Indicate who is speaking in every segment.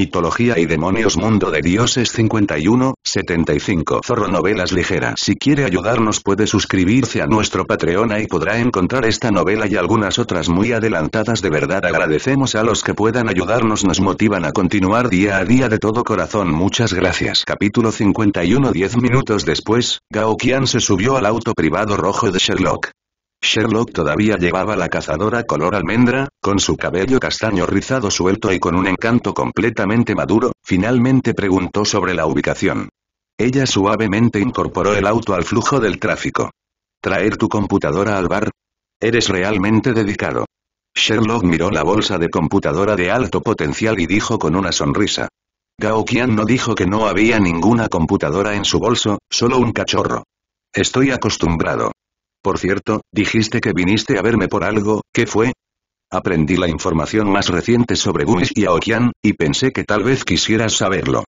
Speaker 1: Mitología y demonios Mundo de Dioses 51, 75 Zorro Novelas ligera Si quiere ayudarnos puede suscribirse a nuestro Patreon y podrá encontrar esta novela y algunas otras muy adelantadas de verdad agradecemos a los que puedan ayudarnos nos motivan a continuar día a día de todo corazón muchas gracias Capítulo 51 10 minutos después, Gao Qian se subió al auto privado rojo de Sherlock. Sherlock todavía llevaba la cazadora color almendra, con su cabello castaño rizado suelto y con un encanto completamente maduro, finalmente preguntó sobre la ubicación. Ella suavemente incorporó el auto al flujo del tráfico. ¿Traer tu computadora al bar? Eres realmente dedicado. Sherlock miró la bolsa de computadora de alto potencial y dijo con una sonrisa. Gao Qian no dijo que no había ninguna computadora en su bolso, solo un cachorro. Estoy acostumbrado. Por cierto, dijiste que viniste a verme por algo, ¿qué fue? Aprendí la información más reciente sobre Gwish y Aokian, y pensé que tal vez quisieras saberlo.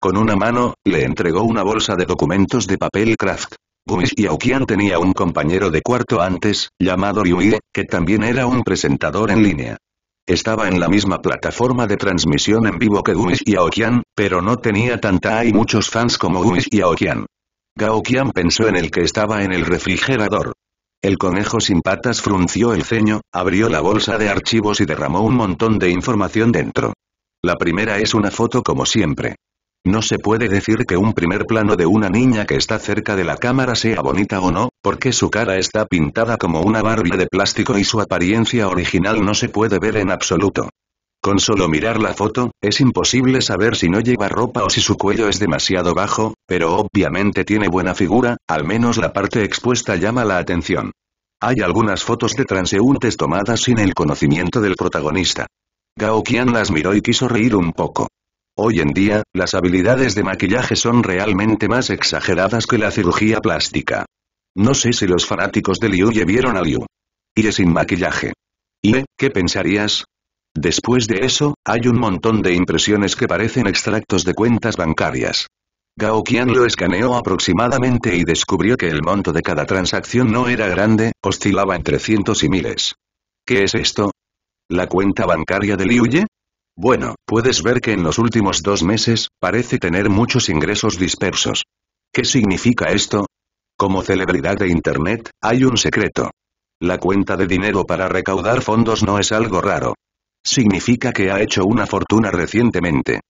Speaker 1: Con una mano, le entregó una bolsa de documentos de papel craft. Gumis y Aokian tenía un compañero de cuarto antes, llamado Yui, que también era un presentador en línea. Estaba en la misma plataforma de transmisión en vivo que Gumis y Aokian, pero no tenía tanta y muchos fans como Gumis y Aokian. Gaokian pensó en el que estaba en el refrigerador. El conejo sin patas frunció el ceño, abrió la bolsa de archivos y derramó un montón de información dentro. La primera es una foto como siempre. No se puede decir que un primer plano de una niña que está cerca de la cámara sea bonita o no, porque su cara está pintada como una barbie de plástico y su apariencia original no se puede ver en absoluto. Con solo mirar la foto, es imposible saber si no lleva ropa o si su cuello es demasiado bajo, pero obviamente tiene buena figura, al menos la parte expuesta llama la atención. Hay algunas fotos de transeúntes tomadas sin el conocimiento del protagonista. Gao Qian las miró y quiso reír un poco. Hoy en día, las habilidades de maquillaje son realmente más exageradas que la cirugía plástica. No sé si los fanáticos de Liu vieron a Liu. Y sin maquillaje. ¿Y qué pensarías? Después de eso, hay un montón de impresiones que parecen extractos de cuentas bancarias. Gao Qian lo escaneó aproximadamente y descubrió que el monto de cada transacción no era grande, oscilaba entre cientos y miles. ¿Qué es esto? ¿La cuenta bancaria de Liuye? Bueno, puedes ver que en los últimos dos meses, parece tener muchos ingresos dispersos. ¿Qué significa esto? Como celebridad de Internet, hay un secreto. La cuenta de dinero para recaudar fondos no es algo raro. Significa que ha hecho una fortuna recientemente.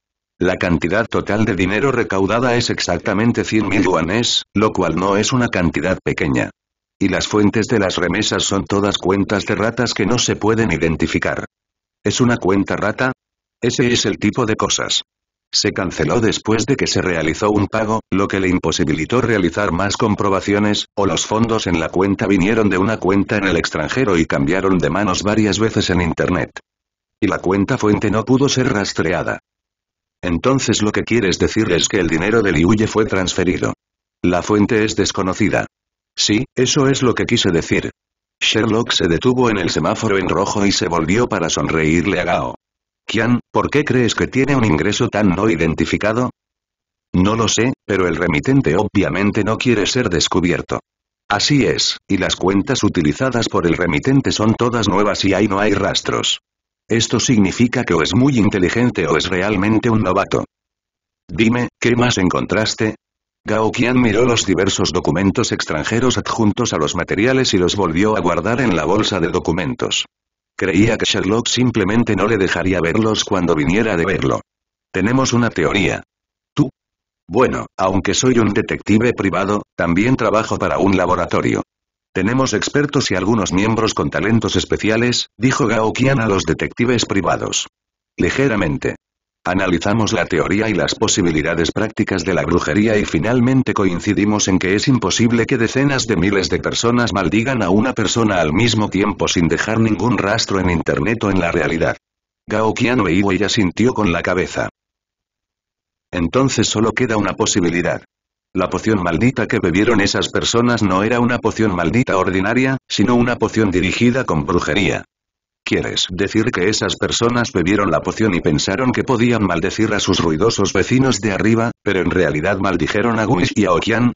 Speaker 1: La cantidad total de dinero recaudada es exactamente 100.000 yuanes, lo cual no es una cantidad pequeña. Y las fuentes de las remesas son todas cuentas de ratas que no se pueden identificar. ¿Es una cuenta rata? Ese es el tipo de cosas. Se canceló después de que se realizó un pago, lo que le imposibilitó realizar más comprobaciones, o los fondos en la cuenta vinieron de una cuenta en el extranjero y cambiaron de manos varias veces en Internet. Y la cuenta fuente no pudo ser rastreada. Entonces lo que quieres decir es que el dinero de Liuye fue transferido. La fuente es desconocida. Sí, eso es lo que quise decir. Sherlock se detuvo en el semáforo en rojo y se volvió para sonreírle a Gao. Kian, ¿por qué crees que tiene un ingreso tan no identificado? No lo sé, pero el remitente obviamente no quiere ser descubierto. Así es, y las cuentas utilizadas por el remitente son todas nuevas y ahí no hay rastros. Esto significa que o es muy inteligente o es realmente un novato. Dime, ¿qué más encontraste? Gao Qian miró los diversos documentos extranjeros adjuntos a los materiales y los volvió a guardar en la bolsa de documentos. Creía que Sherlock simplemente no le dejaría verlos cuando viniera de verlo. Tenemos una teoría. ¿Tú? Bueno, aunque soy un detective privado, también trabajo para un laboratorio. Tenemos expertos y algunos miembros con talentos especiales, dijo Gao Qian a los detectives privados. Ligeramente. Analizamos la teoría y las posibilidades prácticas de la brujería y finalmente coincidimos en que es imposible que decenas de miles de personas maldigan a una persona al mismo tiempo sin dejar ningún rastro en internet o en la realidad. Gao Qian ya sintió con la cabeza. Entonces solo queda una posibilidad. La poción maldita que bebieron esas personas no era una poción maldita ordinaria, sino una poción dirigida con brujería. ¿Quieres decir que esas personas bebieron la poción y pensaron que podían maldecir a sus ruidosos vecinos de arriba, pero en realidad maldijeron a Guish y a Okian?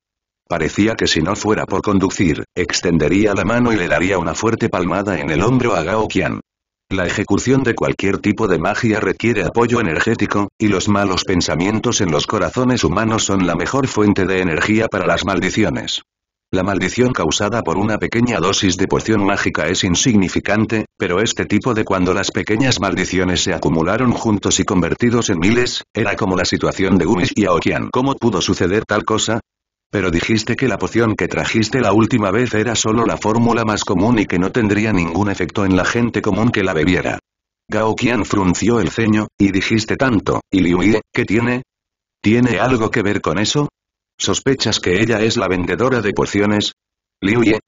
Speaker 1: Parecía que si no fuera por conducir, extendería la mano y le daría una fuerte palmada en el hombro a Gao la ejecución de cualquier tipo de magia requiere apoyo energético, y los malos pensamientos en los corazones humanos son la mejor fuente de energía para las maldiciones. La maldición causada por una pequeña dosis de poción mágica es insignificante, pero este tipo de cuando las pequeñas maldiciones se acumularon juntos y convertidos en miles, era como la situación de Umis y Aokian. ¿Cómo pudo suceder tal cosa? Pero dijiste que la poción que trajiste la última vez era solo la fórmula más común y que no tendría ningún efecto en la gente común que la bebiera. Gao Qian frunció el ceño, y dijiste tanto, y Liu Ye, ¿qué tiene? ¿Tiene algo que ver con eso? ¿Sospechas que ella es la vendedora de pociones? Liu Ye.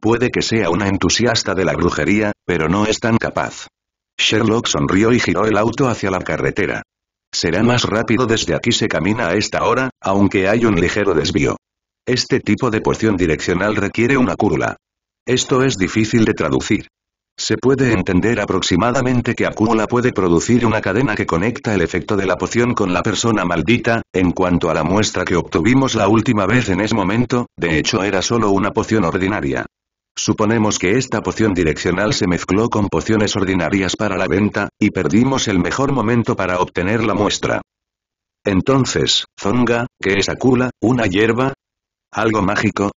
Speaker 1: Puede que sea una entusiasta de la brujería, pero no es tan capaz. Sherlock sonrió y giró el auto hacia la carretera. Será más rápido desde aquí se camina a esta hora, aunque hay un ligero desvío. Este tipo de poción direccional requiere una cúrula. Esto es difícil de traducir. Se puede entender aproximadamente que acúmula puede producir una cadena que conecta el efecto de la poción con la persona maldita, en cuanto a la muestra que obtuvimos la última vez en ese momento, de hecho era solo una poción ordinaria. Suponemos que esta poción direccional se mezcló con pociones ordinarias para la venta, y perdimos el mejor momento para obtener la muestra. Entonces, Zonga, ¿qué es Akula, una hierba? ¿Algo mágico?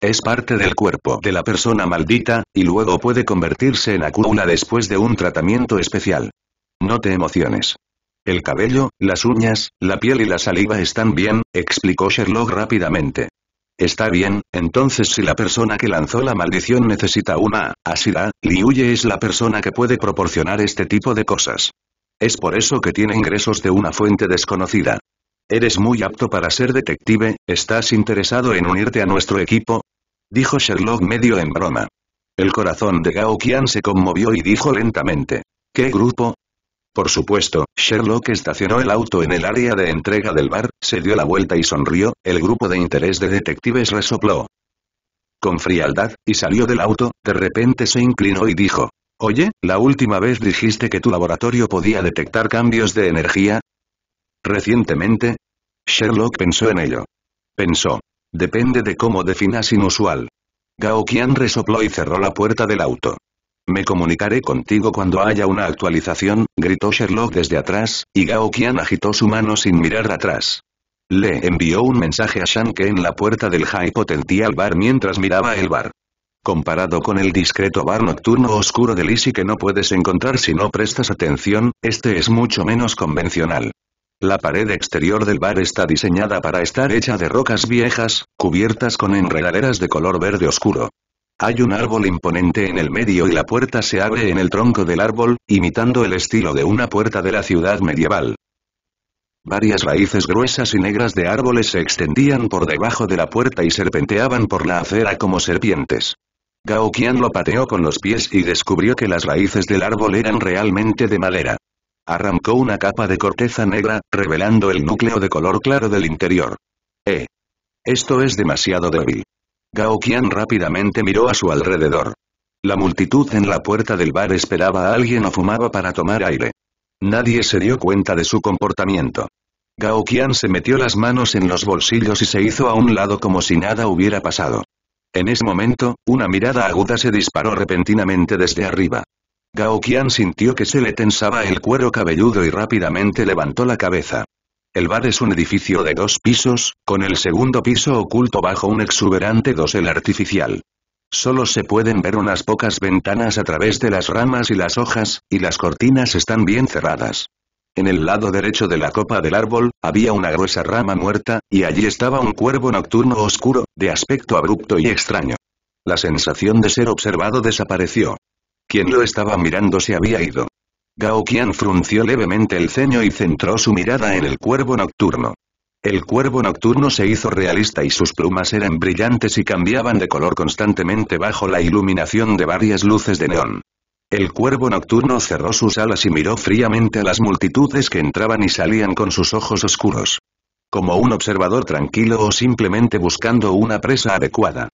Speaker 1: Es parte del cuerpo de la persona maldita, y luego puede convertirse en Akula después de un tratamiento especial. No te emociones. El cabello, las uñas, la piel y la saliva están bien, explicó Sherlock rápidamente. Está bien, entonces si la persona que lanzó la maldición necesita una así la, Liuye es la persona que puede proporcionar este tipo de cosas. Es por eso que tiene ingresos de una fuente desconocida. Eres muy apto para ser detective, ¿estás interesado en unirte a nuestro equipo? Dijo Sherlock medio en broma. El corazón de Gao Qian se conmovió y dijo lentamente. ¿Qué grupo? Por supuesto, Sherlock estacionó el auto en el área de entrega del bar, se dio la vuelta y sonrió, el grupo de interés de detectives resopló. Con frialdad, y salió del auto, de repente se inclinó y dijo, «Oye, la última vez dijiste que tu laboratorio podía detectar cambios de energía». Recientemente, Sherlock pensó en ello. Pensó, «Depende de cómo definas inusual». Gao Qian resopló y cerró la puerta del auto. Me comunicaré contigo cuando haya una actualización, gritó Sherlock desde atrás, y Gao Qian agitó su mano sin mirar atrás. Le envió un mensaje a que en la puerta del high-potential bar mientras miraba el bar. Comparado con el discreto bar nocturno oscuro de Lisi que no puedes encontrar si no prestas atención, este es mucho menos convencional. La pared exterior del bar está diseñada para estar hecha de rocas viejas, cubiertas con enredaderas de color verde oscuro. Hay un árbol imponente en el medio y la puerta se abre en el tronco del árbol, imitando el estilo de una puerta de la ciudad medieval. Varias raíces gruesas y negras de árboles se extendían por debajo de la puerta y serpenteaban por la acera como serpientes. Gao Qian lo pateó con los pies y descubrió que las raíces del árbol eran realmente de madera. Arrancó una capa de corteza negra, revelando el núcleo de color claro del interior. Eh. Esto es demasiado débil. Gao Qian rápidamente miró a su alrededor. La multitud en la puerta del bar esperaba a alguien o fumaba para tomar aire. Nadie se dio cuenta de su comportamiento. Gao Qian se metió las manos en los bolsillos y se hizo a un lado como si nada hubiera pasado. En ese momento, una mirada aguda se disparó repentinamente desde arriba. Gao Qian sintió que se le tensaba el cuero cabelludo y rápidamente levantó la cabeza. El bar es un edificio de dos pisos, con el segundo piso oculto bajo un exuberante dosel artificial. Solo se pueden ver unas pocas ventanas a través de las ramas y las hojas, y las cortinas están bien cerradas. En el lado derecho de la copa del árbol, había una gruesa rama muerta, y allí estaba un cuervo nocturno oscuro, de aspecto abrupto y extraño. La sensación de ser observado desapareció. Quien lo estaba mirando se había ido. Gao Qian frunció levemente el ceño y centró su mirada en el cuervo nocturno. El cuervo nocturno se hizo realista y sus plumas eran brillantes y cambiaban de color constantemente bajo la iluminación de varias luces de neón. El cuervo nocturno cerró sus alas y miró fríamente a las multitudes que entraban y salían con sus ojos oscuros. Como un observador tranquilo o simplemente buscando una presa adecuada.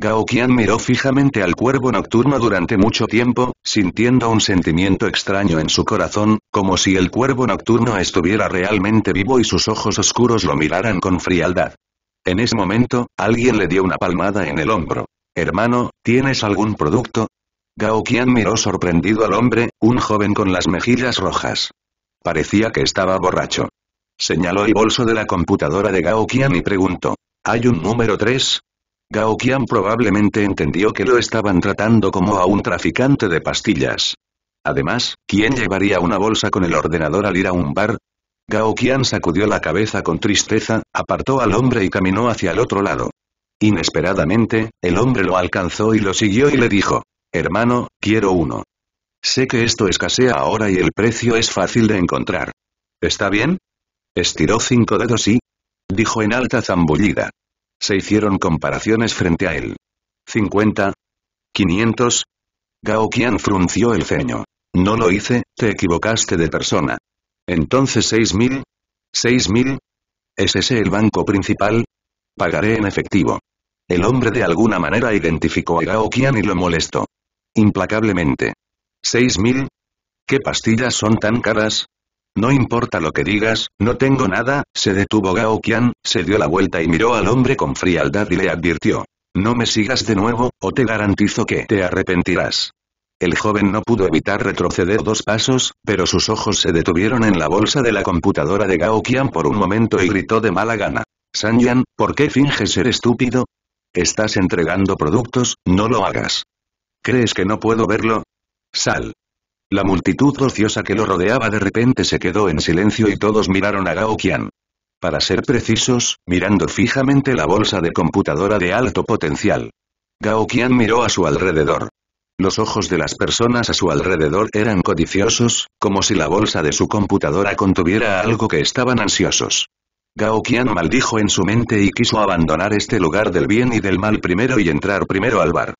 Speaker 1: Gao Qian miró fijamente al cuervo nocturno durante mucho tiempo, sintiendo un sentimiento extraño en su corazón, como si el cuervo nocturno estuviera realmente vivo y sus ojos oscuros lo miraran con frialdad. En ese momento, alguien le dio una palmada en el hombro. Hermano, ¿tienes algún producto? Gao Qian miró sorprendido al hombre, un joven con las mejillas rojas. Parecía que estaba borracho. Señaló el bolso de la computadora de Gao Qian y preguntó. ¿Hay un número 3? Gao Qian probablemente entendió que lo estaban tratando como a un traficante de pastillas. Además, ¿quién llevaría una bolsa con el ordenador al ir a un bar? Gao Qian sacudió la cabeza con tristeza, apartó al hombre y caminó hacia el otro lado. Inesperadamente, el hombre lo alcanzó y lo siguió y le dijo, «Hermano, quiero uno. Sé que esto escasea ahora y el precio es fácil de encontrar. ¿Está bien?» Estiró cinco dedos y... dijo en alta zambullida. Se hicieron comparaciones frente a él. ¿50? ¿500? Gao Qian frunció el ceño. No lo hice, te equivocaste de persona. Entonces 6.000? ¿6.000? ¿Es ese el banco principal? Pagaré en efectivo. El hombre de alguna manera identificó a Gao Qian y lo molestó. Implacablemente. ¿6.000? ¿Qué pastillas son tan caras? No importa lo que digas, no tengo nada, se detuvo Gao Qian, se dio la vuelta y miró al hombre con frialdad y le advirtió. No me sigas de nuevo, o te garantizo que te arrepentirás. El joven no pudo evitar retroceder dos pasos, pero sus ojos se detuvieron en la bolsa de la computadora de Gao Qian por un momento y gritó de mala gana. San Yan, ¿por qué finges ser estúpido? Estás entregando productos, no lo hagas. ¿Crees que no puedo verlo? Sal. La multitud ociosa que lo rodeaba de repente se quedó en silencio y todos miraron a Gao Qian. Para ser precisos, mirando fijamente la bolsa de computadora de alto potencial. Gao Qian miró a su alrededor. Los ojos de las personas a su alrededor eran codiciosos, como si la bolsa de su computadora contuviera algo que estaban ansiosos. Gao Qian maldijo en su mente y quiso abandonar este lugar del bien y del mal primero y entrar primero al bar.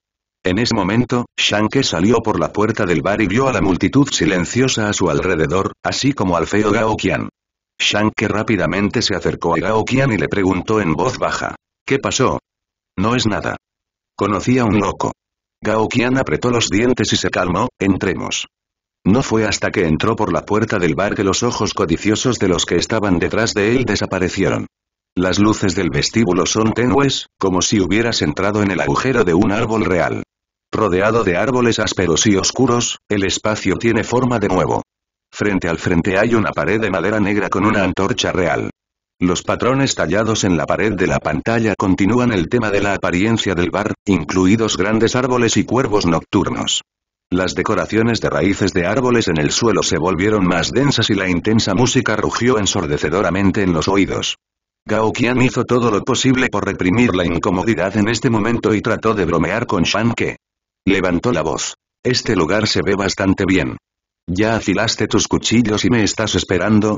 Speaker 1: En ese momento, Shanke salió por la puerta del bar y vio a la multitud silenciosa a su alrededor, así como al feo Gao Qian. Shanke rápidamente se acercó a Gao Qian y le preguntó en voz baja. ¿Qué pasó? No es nada. Conocía a un loco. Gao Qian apretó los dientes y se calmó, entremos. No fue hasta que entró por la puerta del bar que los ojos codiciosos de los que estaban detrás de él desaparecieron. Las luces del vestíbulo son tenues, como si hubieras entrado en el agujero de un árbol real. Rodeado de árboles ásperos y oscuros, el espacio tiene forma de nuevo. Frente al frente hay una pared de madera negra con una antorcha real. Los patrones tallados en la pared de la pantalla continúan el tema de la apariencia del bar, incluidos grandes árboles y cuervos nocturnos. Las decoraciones de raíces de árboles en el suelo se volvieron más densas y la intensa música rugió ensordecedoramente en los oídos. Gao Qian hizo todo lo posible por reprimir la incomodidad en este momento y trató de bromear con Shan Ke. Levantó la voz. Este lugar se ve bastante bien. ¿Ya afilaste tus cuchillos y me estás esperando?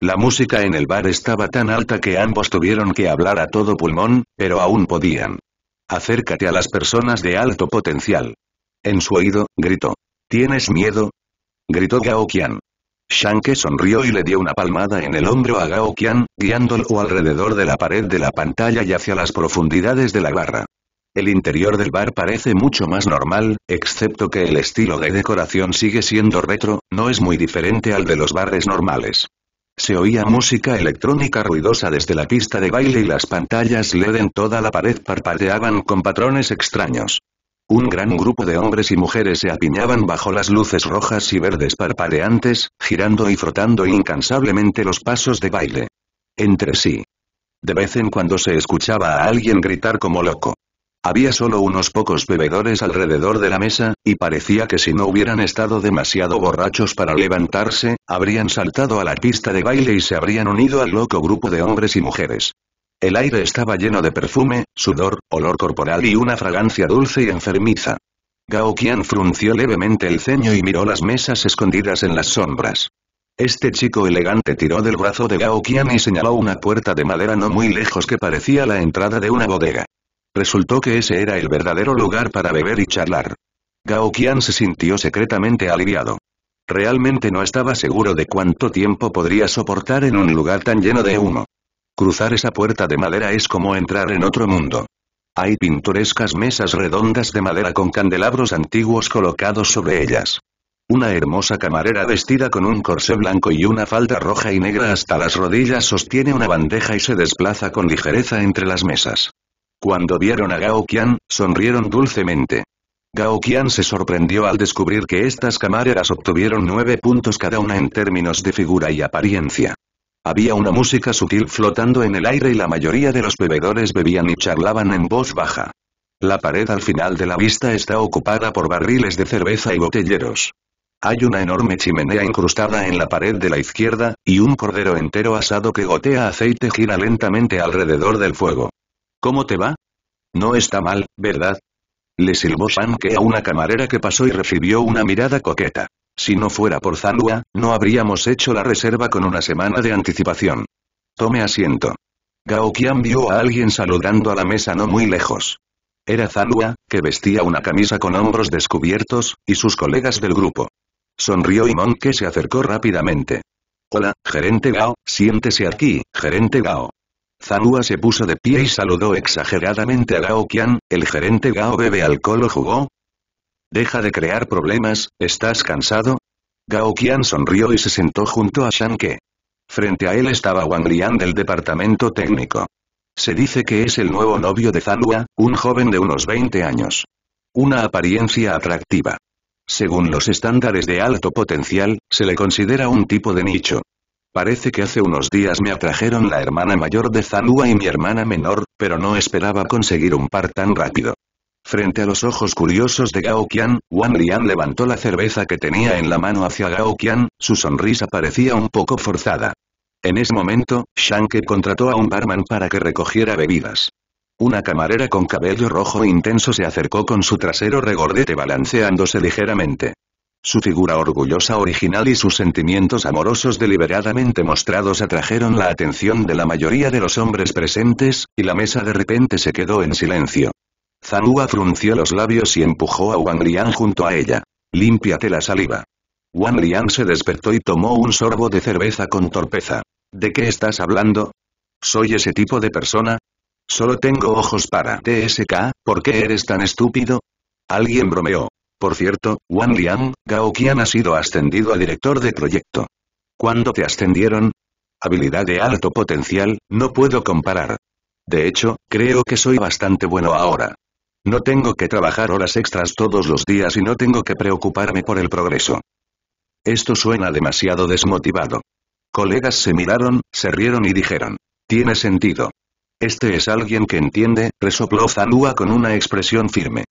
Speaker 1: La música en el bar estaba tan alta que ambos tuvieron que hablar a todo pulmón, pero aún podían. Acércate a las personas de alto potencial. En su oído, gritó. ¿Tienes miedo? Gritó Gao Qian. Shanke sonrió y le dio una palmada en el hombro a Gao Qian, guiándolo alrededor de la pared de la pantalla y hacia las profundidades de la barra. El interior del bar parece mucho más normal, excepto que el estilo de decoración sigue siendo retro, no es muy diferente al de los bares normales. Se oía música electrónica ruidosa desde la pista de baile y las pantallas LED en toda la pared parpadeaban con patrones extraños. Un gran grupo de hombres y mujeres se apiñaban bajo las luces rojas y verdes parpadeantes, girando y frotando incansablemente los pasos de baile. Entre sí. De vez en cuando se escuchaba a alguien gritar como loco. Había solo unos pocos bebedores alrededor de la mesa, y parecía que si no hubieran estado demasiado borrachos para levantarse, habrían saltado a la pista de baile y se habrían unido al loco grupo de hombres y mujeres. El aire estaba lleno de perfume, sudor, olor corporal y una fragancia dulce y enfermiza. Gao Qian frunció levemente el ceño y miró las mesas escondidas en las sombras. Este chico elegante tiró del brazo de Gao Qian y señaló una puerta de madera no muy lejos que parecía la entrada de una bodega. Resultó que ese era el verdadero lugar para beber y charlar. Gao Qian se sintió secretamente aliviado. Realmente no estaba seguro de cuánto tiempo podría soportar en un lugar tan lleno de humo. Cruzar esa puerta de madera es como entrar en otro mundo. Hay pintorescas mesas redondas de madera con candelabros antiguos colocados sobre ellas. Una hermosa camarera vestida con un corsé blanco y una falda roja y negra hasta las rodillas sostiene una bandeja y se desplaza con ligereza entre las mesas. Cuando vieron a Gao Qian, sonrieron dulcemente. Gao Qian se sorprendió al descubrir que estas camareras obtuvieron nueve puntos cada una en términos de figura y apariencia. Había una música sutil flotando en el aire y la mayoría de los bebedores bebían y charlaban en voz baja. La pared al final de la vista está ocupada por barriles de cerveza y botelleros. Hay una enorme chimenea incrustada en la pared de la izquierda, y un cordero entero asado que gotea aceite gira lentamente alrededor del fuego. ¿Cómo te va? No está mal, ¿verdad? Le silbó Shanke a una camarera que pasó y recibió una mirada coqueta. Si no fuera por Zanua, no habríamos hecho la reserva con una semana de anticipación. Tome asiento. Gao Qian vio a alguien saludando a la mesa no muy lejos. Era Zanua, que vestía una camisa con hombros descubiertos, y sus colegas del grupo. Sonrió y Monke se acercó rápidamente. Hola, gerente Gao, siéntese aquí, gerente Gao. Zanua se puso de pie y saludó exageradamente a Gao Qian, ¿el gerente Gao bebe alcohol o jugó? Deja de crear problemas, ¿estás cansado? Gao Qian sonrió y se sentó junto a Shan Ke. Frente a él estaba Wang Lian del departamento técnico. Se dice que es el nuevo novio de Zanua, un joven de unos 20 años. Una apariencia atractiva. Según los estándares de alto potencial, se le considera un tipo de nicho. Parece que hace unos días me atrajeron la hermana mayor de Zanua y mi hermana menor, pero no esperaba conseguir un par tan rápido. Frente a los ojos curiosos de Gao Qian, Wang Lian levantó la cerveza que tenía en la mano hacia Gao Qian, su sonrisa parecía un poco forzada. En ese momento, Shanke contrató a un barman para que recogiera bebidas. Una camarera con cabello rojo intenso se acercó con su trasero regordete balanceándose ligeramente. Su figura orgullosa original y sus sentimientos amorosos deliberadamente mostrados atrajeron la atención de la mayoría de los hombres presentes, y la mesa de repente se quedó en silencio. Zanua frunció los labios y empujó a Wang Lian junto a ella. Límpiate la saliva. Wang Lian se despertó y tomó un sorbo de cerveza con torpeza. ¿De qué estás hablando? ¿Soy ese tipo de persona? Solo tengo ojos para TSK, ¿por qué eres tan estúpido? Alguien bromeó. Por cierto, Wang Liang, Gao Qian ha sido ascendido a director de proyecto. ¿Cuándo te ascendieron? Habilidad de alto potencial, no puedo comparar. De hecho, creo que soy bastante bueno ahora. No tengo que trabajar horas extras todos los días y no tengo que preocuparme por el progreso. Esto suena demasiado desmotivado. Colegas se miraron, se rieron y dijeron. Tiene sentido. Este es alguien que entiende, resopló Zanua con una expresión firme.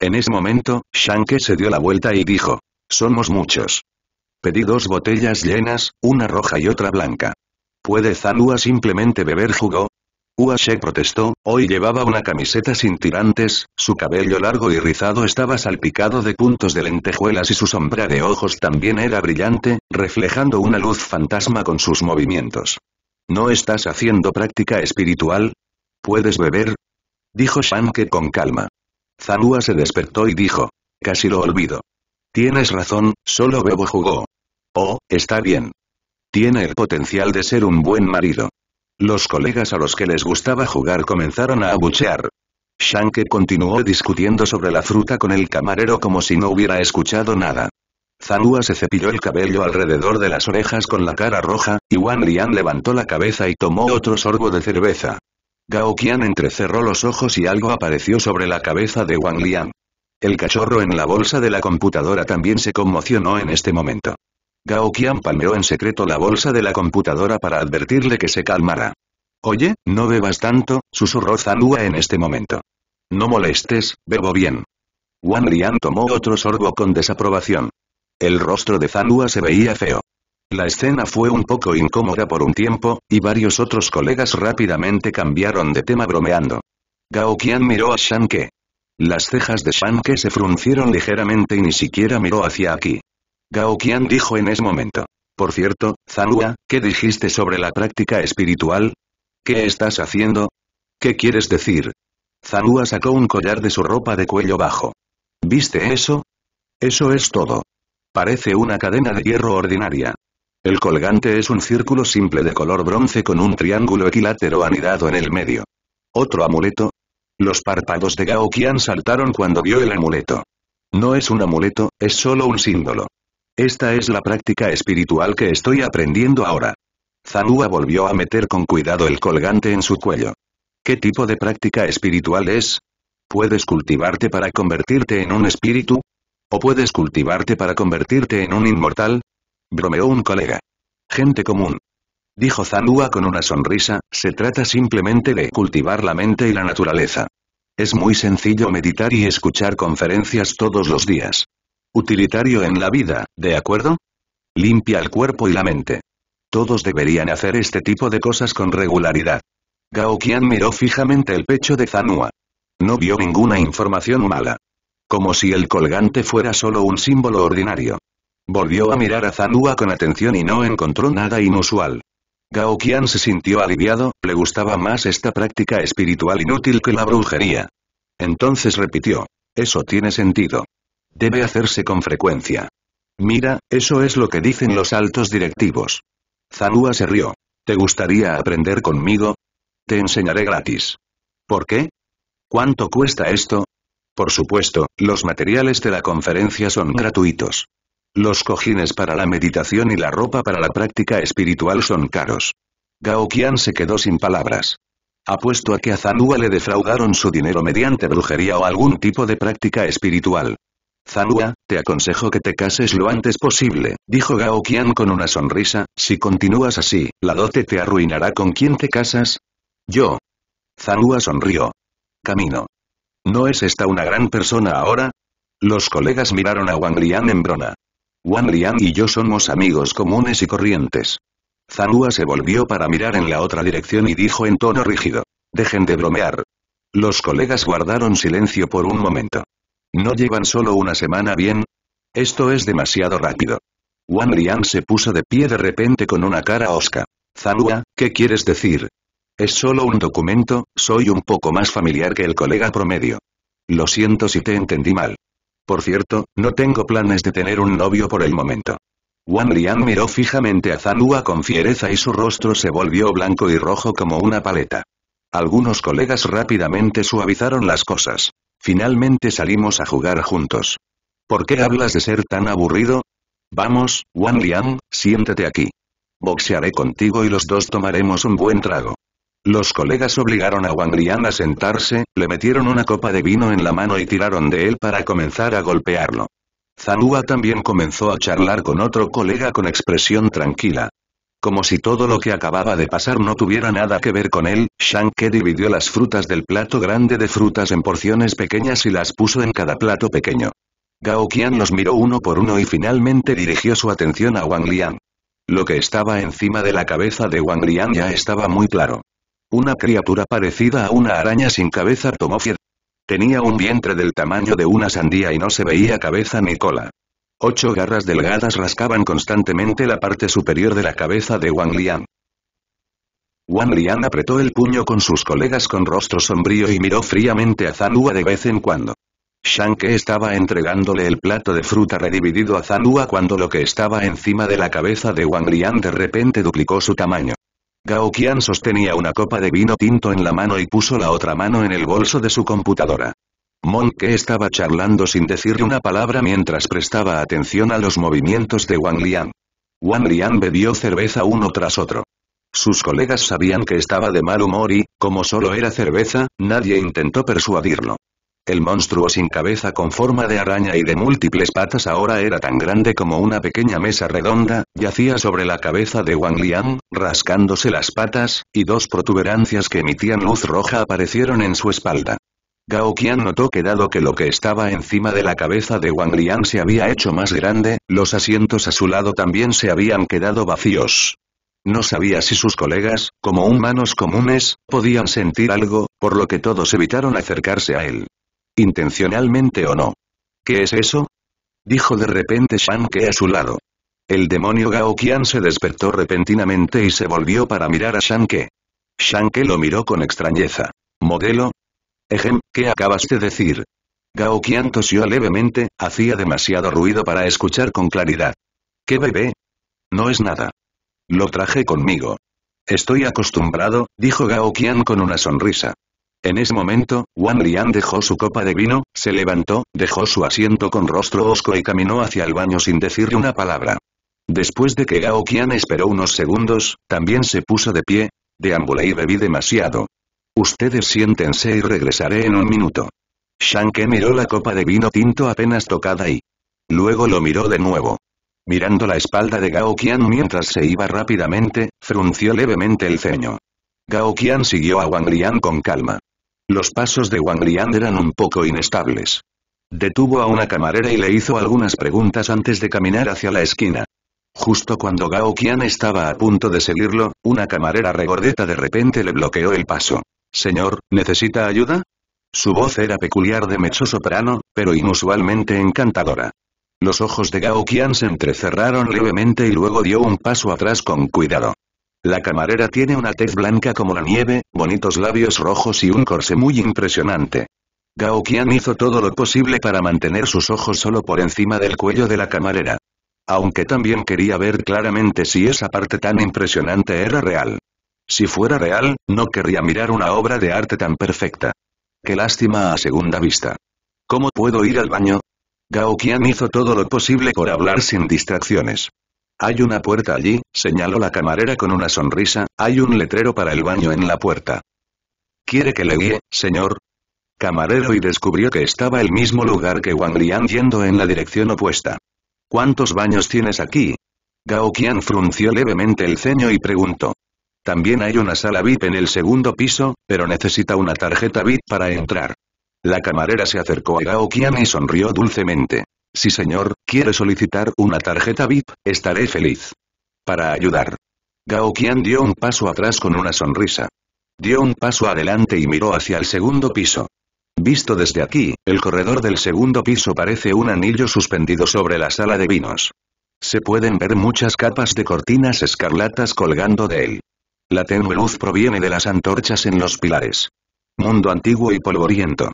Speaker 1: En ese momento, Shanke se dio la vuelta y dijo. Somos muchos. Pedí dos botellas llenas, una roja y otra blanca. ¿Puede Zanua simplemente beber jugo? She protestó, hoy llevaba una camiseta sin tirantes, su cabello largo y rizado estaba salpicado de puntos de lentejuelas y su sombra de ojos también era brillante, reflejando una luz fantasma con sus movimientos. ¿No estás haciendo práctica espiritual? ¿Puedes beber? Dijo Shanke con calma. Zanua se despertó y dijo. Casi lo olvido. Tienes razón, solo Bebo jugó. Oh, está bien. Tiene el potencial de ser un buen marido. Los colegas a los que les gustaba jugar comenzaron a abuchear. Shanke continuó discutiendo sobre la fruta con el camarero como si no hubiera escuchado nada. Zanua se cepilló el cabello alrededor de las orejas con la cara roja, y Wan Lian levantó la cabeza y tomó otro sorbo de cerveza. Gao Qian entrecerró los ojos y algo apareció sobre la cabeza de Wang Liang. El cachorro en la bolsa de la computadora también se conmocionó en este momento. Gao Qian palmeó en secreto la bolsa de la computadora para advertirle que se calmara. Oye, no bebas tanto, susurró Zanua en este momento. No molestes, bebo bien. Wang Liang tomó otro sorbo con desaprobación. El rostro de Zanua se veía feo. La escena fue un poco incómoda por un tiempo, y varios otros colegas rápidamente cambiaron de tema bromeando. Gao Qian miró a Shan Ke. Las cejas de Shan se fruncieron ligeramente y ni siquiera miró hacia aquí. Gao Qian dijo en ese momento. Por cierto, Zanua, ¿qué dijiste sobre la práctica espiritual? ¿Qué estás haciendo? ¿Qué quieres decir? Zanua sacó un collar de su ropa de cuello bajo. ¿Viste eso? Eso es todo. Parece una cadena de hierro ordinaria. El colgante es un círculo simple de color bronce con un triángulo equilátero anidado en el medio. ¿Otro amuleto? Los párpados de Gao Qian saltaron cuando vio el amuleto. No es un amuleto, es solo un símbolo. Esta es la práctica espiritual que estoy aprendiendo ahora. Zanua volvió a meter con cuidado el colgante en su cuello. ¿Qué tipo de práctica espiritual es? ¿Puedes cultivarte para convertirte en un espíritu? ¿O puedes cultivarte para convertirte en un inmortal? Bromeó un colega. Gente común. Dijo Zanua con una sonrisa, se trata simplemente de cultivar la mente y la naturaleza. Es muy sencillo meditar y escuchar conferencias todos los días. Utilitario en la vida, ¿de acuerdo? Limpia el cuerpo y la mente. Todos deberían hacer este tipo de cosas con regularidad. Gao Qian miró fijamente el pecho de Zanua. No vio ninguna información mala. Como si el colgante fuera solo un símbolo ordinario. Volvió a mirar a Zanua con atención y no encontró nada inusual. Gao Qian se sintió aliviado, le gustaba más esta práctica espiritual inútil que la brujería. Entonces repitió. Eso tiene sentido. Debe hacerse con frecuencia. Mira, eso es lo que dicen los altos directivos. Zanua se rió. ¿Te gustaría aprender conmigo? Te enseñaré gratis. ¿Por qué? ¿Cuánto cuesta esto? Por supuesto, los materiales de la conferencia son gratuitos. Los cojines para la meditación y la ropa para la práctica espiritual son caros. Gao Qian se quedó sin palabras. Apuesto a que a Zanua le defraudaron su dinero mediante brujería o algún tipo de práctica espiritual. Zanua, te aconsejo que te cases lo antes posible, dijo Gao Qian con una sonrisa, si continúas así, la dote te arruinará con quién te casas. Yo. Zanua sonrió. Camino. ¿No es esta una gran persona ahora? Los colegas miraron a Wang Lian en brona. Wan Lian y yo somos amigos comunes y corrientes. Zanua se volvió para mirar en la otra dirección y dijo en tono rígido. Dejen de bromear. Los colegas guardaron silencio por un momento. ¿No llevan solo una semana bien? Esto es demasiado rápido. Wan Lian se puso de pie de repente con una cara osca. Zanua, ¿qué quieres decir? Es solo un documento, soy un poco más familiar que el colega promedio. Lo siento si te entendí mal. Por cierto, no tengo planes de tener un novio por el momento. Wan Lian miró fijamente a Zanua con fiereza y su rostro se volvió blanco y rojo como una paleta. Algunos colegas rápidamente suavizaron las cosas. Finalmente salimos a jugar juntos. ¿Por qué hablas de ser tan aburrido? Vamos, Wan Lian, siéntate aquí. Boxearé contigo y los dos tomaremos un buen trago. Los colegas obligaron a Wang Lian a sentarse, le metieron una copa de vino en la mano y tiraron de él para comenzar a golpearlo. Zanua también comenzó a charlar con otro colega con expresión tranquila. Como si todo lo que acababa de pasar no tuviera nada que ver con él, Ke dividió las frutas del plato grande de frutas en porciones pequeñas y las puso en cada plato pequeño. Gao Qian los miró uno por uno y finalmente dirigió su atención a Wang Lian. Lo que estaba encima de la cabeza de Wang Lian ya estaba muy claro. Una criatura parecida a una araña sin cabeza tomó Tenía un vientre del tamaño de una sandía y no se veía cabeza ni cola. Ocho garras delgadas rascaban constantemente la parte superior de la cabeza de Wang Lian. Wang Lian apretó el puño con sus colegas con rostro sombrío y miró fríamente a Zanua de vez en cuando. que estaba entregándole el plato de fruta redividido a Zanua cuando lo que estaba encima de la cabeza de Wang Lian de repente duplicó su tamaño. Gao Qian sostenía una copa de vino tinto en la mano y puso la otra mano en el bolso de su computadora. que estaba charlando sin decirle una palabra mientras prestaba atención a los movimientos de Wang Lian. Wang Lian bebió cerveza uno tras otro. Sus colegas sabían que estaba de mal humor y, como solo era cerveza, nadie intentó persuadirlo. El monstruo sin cabeza con forma de araña y de múltiples patas ahora era tan grande como una pequeña mesa redonda, yacía sobre la cabeza de Wang Liang, rascándose las patas, y dos protuberancias que emitían luz roja aparecieron en su espalda. Gao Qian notó que dado que lo que estaba encima de la cabeza de Wang Liang se había hecho más grande, los asientos a su lado también se habían quedado vacíos. No sabía si sus colegas, como humanos comunes, podían sentir algo, por lo que todos evitaron acercarse a él intencionalmente o no. ¿Qué es eso? Dijo de repente Shanke a su lado. El demonio Gao Qian se despertó repentinamente y se volvió para mirar a Shanke. Ke. lo miró con extrañeza. ¿Modelo? Ejem, ¿qué acabas de decir? Gao Qian tosió levemente, hacía demasiado ruido para escuchar con claridad. ¿Qué bebé? No es nada. Lo traje conmigo. Estoy acostumbrado, dijo Gao Qian con una sonrisa. En ese momento, Wang Lian dejó su copa de vino, se levantó, dejó su asiento con rostro osco y caminó hacia el baño sin decirle una palabra. Después de que Gao Qian esperó unos segundos, también se puso de pie, deambulé y bebí demasiado. Ustedes siéntense y regresaré en un minuto. Ke miró la copa de vino tinto apenas tocada y... Luego lo miró de nuevo. Mirando la espalda de Gao Qian mientras se iba rápidamente, frunció levemente el ceño. Gao Qian siguió a Wang Lian con calma. Los pasos de Wang Lian eran un poco inestables. Detuvo a una camarera y le hizo algunas preguntas antes de caminar hacia la esquina. Justo cuando Gao Qian estaba a punto de seguirlo, una camarera regordeta de repente le bloqueó el paso. Señor, ¿necesita ayuda? Su voz era peculiar de mezzo soprano, pero inusualmente encantadora. Los ojos de Gao Qian se entrecerraron levemente y luego dio un paso atrás con cuidado. La camarera tiene una tez blanca como la nieve, bonitos labios rojos y un corse muy impresionante. Gao Qian hizo todo lo posible para mantener sus ojos solo por encima del cuello de la camarera. Aunque también quería ver claramente si esa parte tan impresionante era real. Si fuera real, no querría mirar una obra de arte tan perfecta. Qué lástima a segunda vista. ¿Cómo puedo ir al baño? Gao Qian hizo todo lo posible por hablar sin distracciones. Hay una puerta allí, señaló la camarera con una sonrisa, hay un letrero para el baño en la puerta. ¿Quiere que le guíe, señor? Camarero y descubrió que estaba el mismo lugar que Wang Lian yendo en la dirección opuesta. ¿Cuántos baños tienes aquí? Gao Qian frunció levemente el ceño y preguntó. También hay una sala VIP en el segundo piso, pero necesita una tarjeta VIP para entrar. La camarera se acercó a Gao Qian y sonrió dulcemente. Si señor, quiere solicitar una tarjeta VIP, estaré feliz. Para ayudar. Gao Qian dio un paso atrás con una sonrisa. Dio un paso adelante y miró hacia el segundo piso. Visto desde aquí, el corredor del segundo piso parece un anillo suspendido sobre la sala de vinos. Se pueden ver muchas capas de cortinas escarlatas colgando de él. La tenue luz proviene de las antorchas en los pilares. Mundo antiguo y polvoriento.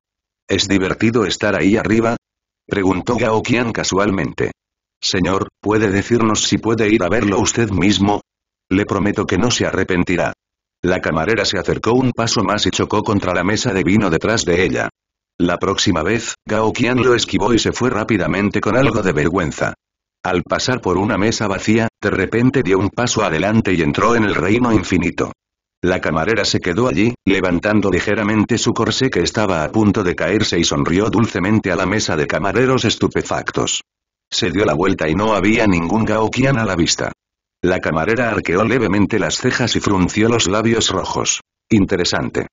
Speaker 1: Es divertido estar ahí arriba, Preguntó Gao Qian casualmente. Señor, ¿puede decirnos si puede ir a verlo usted mismo? Le prometo que no se arrepentirá. La camarera se acercó un paso más y chocó contra la mesa de vino detrás de ella. La próxima vez, Gao Qian lo esquivó y se fue rápidamente con algo de vergüenza. Al pasar por una mesa vacía, de repente dio un paso adelante y entró en el reino infinito. La camarera se quedó allí, levantando ligeramente su corsé que estaba a punto de caerse y sonrió dulcemente a la mesa de camareros estupefactos. Se dio la vuelta y no había ningún gaokian a la vista. La camarera arqueó levemente las cejas y frunció los labios rojos. Interesante.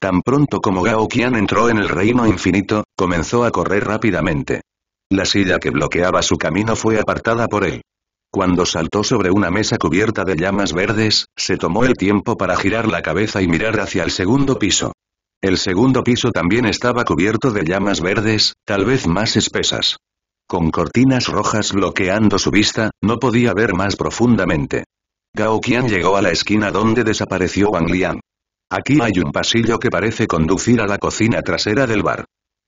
Speaker 1: Tan pronto como Gao entró en el reino infinito, comenzó a correr rápidamente. La silla que bloqueaba su camino fue apartada por él. Cuando saltó sobre una mesa cubierta de llamas verdes, se tomó el tiempo para girar la cabeza y mirar hacia el segundo piso. El segundo piso también estaba cubierto de llamas verdes, tal vez más espesas. Con cortinas rojas bloqueando su vista, no podía ver más profundamente. Gao Qian llegó a la esquina donde desapareció Wang Liang. Aquí hay un pasillo que parece conducir a la cocina trasera del bar.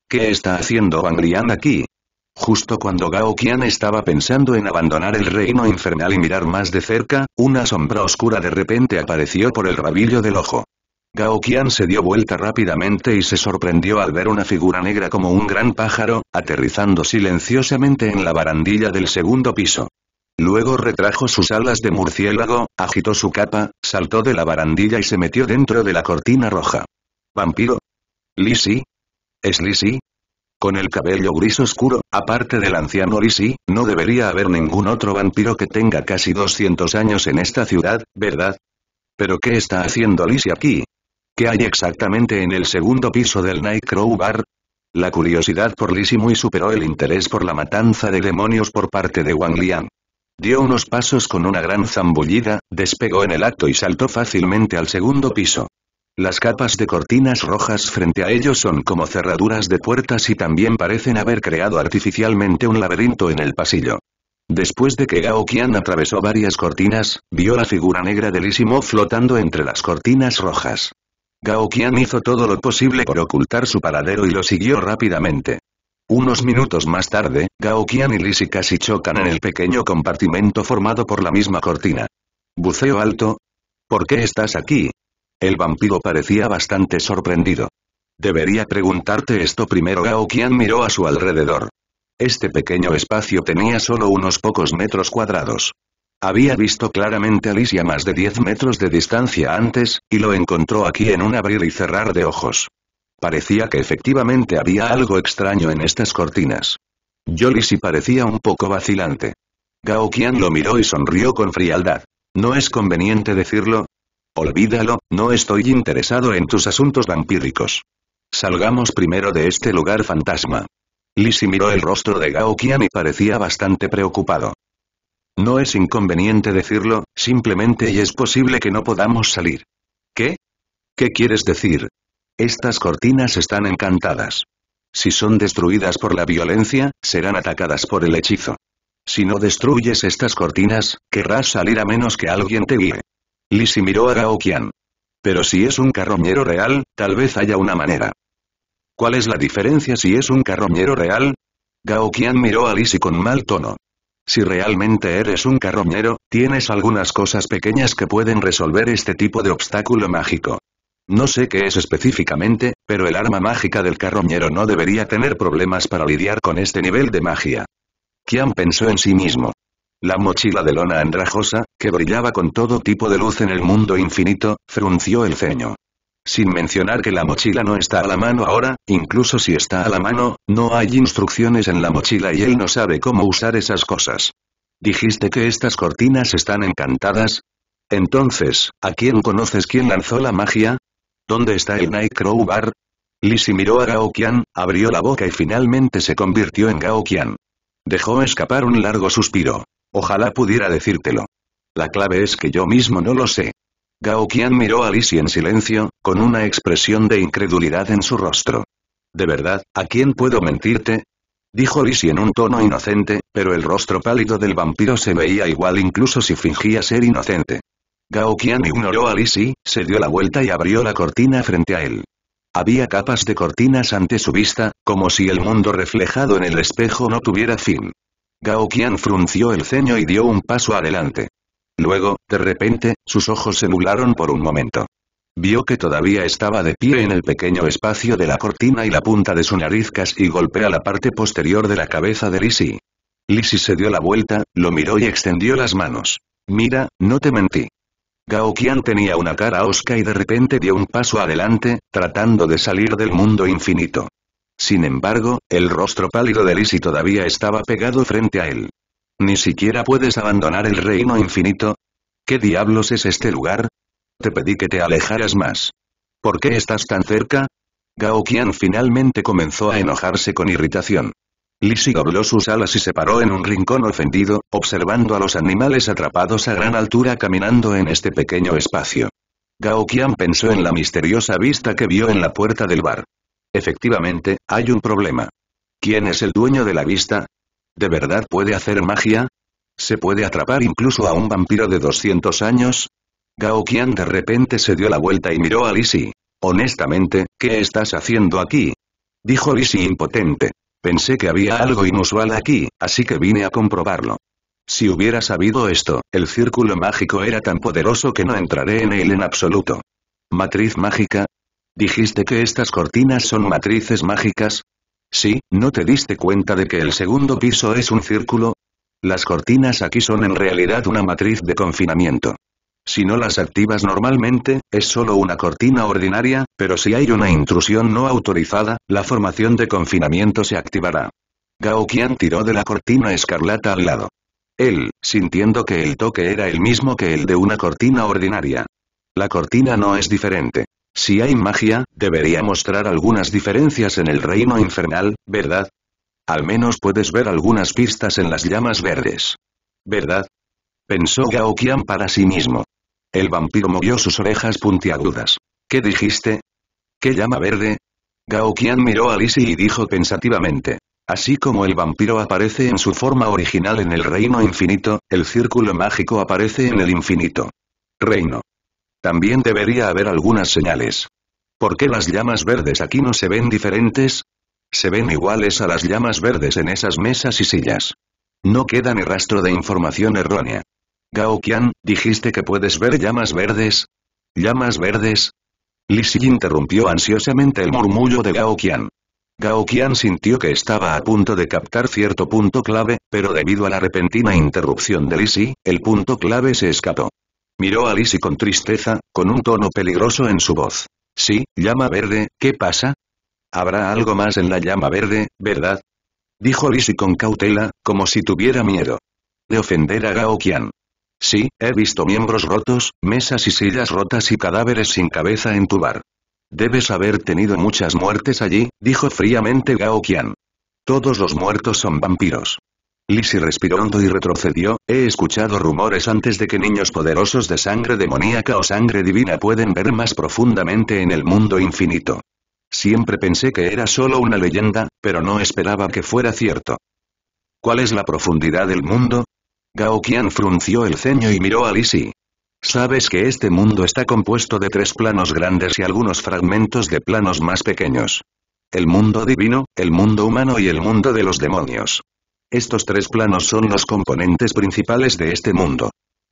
Speaker 1: ¿Qué está haciendo Wang Liang aquí? Justo cuando Gao Qian estaba pensando en abandonar el reino infernal y mirar más de cerca, una sombra oscura de repente apareció por el rabillo del ojo. Gao Qian se dio vuelta rápidamente y se sorprendió al ver una figura negra como un gran pájaro, aterrizando silenciosamente en la barandilla del segundo piso. Luego retrajo sus alas de murciélago, agitó su capa, saltó de la barandilla y se metió dentro de la cortina roja. ¿Vampiro? ¿Lisi? ¿Es Lisi? Con el cabello gris oscuro, aparte del anciano Lisi, no debería haber ningún otro vampiro que tenga casi 200 años en esta ciudad, ¿verdad? ¿Pero qué está haciendo Lisi aquí? ¿Qué hay exactamente en el segundo piso del Nightcrow Bar? La curiosidad por Lisi muy superó el interés por la matanza de demonios por parte de Wang Liang. Dio unos pasos con una gran zambullida, despegó en el acto y saltó fácilmente al segundo piso. Las capas de cortinas rojas frente a ellos son como cerraduras de puertas y también parecen haber creado artificialmente un laberinto en el pasillo. Después de que Gao Qian atravesó varias cortinas, vio la figura negra de Mo flotando entre las cortinas rojas. Gao Qian hizo todo lo posible por ocultar su paradero y lo siguió rápidamente. Unos minutos más tarde, Gao Qian y Lisi casi chocan en el pequeño compartimento formado por la misma cortina. Buceo alto. ¿Por qué estás aquí? El vampiro parecía bastante sorprendido. Debería preguntarte esto primero Gao Qian miró a su alrededor. Este pequeño espacio tenía solo unos pocos metros cuadrados. Había visto claramente a Liz a más de 10 metros de distancia antes, y lo encontró aquí en un abrir y cerrar de ojos. Parecía que efectivamente había algo extraño en estas cortinas. Yolisi parecía un poco vacilante. Gao Qian lo miró y sonrió con frialdad. No es conveniente decirlo, Olvídalo, no estoy interesado en tus asuntos vampíricos. Salgamos primero de este lugar fantasma. Lisi miró el rostro de Gao Qian y parecía bastante preocupado. No es inconveniente decirlo, simplemente y es posible que no podamos salir. ¿Qué? ¿Qué quieres decir? Estas cortinas están encantadas. Si son destruidas por la violencia, serán atacadas por el hechizo. Si no destruyes estas cortinas, querrás salir a menos que alguien te guíe. Lisi miró a Gao Pero si es un carroñero real, tal vez haya una manera. ¿Cuál es la diferencia si es un carroñero real? Gao miró a Lisi con mal tono. Si realmente eres un carroñero, tienes algunas cosas pequeñas que pueden resolver este tipo de obstáculo mágico. No sé qué es específicamente, pero el arma mágica del carroñero no debería tener problemas para lidiar con este nivel de magia. Qian pensó en sí mismo. La mochila de lona andrajosa, que brillaba con todo tipo de luz en el mundo infinito, frunció el ceño. Sin mencionar que la mochila no está a la mano ahora, incluso si está a la mano, no hay instrucciones en la mochila y él no sabe cómo usar esas cosas. ¿Dijiste que estas cortinas están encantadas? Entonces, ¿a quién conoces quién lanzó la magia? ¿Dónde está el Night Bar? Lisi miró a Gao Qian, abrió la boca y finalmente se convirtió en Gao Qian. Dejó escapar un largo suspiro. Ojalá pudiera decírtelo la clave es que yo mismo no lo sé. Gao Qian miró a Lisi en silencio, con una expresión de incredulidad en su rostro. ¿De verdad, a quién puedo mentirte? Dijo Lisi en un tono inocente, pero el rostro pálido del vampiro se veía igual incluso si fingía ser inocente. Gao Qian ignoró a Lisi, se dio la vuelta y abrió la cortina frente a él. Había capas de cortinas ante su vista, como si el mundo reflejado en el espejo no tuviera fin. Gao Qian frunció el ceño y dio un paso adelante. Luego, de repente, sus ojos se nularon por un momento. Vio que todavía estaba de pie en el pequeño espacio de la cortina y la punta de su nariz casi golpea la parte posterior de la cabeza de Lisi. Lisi se dio la vuelta, lo miró y extendió las manos. Mira, no te mentí. Gao Qian tenía una cara osca y de repente dio un paso adelante, tratando de salir del mundo infinito. Sin embargo, el rostro pálido de Lisi todavía estaba pegado frente a él. Ni siquiera puedes abandonar el reino infinito. ¿Qué diablos es este lugar? Te pedí que te alejaras más. ¿Por qué estás tan cerca? Gao Qian finalmente comenzó a enojarse con irritación. Lisi dobló sus alas y se paró en un rincón ofendido, observando a los animales atrapados a gran altura caminando en este pequeño espacio. Gao Qian pensó en la misteriosa vista que vio en la puerta del bar. Efectivamente, hay un problema. ¿Quién es el dueño de la vista? ¿De verdad puede hacer magia? ¿Se puede atrapar incluso a un vampiro de 200 años? Gao Qian de repente se dio la vuelta y miró a Lisi. Honestamente, ¿qué estás haciendo aquí? Dijo Lisi impotente. Pensé que había algo inusual aquí, así que vine a comprobarlo. Si hubiera sabido esto, el círculo mágico era tan poderoso que no entraré en él en absoluto. ¿Matriz mágica? ¿Dijiste que estas cortinas son matrices mágicas? Sí, ¿no te diste cuenta de que el segundo piso es un círculo? Las cortinas aquí son en realidad una matriz de confinamiento. Si no las activas normalmente, es solo una cortina ordinaria, pero si hay una intrusión no autorizada, la formación de confinamiento se activará. Gao Qian tiró de la cortina escarlata al lado. Él, sintiendo que el toque era el mismo que el de una cortina ordinaria. La cortina no es diferente. Si hay magia, debería mostrar algunas diferencias en el reino infernal, ¿verdad? Al menos puedes ver algunas pistas en las llamas verdes. ¿Verdad? Pensó Gao Qian para sí mismo. El vampiro movió sus orejas puntiagudas. ¿Qué dijiste? ¿Qué llama verde? Gao Qian miró a Lisi y dijo pensativamente. Así como el vampiro aparece en su forma original en el reino infinito, el círculo mágico aparece en el infinito. Reino. También debería haber algunas señales. ¿Por qué las llamas verdes aquí no se ven diferentes? Se ven iguales a las llamas verdes en esas mesas y sillas. No queda ni rastro de información errónea. Gao Qian, dijiste que puedes ver llamas verdes. ¿Llamas verdes? Li interrumpió ansiosamente el murmullo de Gao Qian. Gao Qian sintió que estaba a punto de captar cierto punto clave, pero debido a la repentina interrupción de Lisi, el punto clave se escapó. Miró a Lisi con tristeza, con un tono peligroso en su voz. Sí, llama verde, ¿qué pasa? Habrá algo más en la llama verde, ¿verdad? Dijo Lizzie con cautela, como si tuviera miedo. De ofender a Gao Qian. Sí, he visto miembros rotos, mesas y sillas rotas y cadáveres sin cabeza en tu bar. Debes haber tenido muchas muertes allí, dijo fríamente Gao Qian. Todos los muertos son vampiros. Lisi respiró hondo y retrocedió, he escuchado rumores antes de que niños poderosos de sangre demoníaca o sangre divina pueden ver más profundamente en el mundo infinito. Siempre pensé que era solo una leyenda, pero no esperaba que fuera cierto. ¿Cuál es la profundidad del mundo? Gao Qian frunció el ceño y miró a Lisi. Sabes que este mundo está compuesto de tres planos grandes y algunos fragmentos de planos más pequeños. El mundo divino, el mundo humano y el mundo de los demonios. Estos tres planos son los componentes principales de este mundo.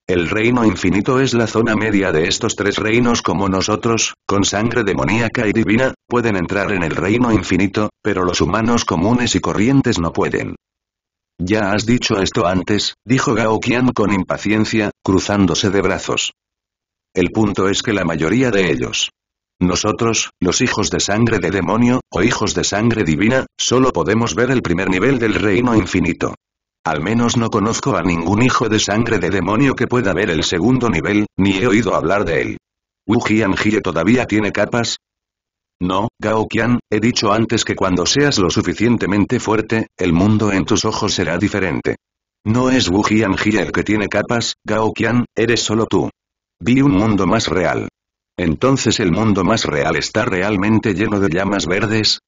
Speaker 1: El reino infinito es la zona media de estos tres reinos como nosotros, con sangre demoníaca y divina, pueden entrar en el reino infinito, pero los humanos comunes y corrientes no pueden. Ya has dicho esto antes, dijo Gao Qian con impaciencia, cruzándose de brazos. El punto es que la mayoría de ellos, nosotros, los hijos de sangre de demonio, o hijos de sangre divina, solo podemos ver el primer nivel del reino infinito. Al menos no conozco a ningún hijo de sangre de demonio que pueda ver el segundo nivel, ni he oído hablar de él. ¿Wu Jianjie todavía tiene capas? No, Gao Qian, he dicho antes que cuando seas lo suficientemente fuerte, el mundo en tus ojos será diferente. No es Wu Jianjie el que tiene capas, Gao Qian, eres solo tú. Vi un mundo más real. Entonces el mundo más real está realmente lleno de llamas verdes.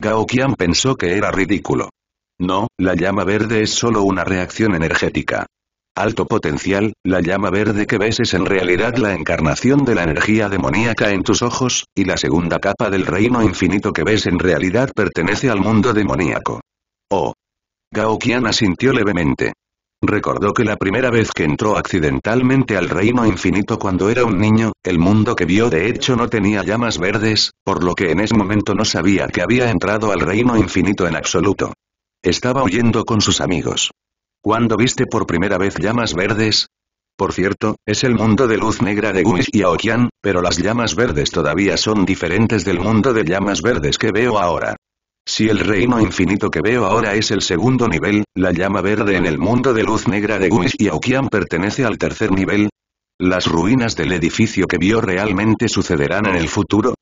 Speaker 1: Gao Qian pensó que era ridículo. No, la llama verde es solo una reacción energética. Alto potencial, la llama verde que ves es en realidad la encarnación de la energía demoníaca en tus ojos, y la segunda capa del reino infinito que ves en realidad pertenece al mundo demoníaco. Oh. Gao Qian asintió levemente. Recordó que la primera vez que entró accidentalmente al reino infinito cuando era un niño, el mundo que vio de hecho no tenía llamas verdes, por lo que en ese momento no sabía que había entrado al reino infinito en absoluto. Estaba huyendo con sus amigos. ¿Cuándo viste por primera vez llamas verdes? Por cierto, es el mundo de luz negra de Wish y Aokian, pero las llamas verdes todavía son diferentes del mundo de llamas verdes que veo ahora. Si el reino infinito que veo ahora es el segundo nivel, la llama verde en el mundo de luz negra de Guish y Aokian pertenece al tercer nivel. ¿Las ruinas del edificio que vio realmente sucederán en el futuro?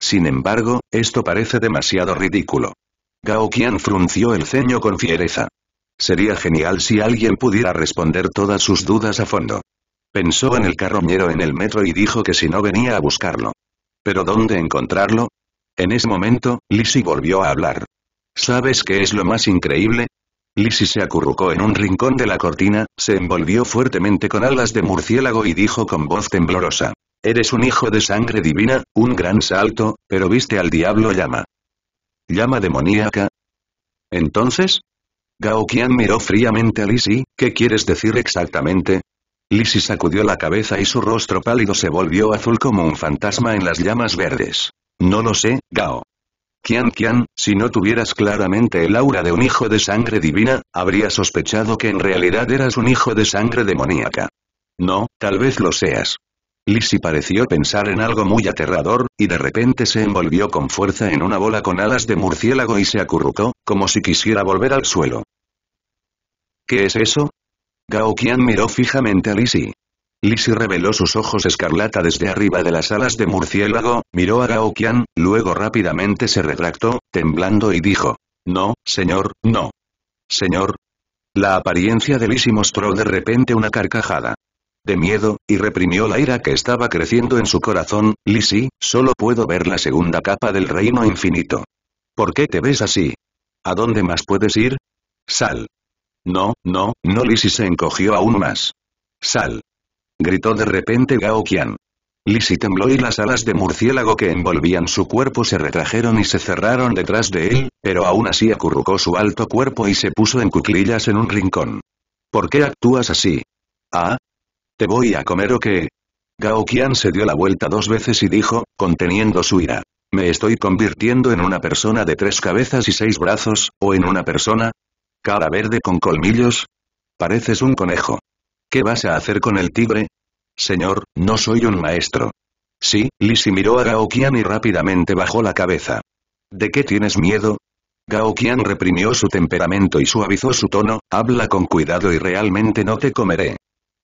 Speaker 1: Sin embargo, esto parece demasiado ridículo. Gao frunció el ceño con fiereza. Sería genial si alguien pudiera responder todas sus dudas a fondo. Pensó en el carroñero en el metro y dijo que si no venía a buscarlo. ¿Pero dónde encontrarlo? En ese momento, Lisi volvió a hablar. ¿Sabes qué es lo más increíble? Lisi se acurrucó en un rincón de la cortina, se envolvió fuertemente con alas de murciélago y dijo con voz temblorosa. Eres un hijo de sangre divina, un gran salto, pero viste al diablo llama. ¿Llama demoníaca? ¿Entonces? Gao Qian miró fríamente a Lisi. ¿qué quieres decir exactamente? Lisi sacudió la cabeza y su rostro pálido se volvió azul como un fantasma en las llamas verdes. No lo sé, Gao. Qian Qian, si no tuvieras claramente el aura de un hijo de sangre divina, habría sospechado que en realidad eras un hijo de sangre demoníaca. No, tal vez lo seas. Lisi pareció pensar en algo muy aterrador, y de repente se envolvió con fuerza en una bola con alas de murciélago y se acurrucó, como si quisiera volver al suelo. ¿Qué es eso? Gao Qian miró fijamente a Lisi. Lisi reveló sus ojos escarlata desde arriba de las alas de murciélago, miró a Gao luego rápidamente se retractó, temblando y dijo. No, señor, no. Señor. La apariencia de Lisi mostró de repente una carcajada. De miedo, y reprimió la ira que estaba creciendo en su corazón, Lisi, solo puedo ver la segunda capa del reino infinito. ¿Por qué te ves así? ¿A dónde más puedes ir? Sal. No, no, no Lisi se encogió aún más. Sal gritó de repente Gao Qian. Lisi tembló y las alas de murciélago que envolvían su cuerpo se retrajeron y se cerraron detrás de él, pero aún así acurrucó su alto cuerpo y se puso en cuclillas en un rincón. ¿Por qué actúas así? ¿Ah? ¿Te voy a comer o qué? Gao Qian se dio la vuelta dos veces y dijo, conteniendo su ira. ¿Me estoy convirtiendo en una persona de tres cabezas y seis brazos, o en una persona? ¿Cara verde con colmillos? Pareces un conejo. ¿Qué vas a hacer con el tigre? Señor, no soy un maestro. Sí, Lisi miró a Gaokian y rápidamente bajó la cabeza. ¿De qué tienes miedo? Gaokian reprimió su temperamento y suavizó su tono, habla con cuidado y realmente no te comeré.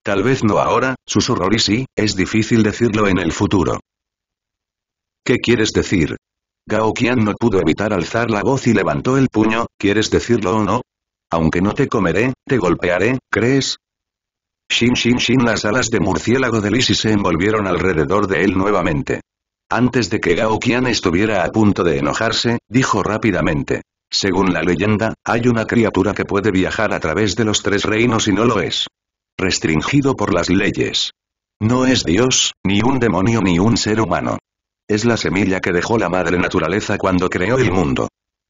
Speaker 1: Tal vez no ahora, susurró Lisi, es difícil decirlo en el futuro. ¿Qué quieres decir? Gaokian no pudo evitar alzar la voz y levantó el puño, ¿quieres decirlo o no? Aunque no te comeré, te golpearé, ¿crees? Shin Shin Shin las alas de murciélago de Lisi se envolvieron alrededor de él nuevamente. Antes de que Gao Qian estuviera a punto de enojarse, dijo rápidamente. Según la leyenda, hay una criatura que puede viajar a través de los tres reinos y no lo es. Restringido por las leyes. No es Dios, ni un demonio ni un ser humano. Es la semilla que dejó la madre naturaleza cuando creó el mundo.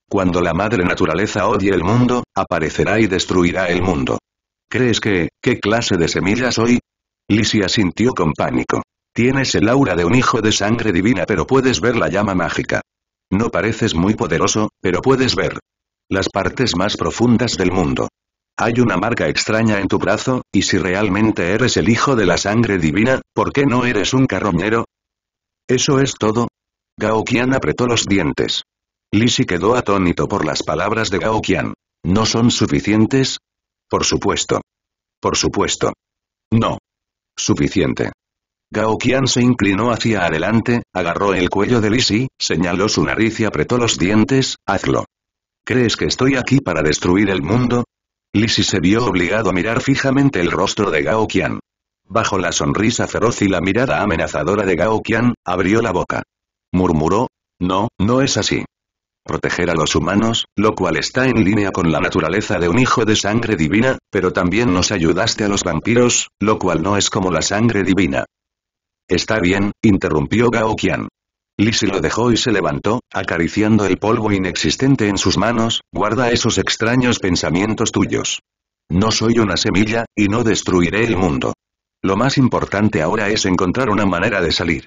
Speaker 1: Cuando la madre naturaleza odie el mundo, aparecerá y destruirá el mundo. ¿Crees que, qué clase de semilla soy? Lisi asintió con pánico. Tienes el aura de un hijo de sangre divina pero puedes ver la llama mágica. No pareces muy poderoso, pero puedes ver las partes más profundas del mundo. Hay una marca extraña en tu brazo, y si realmente eres el hijo de la sangre divina, ¿por qué no eres un carroñero? ¿Eso es todo? Gao apretó los dientes. Lisi quedó atónito por las palabras de Gao ¿No son suficientes? Por supuesto. Por supuesto. No. Suficiente. Gao Qian se inclinó hacia adelante, agarró el cuello de Lisi, señaló su nariz y apretó los dientes, hazlo. ¿Crees que estoy aquí para destruir el mundo? Lisi se vio obligado a mirar fijamente el rostro de Gao Qian. Bajo la sonrisa feroz y la mirada amenazadora de Gao Qian, abrió la boca. Murmuró, no, no es así proteger a los humanos, lo cual está en línea con la naturaleza de un hijo de sangre divina, pero también nos ayudaste a los vampiros, lo cual no es como la sangre divina. Está bien, interrumpió Gao Qian. Lisi lo dejó y se levantó, acariciando el polvo inexistente en sus manos, guarda esos extraños pensamientos tuyos. No soy una semilla, y no destruiré el mundo. Lo más importante ahora es encontrar una manera de salir.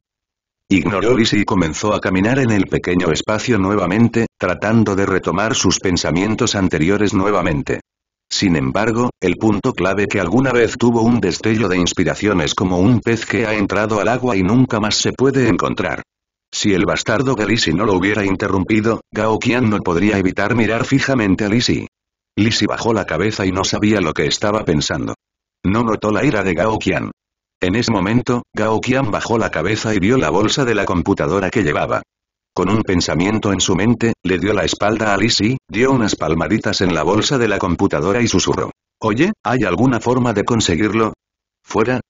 Speaker 1: Ignoró Lisi y comenzó a caminar en el pequeño espacio nuevamente, tratando de retomar sus pensamientos anteriores nuevamente. Sin embargo, el punto clave que alguna vez tuvo un destello de inspiración es como un pez que ha entrado al agua y nunca más se puede encontrar. Si el bastardo de Lisi no lo hubiera interrumpido, Gao Qian no podría evitar mirar fijamente a Lisi. Lisi bajó la cabeza y no sabía lo que estaba pensando. No notó la ira de Gao Qian. En ese momento, Gao Qian bajó la cabeza y vio la bolsa de la computadora que llevaba. Con un pensamiento en su mente, le dio la espalda a Lisi, dio unas palmaditas en la bolsa de la computadora y susurró. Oye, ¿hay alguna forma de conseguirlo? ¿Fuera?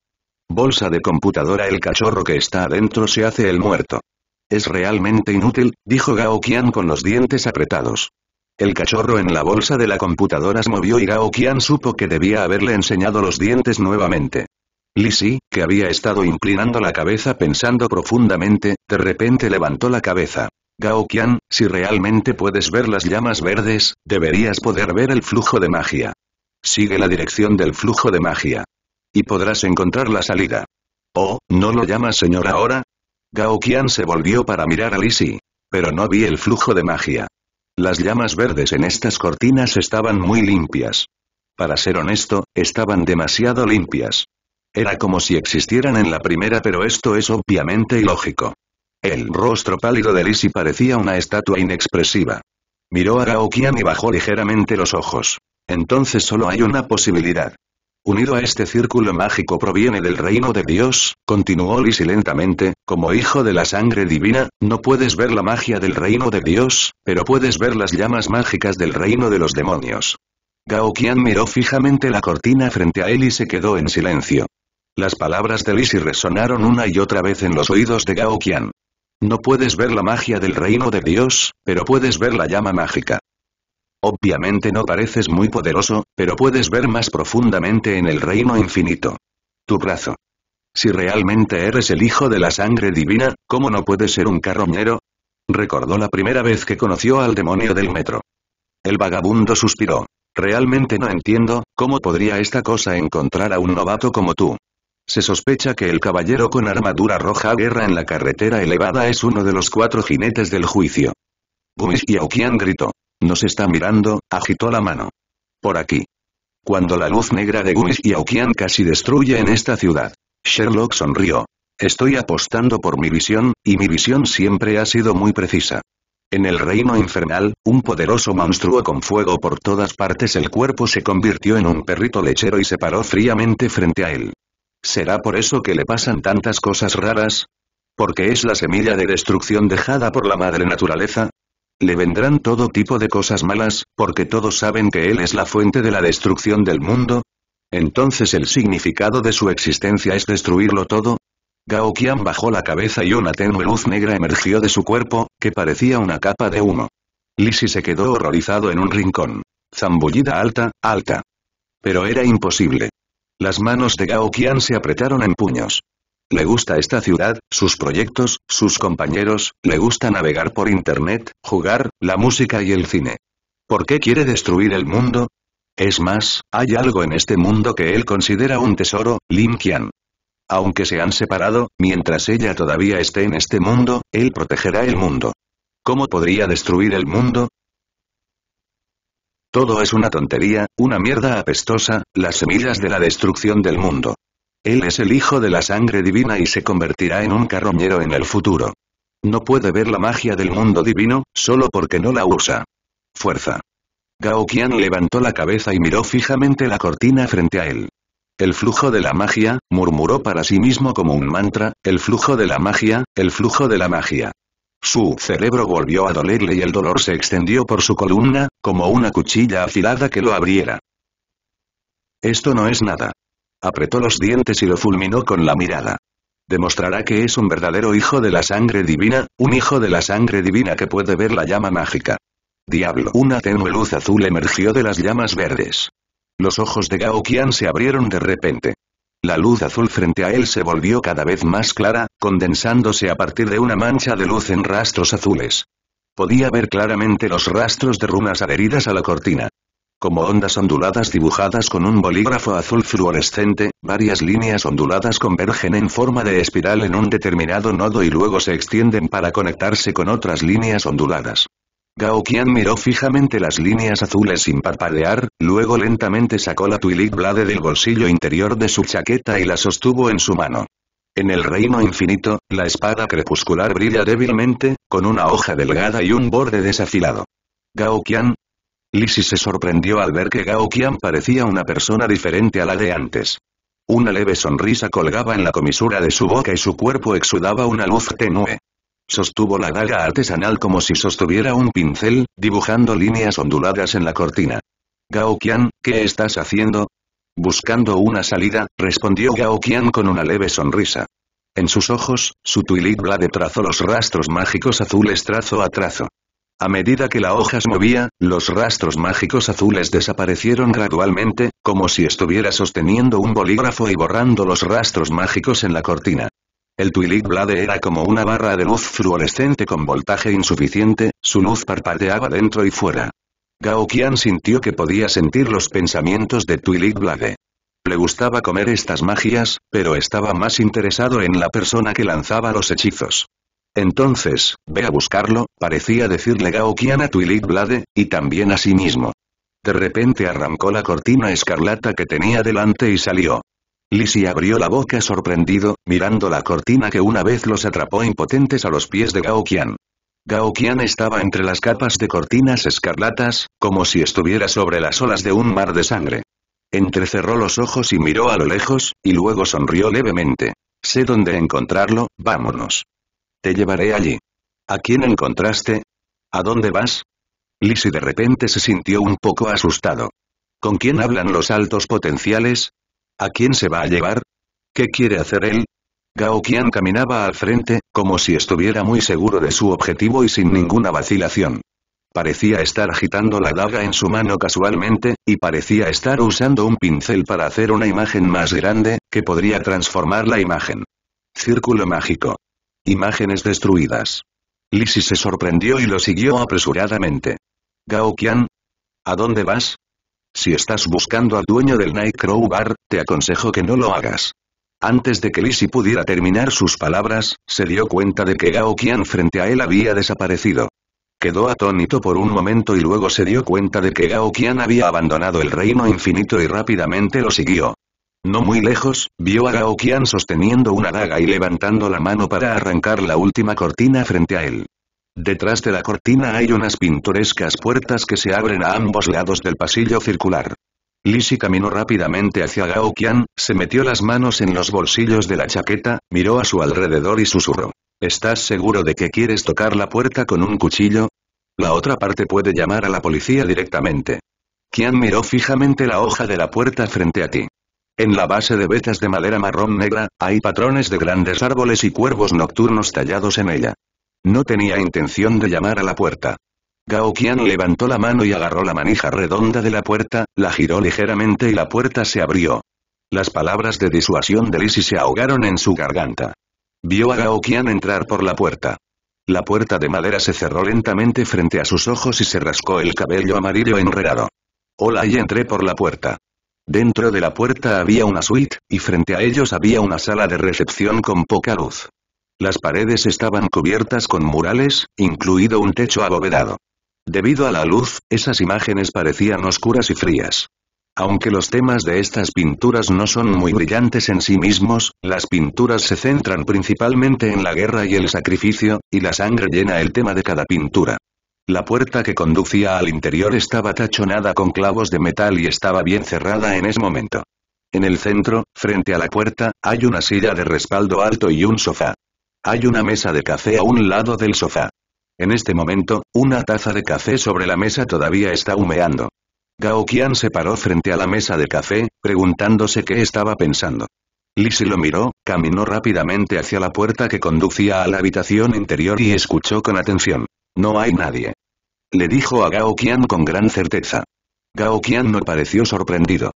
Speaker 1: Bolsa de computadora El cachorro que está adentro se hace el muerto. Es realmente inútil, dijo Gao Qian con los dientes apretados. El cachorro en la bolsa de la computadora se movió y Gao Qian supo que debía haberle enseñado los dientes nuevamente. Lisi, que había estado inclinando la cabeza pensando profundamente, de repente levantó la cabeza. Gao Qian, si realmente puedes ver las llamas verdes, deberías poder ver el flujo de magia. Sigue la dirección del flujo de magia. Y podrás encontrar la salida. Oh, ¿no lo llamas señor ahora? Gao Qian se volvió para mirar a Lisi, Pero no vi el flujo de magia. Las llamas verdes en estas cortinas estaban muy limpias. Para ser honesto, estaban demasiado limpias. Era como si existieran en la primera pero esto es obviamente ilógico. El rostro pálido de Lisi parecía una estatua inexpresiva. Miró a Gaokian y bajó ligeramente los ojos. Entonces solo hay una posibilidad. Unido a este círculo mágico proviene del reino de Dios, continuó Lisi lentamente, como hijo de la sangre divina, no puedes ver la magia del reino de Dios, pero puedes ver las llamas mágicas del reino de los demonios. Gao miró fijamente la cortina frente a él y se quedó en silencio. Las palabras de Lisi resonaron una y otra vez en los oídos de Gao Qian. No puedes ver la magia del reino de Dios, pero puedes ver la llama mágica. Obviamente no pareces muy poderoso, pero puedes ver más profundamente en el reino infinito. Tu brazo. Si realmente eres el hijo de la sangre divina, ¿cómo no puedes ser un carroñero? Recordó la primera vez que conoció al demonio del metro. El vagabundo suspiró. Realmente no entiendo, ¿cómo podría esta cosa encontrar a un novato como tú? Se sospecha que el caballero con armadura roja guerra en la carretera elevada es uno de los cuatro jinetes del juicio. y gritó. Nos está mirando, agitó la mano. Por aquí. Cuando la luz negra de y casi destruye en esta ciudad. Sherlock sonrió. Estoy apostando por mi visión, y mi visión siempre ha sido muy precisa. En el reino infernal, un poderoso monstruo con fuego por todas partes el cuerpo se convirtió en un perrito lechero y se paró fríamente frente a él. ¿Será por eso que le pasan tantas cosas raras? ¿Porque es la semilla de destrucción dejada por la madre naturaleza? Le vendrán todo tipo de cosas malas, porque todos saben que él es la fuente de la destrucción del mundo. Entonces el significado de su existencia es destruirlo todo. Gao Qian bajó la cabeza y una tenue luz negra emergió de su cuerpo, que parecía una capa de humo. Lisi se quedó horrorizado en un rincón. Zambullida alta, alta. Pero era imposible. Las manos de Gao Qian se apretaron en puños. Le gusta esta ciudad, sus proyectos, sus compañeros, le gusta navegar por internet, jugar, la música y el cine. ¿Por qué quiere destruir el mundo? Es más, hay algo en este mundo que él considera un tesoro, Lin Qian. Aunque se han separado, mientras ella todavía esté en este mundo, él protegerá el mundo. ¿Cómo podría destruir el mundo? Todo es una tontería, una mierda apestosa, las semillas de la destrucción del mundo. Él es el hijo de la sangre divina y se convertirá en un carroñero en el futuro. No puede ver la magia del mundo divino, solo porque no la usa. Fuerza. Gao Qian levantó la cabeza y miró fijamente la cortina frente a él. El flujo de la magia, murmuró para sí mismo como un mantra, el flujo de la magia, el flujo de la magia. Su cerebro volvió a dolerle y el dolor se extendió por su columna, como una cuchilla afilada que lo abriera. Esto no es nada. Apretó los dientes y lo fulminó con la mirada. Demostrará que es un verdadero hijo de la sangre divina, un hijo de la sangre divina que puede ver la llama mágica. Diablo. Una tenue luz azul emergió de las llamas verdes. Los ojos de Gao Qian se abrieron de repente. La luz azul frente a él se volvió cada vez más clara, condensándose a partir de una mancha de luz en rastros azules. Podía ver claramente los rastros de runas adheridas a la cortina. Como ondas onduladas dibujadas con un bolígrafo azul fluorescente, varias líneas onduladas convergen en forma de espiral en un determinado nodo y luego se extienden para conectarse con otras líneas onduladas. Gao Qian miró fijamente las líneas azules sin parpadear, luego lentamente sacó la tulip Blade del bolsillo interior de su chaqueta y la sostuvo en su mano. En el reino infinito, la espada crepuscular brilla débilmente, con una hoja delgada y un borde desafilado. Gao Qian. Lisi se sorprendió al ver que Gao Qian parecía una persona diferente a la de antes. Una leve sonrisa colgaba en la comisura de su boca y su cuerpo exudaba una luz tenue sostuvo la daga artesanal como si sostuviera un pincel, dibujando líneas onduladas en la cortina. Gao Qian, ¿qué estás haciendo? Buscando una salida, respondió Gao Qian con una leve sonrisa. En sus ojos, su Tuilit Blade trazó los rastros mágicos azules trazo a trazo. A medida que la hoja se movía, los rastros mágicos azules desaparecieron gradualmente, como si estuviera sosteniendo un bolígrafo y borrando los rastros mágicos en la cortina. El Twilight Blade era como una barra de luz fluorescente con voltaje insuficiente, su luz parpadeaba dentro y fuera. Gao Qian sintió que podía sentir los pensamientos de Twilight Blade. Le gustaba comer estas magias, pero estaba más interesado en la persona que lanzaba los hechizos. Entonces, ve a buscarlo, parecía decirle Gao Qian a Twilight Blade, y también a sí mismo. De repente arrancó la cortina escarlata que tenía delante y salió. Lisi abrió la boca sorprendido, mirando la cortina que una vez los atrapó impotentes a los pies de Gao Qian. Gao Qian estaba entre las capas de cortinas escarlatas, como si estuviera sobre las olas de un mar de sangre. Entrecerró los ojos y miró a lo lejos, y luego sonrió levemente. Sé dónde encontrarlo, vámonos. Te llevaré allí. ¿A quién encontraste? ¿A dónde vas? Lisi de repente se sintió un poco asustado. ¿Con quién hablan los altos potenciales? ¿A quién se va a llevar? ¿Qué quiere hacer él? Gao Qian caminaba al frente, como si estuviera muy seguro de su objetivo y sin ninguna vacilación. Parecía estar agitando la daga en su mano casualmente, y parecía estar usando un pincel para hacer una imagen más grande, que podría transformar la imagen. Círculo mágico. Imágenes destruidas. Lisi se sorprendió y lo siguió apresuradamente. Gao Qian. ¿A dónde vas? Si estás buscando al dueño del Bar, te aconsejo que no lo hagas. Antes de que Lisi pudiera terminar sus palabras, se dio cuenta de que Gao Qian frente a él había desaparecido. Quedó atónito por un momento y luego se dio cuenta de que Gao Qian había abandonado el reino infinito y rápidamente lo siguió. No muy lejos, vio a Gao Qian sosteniendo una daga y levantando la mano para arrancar la última cortina frente a él. Detrás de la cortina hay unas pintorescas puertas que se abren a ambos lados del pasillo circular. Lisi caminó rápidamente hacia Gao Qian, se metió las manos en los bolsillos de la chaqueta, miró a su alrededor y susurró. ¿Estás seguro de que quieres tocar la puerta con un cuchillo? La otra parte puede llamar a la policía directamente. Qian miró fijamente la hoja de la puerta frente a ti. En la base de vetas de madera marrón negra, hay patrones de grandes árboles y cuervos nocturnos tallados en ella. No tenía intención de llamar a la puerta. Gao Qian levantó la mano y agarró la manija redonda de la puerta, la giró ligeramente y la puerta se abrió. Las palabras de disuasión de Lisi se ahogaron en su garganta. Vio a Gao Qian entrar por la puerta. La puerta de madera se cerró lentamente frente a sus ojos y se rascó el cabello amarillo enredado. Hola y entré por la puerta. Dentro de la puerta había una suite, y frente a ellos había una sala de recepción con poca luz. Las paredes estaban cubiertas con murales, incluido un techo abovedado. Debido a la luz, esas imágenes parecían oscuras y frías. Aunque los temas de estas pinturas no son muy brillantes en sí mismos, las pinturas se centran principalmente en la guerra y el sacrificio, y la sangre llena el tema de cada pintura. La puerta que conducía al interior estaba tachonada con clavos de metal y estaba bien cerrada en ese momento. En el centro, frente a la puerta, hay una silla de respaldo alto y un sofá. Hay una mesa de café a un lado del sofá. En este momento, una taza de café sobre la mesa todavía está humeando. Gao Qian se paró frente a la mesa de café, preguntándose qué estaba pensando. Lisi lo miró, caminó rápidamente hacia la puerta que conducía a la habitación interior y escuchó con atención. No hay nadie. Le dijo a Gao Qian con gran certeza. Gao Qian no pareció sorprendido.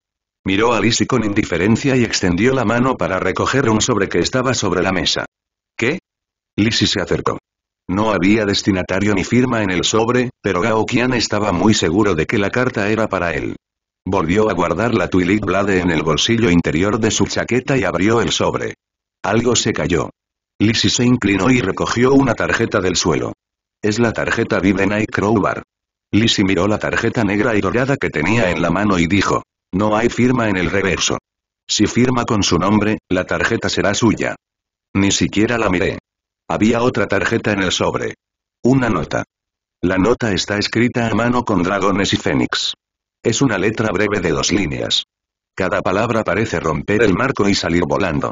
Speaker 1: Miró a Lisi con indiferencia y extendió la mano para recoger un sobre que estaba sobre la mesa. Lisi se acercó. No había destinatario ni firma en el sobre, pero Gao Qian estaba muy seguro de que la carta era para él. Volvió a guardar la Twilight Blade en el bolsillo interior de su chaqueta y abrió el sobre. Algo se cayó. Lisi se inclinó y recogió una tarjeta del suelo. Es la tarjeta y Crowbar. Lisi miró la tarjeta negra y dorada que tenía en la mano y dijo. No hay firma en el reverso. Si firma con su nombre, la tarjeta será suya. Ni siquiera la miré. Había otra tarjeta en el sobre. Una nota. La nota está escrita a mano con dragones y fénix. Es una letra breve de dos líneas. Cada palabra parece romper el marco y salir volando.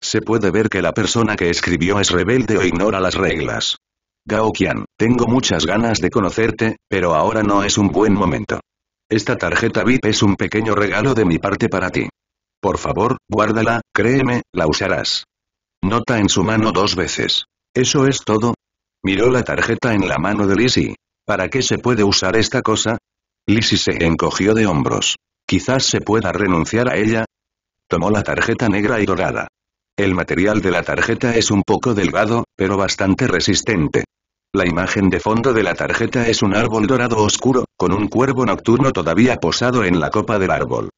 Speaker 1: Se puede ver que la persona que escribió es rebelde o ignora las reglas. Gao Qian, tengo muchas ganas de conocerte, pero ahora no es un buen momento. Esta tarjeta VIP es un pequeño regalo de mi parte para ti. Por favor, guárdala, créeme, la usarás. Nota en su mano dos veces. ¿Eso es todo? Miró la tarjeta en la mano de Lizzie. ¿Para qué se puede usar esta cosa? Lizzie se encogió de hombros. Quizás se pueda renunciar a ella. Tomó la tarjeta negra y dorada. El material de la tarjeta es un poco delgado, pero bastante resistente. La imagen de fondo de la tarjeta es un árbol dorado oscuro, con un cuervo nocturno todavía posado en la copa del árbol.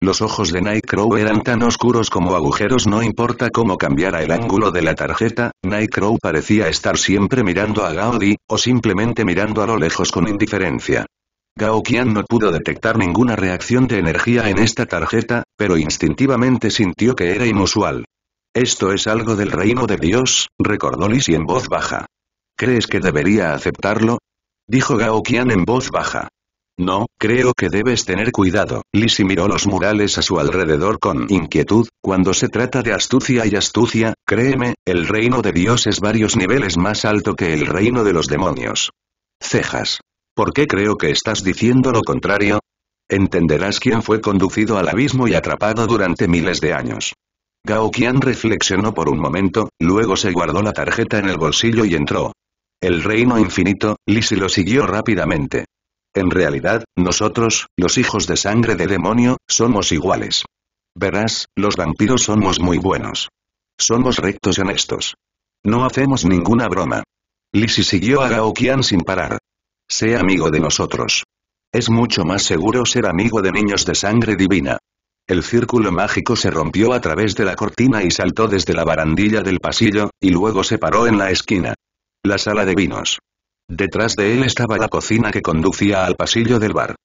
Speaker 1: Los ojos de Nightcrow eran tan oscuros como agujeros no importa cómo cambiara el ángulo de la tarjeta, Nightcrow parecía estar siempre mirando a Gaudi, o simplemente mirando a lo lejos con indiferencia. Gao no pudo detectar ninguna reacción de energía en esta tarjeta, pero instintivamente sintió que era inusual. Esto es algo del reino de Dios, recordó Lisi en voz baja. ¿Crees que debería aceptarlo? Dijo Gao en voz baja. No, creo que debes tener cuidado. Lisi miró los murales a su alrededor con inquietud, cuando se trata de astucia y astucia, créeme, el reino de Dios es varios niveles más alto que el reino de los demonios. Cejas. ¿Por qué creo que estás diciendo lo contrario? Entenderás quién fue conducido al abismo y atrapado durante miles de años. Gao Qian reflexionó por un momento, luego se guardó la tarjeta en el bolsillo y entró. El reino infinito, Lisi lo siguió rápidamente. En realidad, nosotros, los hijos de sangre de demonio, somos iguales. Verás, los vampiros somos muy buenos. Somos rectos y honestos. No hacemos ninguna broma. Lisi siguió a Gao sin parar. Sea amigo de nosotros. Es mucho más seguro ser amigo de niños de sangre divina. El círculo mágico se rompió a través de la cortina y saltó desde la barandilla del pasillo, y luego se paró en la esquina. La sala de vinos. Detrás de él estaba la cocina que conducía al pasillo del bar.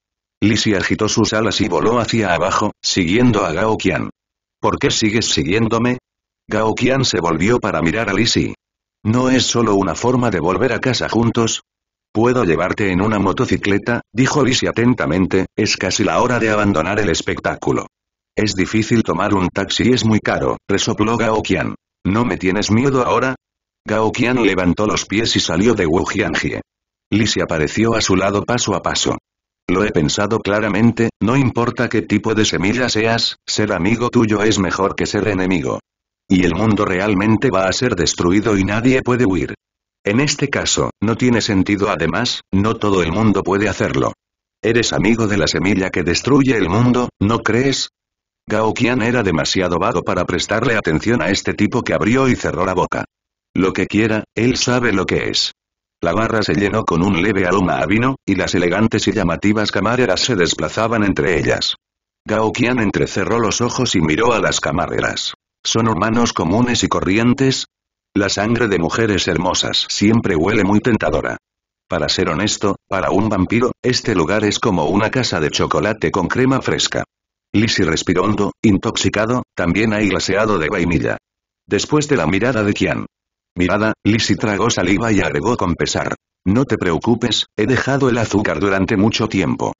Speaker 1: Lisi agitó sus alas y voló hacia abajo, siguiendo a Gao Qian. ¿Por qué sigues siguiéndome? Gao Qian se volvió para mirar a Lisi. ¿No es solo una forma de volver a casa juntos? Puedo llevarte en una motocicleta, dijo Lisi atentamente, es casi la hora de abandonar el espectáculo. Es difícil tomar un taxi y es muy caro, resopló Gao Qian. ¿No me tienes miedo ahora? Gao Qian levantó los pies y salió de Wu Li se apareció a su lado paso a paso. Lo he pensado claramente, no importa qué tipo de semilla seas, ser amigo tuyo es mejor que ser enemigo. Y el mundo realmente va a ser destruido y nadie puede huir. En este caso, no tiene sentido además, no todo el mundo puede hacerlo. Eres amigo de la semilla que destruye el mundo, ¿no crees? Gao Qian era demasiado vago para prestarle atención a este tipo que abrió y cerró la boca. Lo que quiera, él sabe lo que es. La barra se llenó con un leve aroma a vino, y las elegantes y llamativas camareras se desplazaban entre ellas. Gao Qian entrecerró los ojos y miró a las camareras. ¿Son humanos comunes y corrientes? La sangre de mujeres hermosas siempre huele muy tentadora. Para ser honesto, para un vampiro, este lugar es como una casa de chocolate con crema fresca. Lisi respiró hondo, intoxicado, también hay glaseado de vainilla. Después de la mirada de Qian, mirada, Lizzie tragó saliva y agregó con pesar. No te preocupes, he dejado el azúcar durante mucho tiempo.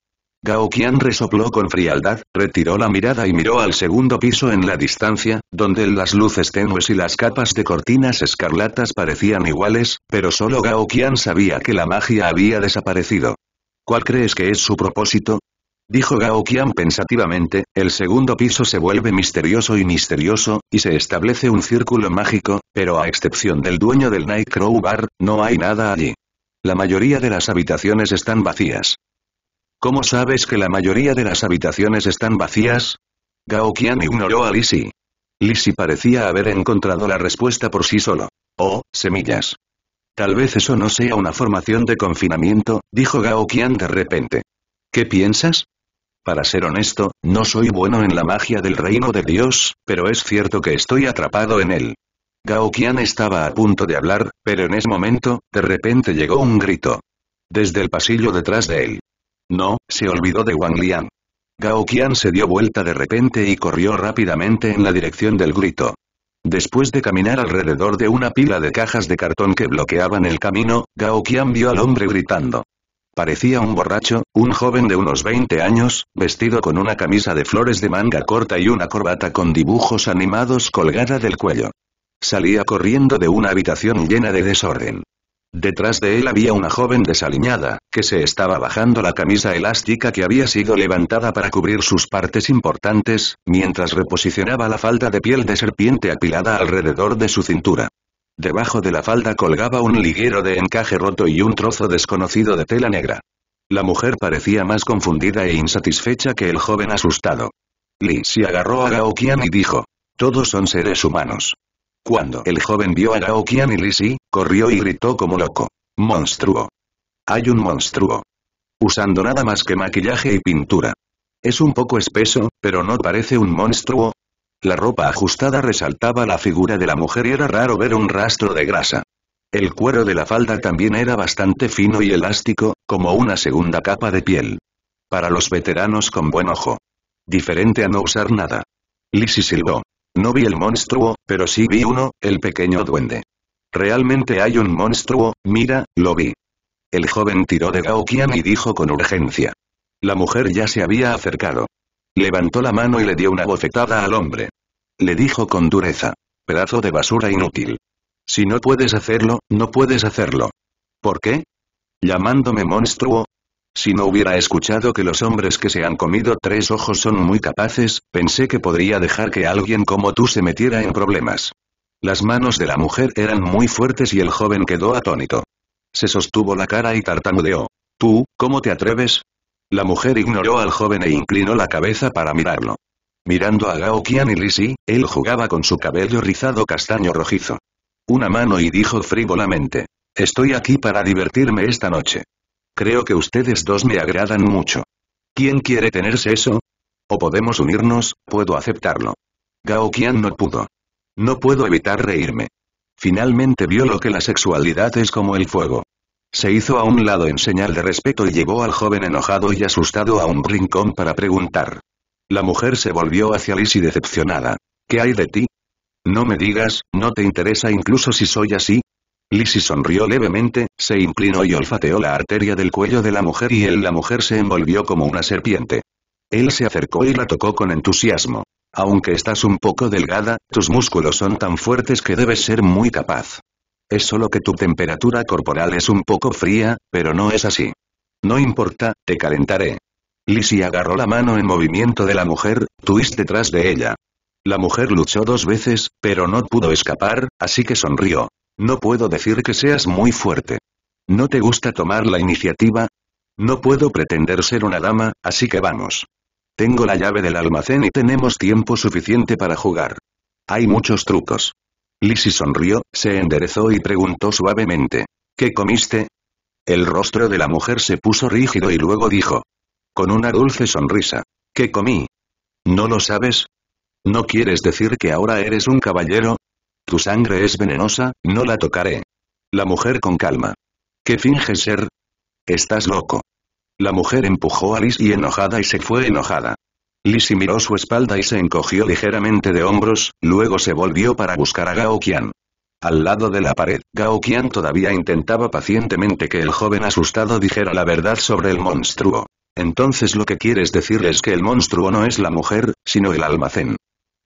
Speaker 1: Gao Qian resopló con frialdad, retiró la mirada y miró al segundo piso en la distancia, donde las luces tenues y las capas de cortinas escarlatas parecían iguales, pero solo Gao Qian sabía que la magia había desaparecido. ¿Cuál crees que es su propósito? dijo Gao Qian pensativamente, el segundo piso se vuelve misterioso y misterioso, y se establece un círculo mágico, pero a excepción del dueño del Night Crow Bar, no hay nada allí. La mayoría de las habitaciones están vacías. ¿Cómo sabes que la mayoría de las habitaciones están vacías? Gao Qian ignoró a Lisi. Lisi parecía haber encontrado la respuesta por sí solo. Oh, semillas. Tal vez eso no sea una formación de confinamiento, dijo Gao Qian de repente. ¿Qué piensas? Para ser honesto, no soy bueno en la magia del reino de Dios, pero es cierto que estoy atrapado en él. Gao Qian estaba a punto de hablar, pero en ese momento, de repente llegó un grito. Desde el pasillo detrás de él. No, se olvidó de Wang Liang. Gao Qian se dio vuelta de repente y corrió rápidamente en la dirección del grito. Después de caminar alrededor de una pila de cajas de cartón que bloqueaban el camino, Gao Qian vio al hombre gritando. Parecía un borracho, un joven de unos 20 años, vestido con una camisa de flores de manga corta y una corbata con dibujos animados colgada del cuello. Salía corriendo de una habitación llena de desorden. Detrás de él había una joven desaliñada, que se estaba bajando la camisa elástica que había sido levantada para cubrir sus partes importantes, mientras reposicionaba la falda de piel de serpiente apilada alrededor de su cintura. Debajo de la falda colgaba un liguero de encaje roto y un trozo desconocido de tela negra. La mujer parecía más confundida e insatisfecha que el joven asustado. lisi agarró a Gao y dijo. Todos son seres humanos. Cuando el joven vio a Gao y lisi corrió y gritó como loco. Monstruo. Hay un monstruo. Usando nada más que maquillaje y pintura. Es un poco espeso, pero no parece un monstruo, la ropa ajustada resaltaba la figura de la mujer y era raro ver un rastro de grasa. El cuero de la falda también era bastante fino y elástico, como una segunda capa de piel. Para los veteranos con buen ojo. Diferente a no usar nada. Lisi silbó. No vi el monstruo, pero sí vi uno, el pequeño duende. Realmente hay un monstruo, mira, lo vi. El joven tiró de Gao y dijo con urgencia. La mujer ya se había acercado. Levantó la mano y le dio una bofetada al hombre. Le dijo con dureza. Pedazo de basura inútil. Si no puedes hacerlo, no puedes hacerlo. ¿Por qué? ¿Llamándome monstruo? Si no hubiera escuchado que los hombres que se han comido tres ojos son muy capaces, pensé que podría dejar que alguien como tú se metiera en problemas. Las manos de la mujer eran muy fuertes y el joven quedó atónito. Se sostuvo la cara y tartamudeó. ¿Tú, cómo te atreves? La mujer ignoró al joven e inclinó la cabeza para mirarlo. Mirando a Gao Qian y Lisi, él jugaba con su cabello rizado castaño rojizo. Una mano y dijo frívolamente. Estoy aquí para divertirme esta noche. Creo que ustedes dos me agradan mucho. ¿Quién quiere tenerse eso? O podemos unirnos, puedo aceptarlo. Gao Qian no pudo. No puedo evitar reírme. Finalmente vio lo que la sexualidad es como el fuego. Se hizo a un lado en señal de respeto y llevó al joven enojado y asustado a un rincón para preguntar. La mujer se volvió hacia Liz decepcionada. ¿Qué hay de ti? No me digas, no te interesa incluso si soy así. Lizzie sonrió levemente, se inclinó y olfateó la arteria del cuello de la mujer y él la mujer se envolvió como una serpiente. Él se acercó y la tocó con entusiasmo. Aunque estás un poco delgada, tus músculos son tan fuertes que debes ser muy capaz. Es solo que tu temperatura corporal es un poco fría, pero no es así. No importa, te calentaré. Lizzie agarró la mano en movimiento de la mujer, Twist detrás de ella. La mujer luchó dos veces, pero no pudo escapar, así que sonrió. No puedo decir que seas muy fuerte. ¿No te gusta tomar la iniciativa? No puedo pretender ser una dama, así que vamos. Tengo la llave del almacén y tenemos tiempo suficiente para jugar. Hay muchos trucos. Lizzie sonrió, se enderezó y preguntó suavemente. ¿Qué comiste? El rostro de la mujer se puso rígido y luego dijo. Con una dulce sonrisa. ¿Qué comí? ¿No lo sabes? ¿No quieres decir que ahora eres un caballero? Tu sangre es venenosa, no la tocaré. La mujer con calma. ¿Qué finge ser? Estás loco. La mujer empujó a Liz y enojada y se fue enojada. Lisi miró su espalda y se encogió ligeramente de hombros, luego se volvió para buscar a Gao Qian. Al lado de la pared, Gao Qian todavía intentaba pacientemente que el joven asustado dijera la verdad sobre el monstruo. Entonces lo que quieres decir es que el monstruo no es la mujer, sino el almacén.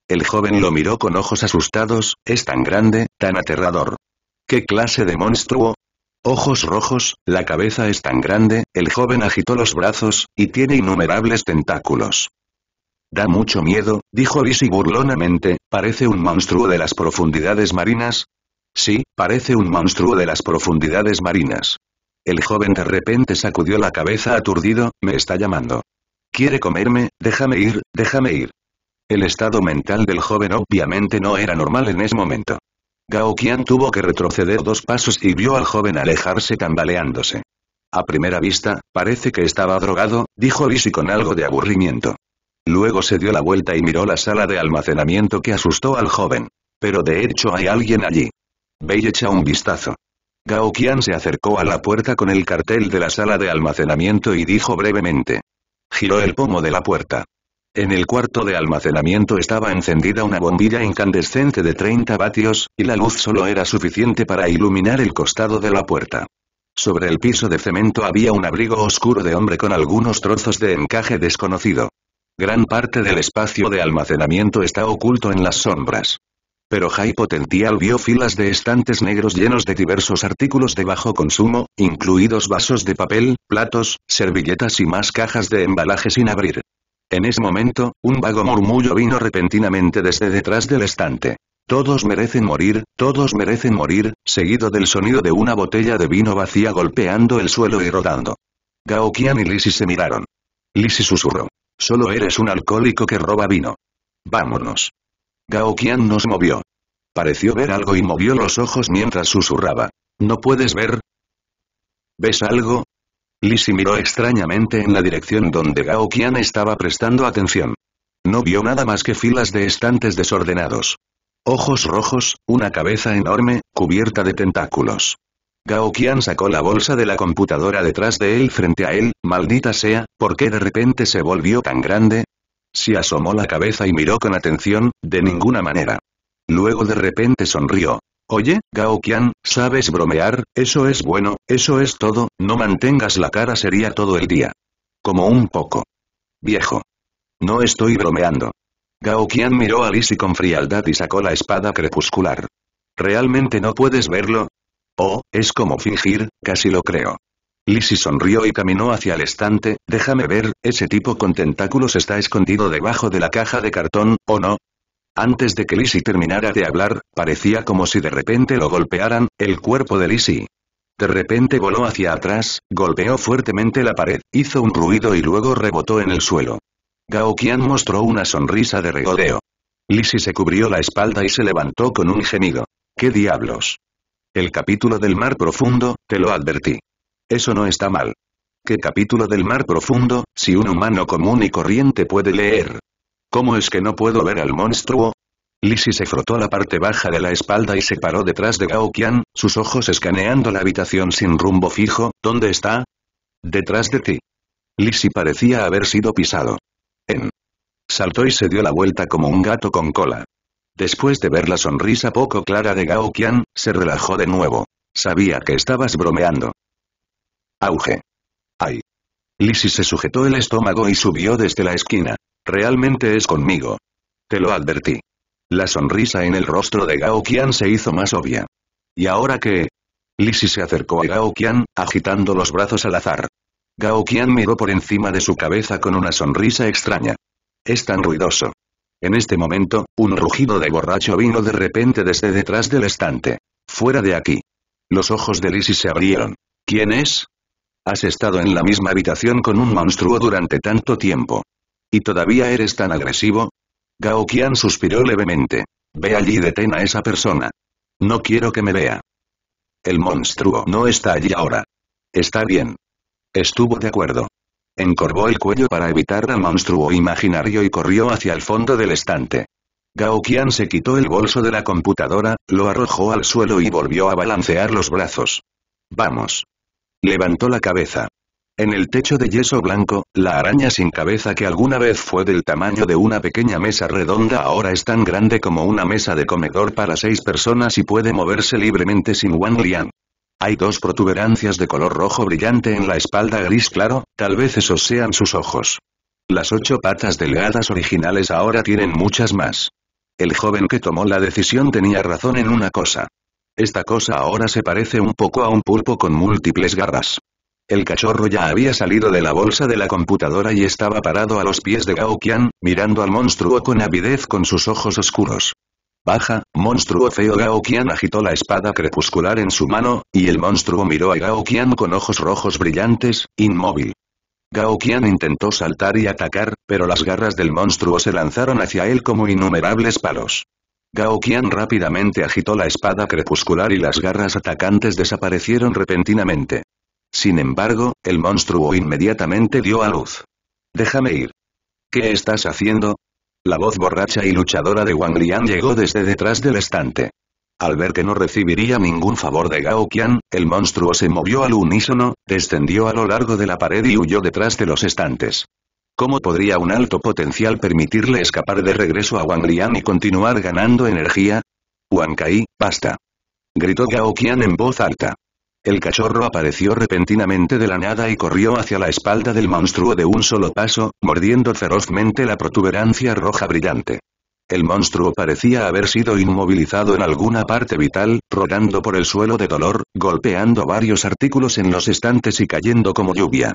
Speaker 1: El joven lo miró con ojos asustados, es tan grande, tan aterrador. ¿Qué clase de monstruo? Ojos rojos, la cabeza es tan grande, el joven agitó los brazos, y tiene innumerables tentáculos. Da mucho miedo, dijo Lisi burlonamente, parece un monstruo de las profundidades marinas. Sí, parece un monstruo de las profundidades marinas. El joven de repente sacudió la cabeza aturdido, me está llamando. Quiere comerme, déjame ir, déjame ir. El estado mental del joven obviamente no era normal en ese momento. Gao Qian tuvo que retroceder dos pasos y vio al joven alejarse tambaleándose. A primera vista, parece que estaba drogado, dijo Lisi con algo de aburrimiento. Luego se dio la vuelta y miró la sala de almacenamiento que asustó al joven. Pero de hecho hay alguien allí. Bei echa un vistazo. Gao Qian se acercó a la puerta con el cartel de la sala de almacenamiento y dijo brevemente. Giró el pomo de la puerta. En el cuarto de almacenamiento estaba encendida una bombilla incandescente de 30 vatios, y la luz solo era suficiente para iluminar el costado de la puerta. Sobre el piso de cemento había un abrigo oscuro de hombre con algunos trozos de encaje desconocido. Gran parte del espacio de almacenamiento está oculto en las sombras. Pero High Potential vio filas de estantes negros llenos de diversos artículos de bajo consumo, incluidos vasos de papel, platos, servilletas y más cajas de embalaje sin abrir. En ese momento, un vago murmullo vino repentinamente desde detrás del estante. Todos merecen morir, todos merecen morir, seguido del sonido de una botella de vino vacía golpeando el suelo y rodando. Gao Qian y Lisi se miraron. Lisi susurró. Solo eres un alcohólico que roba vino. Vámonos. Gao Qian nos movió. Pareció ver algo y movió los ojos mientras susurraba. ¿No puedes ver? ¿Ves algo? Lisi miró extrañamente en la dirección donde Gao Qian estaba prestando atención. No vio nada más que filas de estantes desordenados. Ojos rojos, una cabeza enorme, cubierta de tentáculos. Gao Qian sacó la bolsa de la computadora detrás de él frente a él, maldita sea, ¿por qué de repente se volvió tan grande? Se asomó la cabeza y miró con atención, de ninguna manera. Luego de repente sonrió. Oye, Gao Qian, ¿sabes bromear? Eso es bueno, eso es todo, no mantengas la cara seria todo el día. Como un poco. Viejo. No estoy bromeando. Gao Qian miró a Lisi con frialdad y sacó la espada crepuscular. ¿Realmente no puedes verlo? Oh, es como fingir, casi lo creo. Lisi sonrió y caminó hacia el estante, déjame ver, ese tipo con tentáculos está escondido debajo de la caja de cartón, ¿o no? Antes de que Lisi terminara de hablar, parecía como si de repente lo golpearan, el cuerpo de Lisi, De repente voló hacia atrás, golpeó fuertemente la pared, hizo un ruido y luego rebotó en el suelo. Gao Qian mostró una sonrisa de regodeo. Lisi se cubrió la espalda y se levantó con un gemido. ¿Qué diablos? El capítulo del mar profundo, te lo advertí. Eso no está mal. ¿Qué capítulo del mar profundo, si un humano común y corriente puede leer? ¿Cómo es que no puedo ver al monstruo? Lisi se frotó la parte baja de la espalda y se paró detrás de Gao Qian, sus ojos escaneando la habitación sin rumbo fijo, ¿dónde está? Detrás de ti. Lisi parecía haber sido pisado. En. Saltó y se dio la vuelta como un gato con cola. Después de ver la sonrisa poco clara de Gao Qian, se relajó de nuevo. Sabía que estabas bromeando. Auge. Ay. Lisi se sujetó el estómago y subió desde la esquina. Realmente es conmigo. Te lo advertí. La sonrisa en el rostro de Gao Qian se hizo más obvia. ¿Y ahora qué? Lisi se acercó a Gao Qian, agitando los brazos al azar. Gao Qian miró por encima de su cabeza con una sonrisa extraña. Es tan ruidoso. En este momento, un rugido de borracho vino de repente desde detrás del estante. Fuera de aquí. Los ojos de Lizzie se abrieron. ¿Quién es? Has estado en la misma habitación con un monstruo durante tanto tiempo. ¿Y todavía eres tan agresivo? Gao Qian suspiró levemente. Ve allí y detén a esa persona. No quiero que me vea. El monstruo no está allí ahora. Está bien. Estuvo de acuerdo encorvó el cuello para evitar al monstruo imaginario y corrió hacia el fondo del estante. Gao Qian se quitó el bolso de la computadora, lo arrojó al suelo y volvió a balancear los brazos. Vamos. Levantó la cabeza. En el techo de yeso blanco, la araña sin cabeza que alguna vez fue del tamaño de una pequeña mesa redonda ahora es tan grande como una mesa de comedor para seis personas y puede moverse libremente sin Wang Liang. Hay dos protuberancias de color rojo brillante en la espalda gris claro, tal vez esos sean sus ojos. Las ocho patas delgadas originales ahora tienen muchas más. El joven que tomó la decisión tenía razón en una cosa. Esta cosa ahora se parece un poco a un pulpo con múltiples garras. El cachorro ya había salido de la bolsa de la computadora y estaba parado a los pies de Gao Qian, mirando al monstruo con avidez con sus ojos oscuros. Baja, monstruo feo Gao Qian agitó la espada crepuscular en su mano, y el monstruo miró a Gao Qian con ojos rojos brillantes, inmóvil. Gao Qian intentó saltar y atacar, pero las garras del monstruo se lanzaron hacia él como innumerables palos. Gao Qian rápidamente agitó la espada crepuscular y las garras atacantes desaparecieron repentinamente. Sin embargo, el monstruo inmediatamente dio a luz. Déjame ir. ¿Qué estás haciendo? La voz borracha y luchadora de Wang Lian llegó desde detrás del estante. Al ver que no recibiría ningún favor de Gao Qian, el monstruo se movió al unísono, descendió a lo largo de la pared y huyó detrás de los estantes. ¿Cómo podría un alto potencial permitirle escapar de regreso a Wang Lian y continuar ganando energía? Wang Kai, basta. Gritó Gao Qian en voz alta. El cachorro apareció repentinamente de la nada y corrió hacia la espalda del monstruo de un solo paso, mordiendo ferozmente la protuberancia roja brillante. El monstruo parecía haber sido inmovilizado en alguna parte vital, rodando por el suelo de dolor, golpeando varios artículos en los estantes y cayendo como lluvia.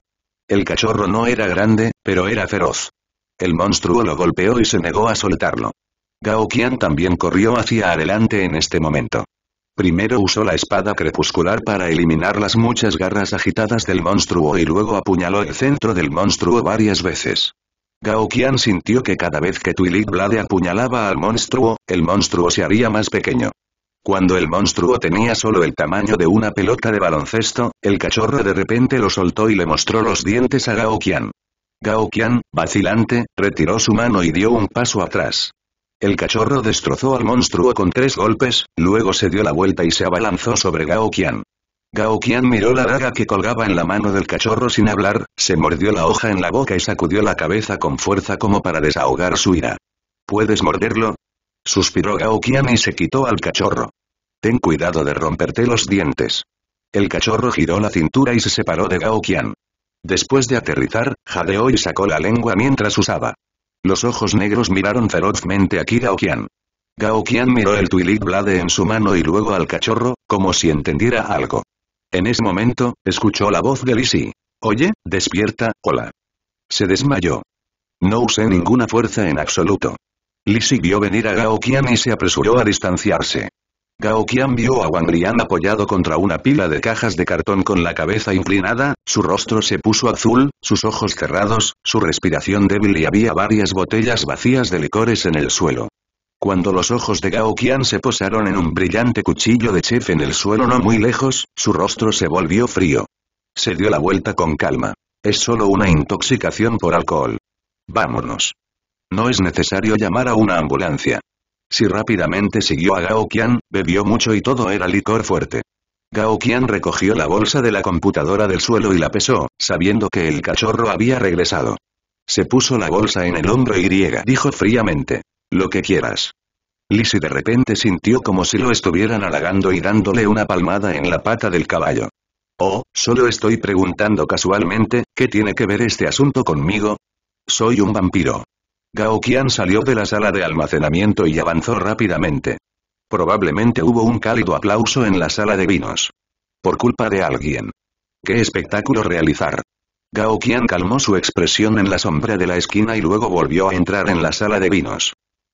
Speaker 1: El cachorro no era grande, pero era feroz. El monstruo lo golpeó y se negó a soltarlo. Gao Qian también corrió hacia adelante en este momento. Primero usó la espada crepuscular para eliminar las muchas garras agitadas del monstruo y luego apuñaló el centro del monstruo varias veces. Gao Qian sintió que cada vez que Twilight Blade apuñalaba al monstruo, el monstruo se haría más pequeño. Cuando el monstruo tenía solo el tamaño de una pelota de baloncesto, el cachorro de repente lo soltó y le mostró los dientes a Gao Qian. Gao Qian, vacilante, retiró su mano y dio un paso atrás. El cachorro destrozó al monstruo con tres golpes, luego se dio la vuelta y se abalanzó sobre Gao Qian. Gao Qian miró la daga que colgaba en la mano del cachorro sin hablar, se mordió la hoja en la boca y sacudió la cabeza con fuerza como para desahogar su ira. ¿Puedes morderlo? Suspiró Gao Qian y se quitó al cachorro. Ten cuidado de romperte los dientes. El cachorro giró la cintura y se separó de Gao Qian. Después de aterrizar, jadeó y sacó la lengua mientras usaba los ojos negros miraron ferozmente a Kira Okian. Gao Qian miró el Twilight Blade en su mano y luego al cachorro, como si entendiera algo. En ese momento, escuchó la voz de Lisi. Oye, despierta, hola. Se desmayó. No usé ninguna fuerza en absoluto. Lisi vio venir a Gao Qian y se apresuró a distanciarse. Gao Qian vio a Wang Lian apoyado contra una pila de cajas de cartón con la cabeza inclinada, su rostro se puso azul, sus ojos cerrados, su respiración débil y había varias botellas vacías de licores en el suelo. Cuando los ojos de Gao Qian se posaron en un brillante cuchillo de chef en el suelo no muy lejos, su rostro se volvió frío. Se dio la vuelta con calma. Es solo una intoxicación por alcohol. Vámonos. No es necesario llamar a una ambulancia. Si rápidamente siguió a Gao Qian, bebió mucho y todo era licor fuerte. Gao Qian recogió la bolsa de la computadora del suelo y la pesó, sabiendo que el cachorro había regresado. Se puso la bolsa en el hombro y dijo fríamente. Lo que quieras. Lisi de repente sintió como si lo estuvieran halagando y dándole una palmada en la pata del caballo. Oh, solo estoy preguntando casualmente, ¿qué tiene que ver este asunto conmigo? Soy un vampiro. Gao Qian salió de la sala de almacenamiento y avanzó rápidamente. Probablemente hubo un cálido aplauso en la sala de vinos. Por culpa de alguien. ¡Qué espectáculo realizar! Gao Qian calmó su expresión en la sombra de la esquina y luego volvió a entrar en la sala de vinos.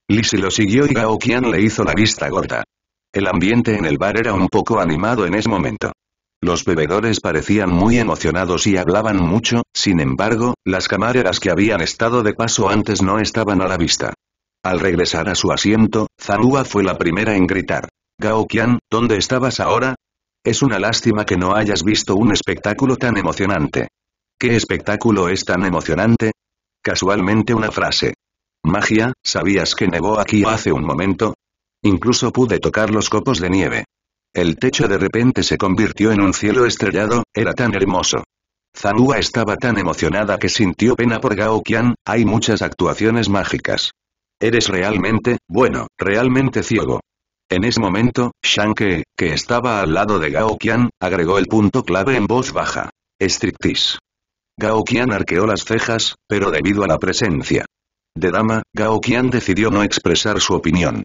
Speaker 1: Lisi lo siguió y Gao Qian le hizo la vista gorda. El ambiente en el bar era un poco animado en ese momento. Los bebedores parecían muy emocionados y hablaban mucho, sin embargo, las camareras que habían estado de paso antes no estaban a la vista. Al regresar a su asiento, Zanúa fue la primera en gritar. Gao Qian, ¿dónde estabas ahora? Es una lástima que no hayas visto un espectáculo tan emocionante. ¿Qué espectáculo es tan emocionante? Casualmente una frase. Magia, ¿sabías que nevó aquí hace un momento? Incluso pude tocar los copos de nieve. El techo de repente se convirtió en un cielo estrellado, era tan hermoso. Zanua estaba tan emocionada que sintió pena por Gao Qian, hay muchas actuaciones mágicas. Eres realmente, bueno, realmente ciego. En ese momento, Shang Ke, que estaba al lado de Gao Qian, agregó el punto clave en voz baja. Strictis. Gao Qian arqueó las cejas, pero debido a la presencia de Dama, Gao Qian decidió no expresar su opinión.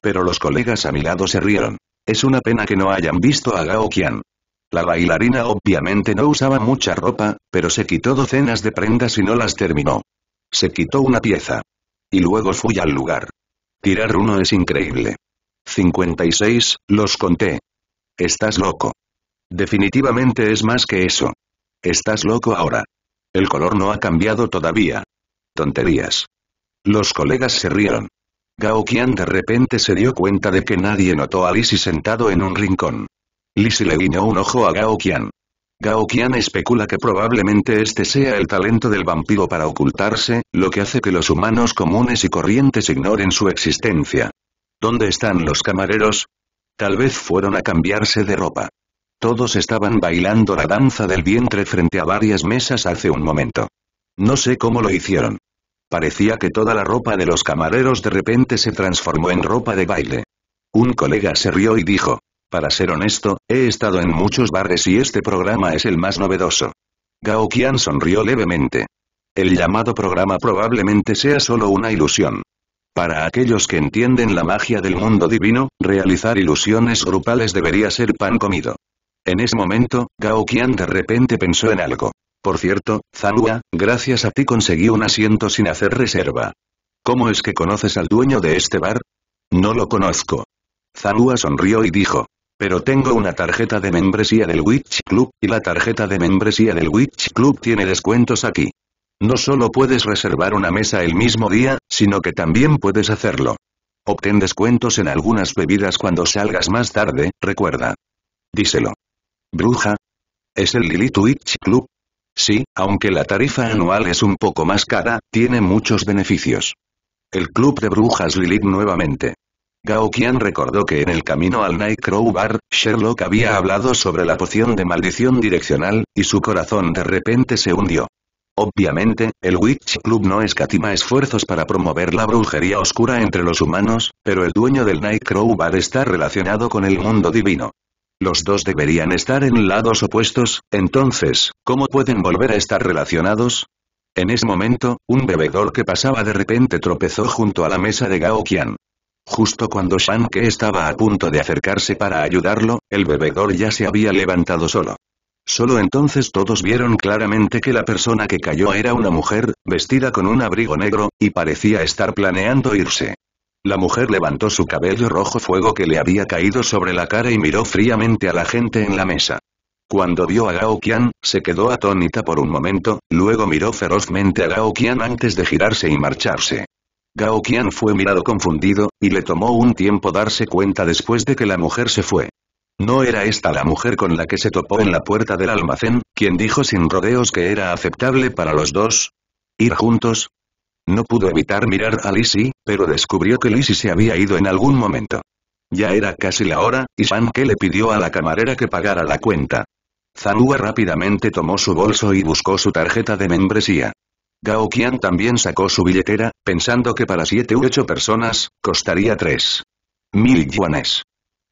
Speaker 1: Pero los colegas a mi lado se rieron. Es una pena que no hayan visto a Gao Qian. La bailarina obviamente no usaba mucha ropa, pero se quitó docenas de prendas y no las terminó. Se quitó una pieza. Y luego fui al lugar. Tirar uno es increíble. 56, los conté. Estás loco. Definitivamente es más que eso. Estás loco ahora. El color no ha cambiado todavía. Tonterías. Los colegas se rieron. Gao Qian de repente se dio cuenta de que nadie notó a Lisi sentado en un rincón. Lisi le guiñó un ojo a Gao Qian. Gao Qian especula que probablemente este sea el talento del vampiro para ocultarse, lo que hace que los humanos comunes y corrientes ignoren su existencia. ¿Dónde están los camareros? Tal vez fueron a cambiarse de ropa. Todos estaban bailando la danza del vientre frente a varias mesas hace un momento. No sé cómo lo hicieron. Parecía que toda la ropa de los camareros de repente se transformó en ropa de baile. Un colega se rió y dijo, para ser honesto, he estado en muchos bares y este programa es el más novedoso. Gao Qian sonrió levemente. El llamado programa probablemente sea solo una ilusión. Para aquellos que entienden la magia del mundo divino, realizar ilusiones grupales debería ser pan comido. En ese momento, Gao Qian de repente pensó en algo. Por cierto, Zanua, gracias a ti conseguí un asiento sin hacer reserva. ¿Cómo es que conoces al dueño de este bar? No lo conozco. Zanua sonrió y dijo. Pero tengo una tarjeta de membresía del Witch Club, y la tarjeta de membresía del Witch Club tiene descuentos aquí. No solo puedes reservar una mesa el mismo día, sino que también puedes hacerlo. Obtén descuentos en algunas bebidas cuando salgas más tarde, recuerda. Díselo. Bruja. Es el Lilith Witch Club, Sí, aunque la tarifa anual es un poco más cara, tiene muchos beneficios. El club de brujas Lilith nuevamente. Gao Qian recordó que en el camino al Nightcrow Bar, Sherlock había hablado sobre la poción de maldición direccional, y su corazón de repente se hundió. Obviamente, el Witch Club no escatima esfuerzos para promover la brujería oscura entre los humanos, pero el dueño del Nightcrow Bar está relacionado con el mundo divino. Los dos deberían estar en lados opuestos, entonces, ¿cómo pueden volver a estar relacionados? En ese momento, un bebedor que pasaba de repente tropezó junto a la mesa de Gao Qian. Justo cuando Shan Ke estaba a punto de acercarse para ayudarlo, el bebedor ya se había levantado solo. Solo entonces todos vieron claramente que la persona que cayó era una mujer, vestida con un abrigo negro, y parecía estar planeando irse. La mujer levantó su cabello rojo fuego que le había caído sobre la cara y miró fríamente a la gente en la mesa. Cuando vio a Gao Qian, se quedó atónita por un momento, luego miró ferozmente a Gao Qian antes de girarse y marcharse. Gao Qian fue mirado confundido, y le tomó un tiempo darse cuenta después de que la mujer se fue. ¿No era esta la mujer con la que se topó en la puerta del almacén, quien dijo sin rodeos que era aceptable para los dos? ¿Ir juntos? No pudo evitar mirar a Lizzie, pero descubrió que Lizzie se había ido en algún momento. Ya era casi la hora, y Shanke le pidió a la camarera que pagara la cuenta. Zanua rápidamente tomó su bolso y buscó su tarjeta de membresía. Gao Qian también sacó su billetera, pensando que para siete u ocho personas, costaría tres mil yuanes.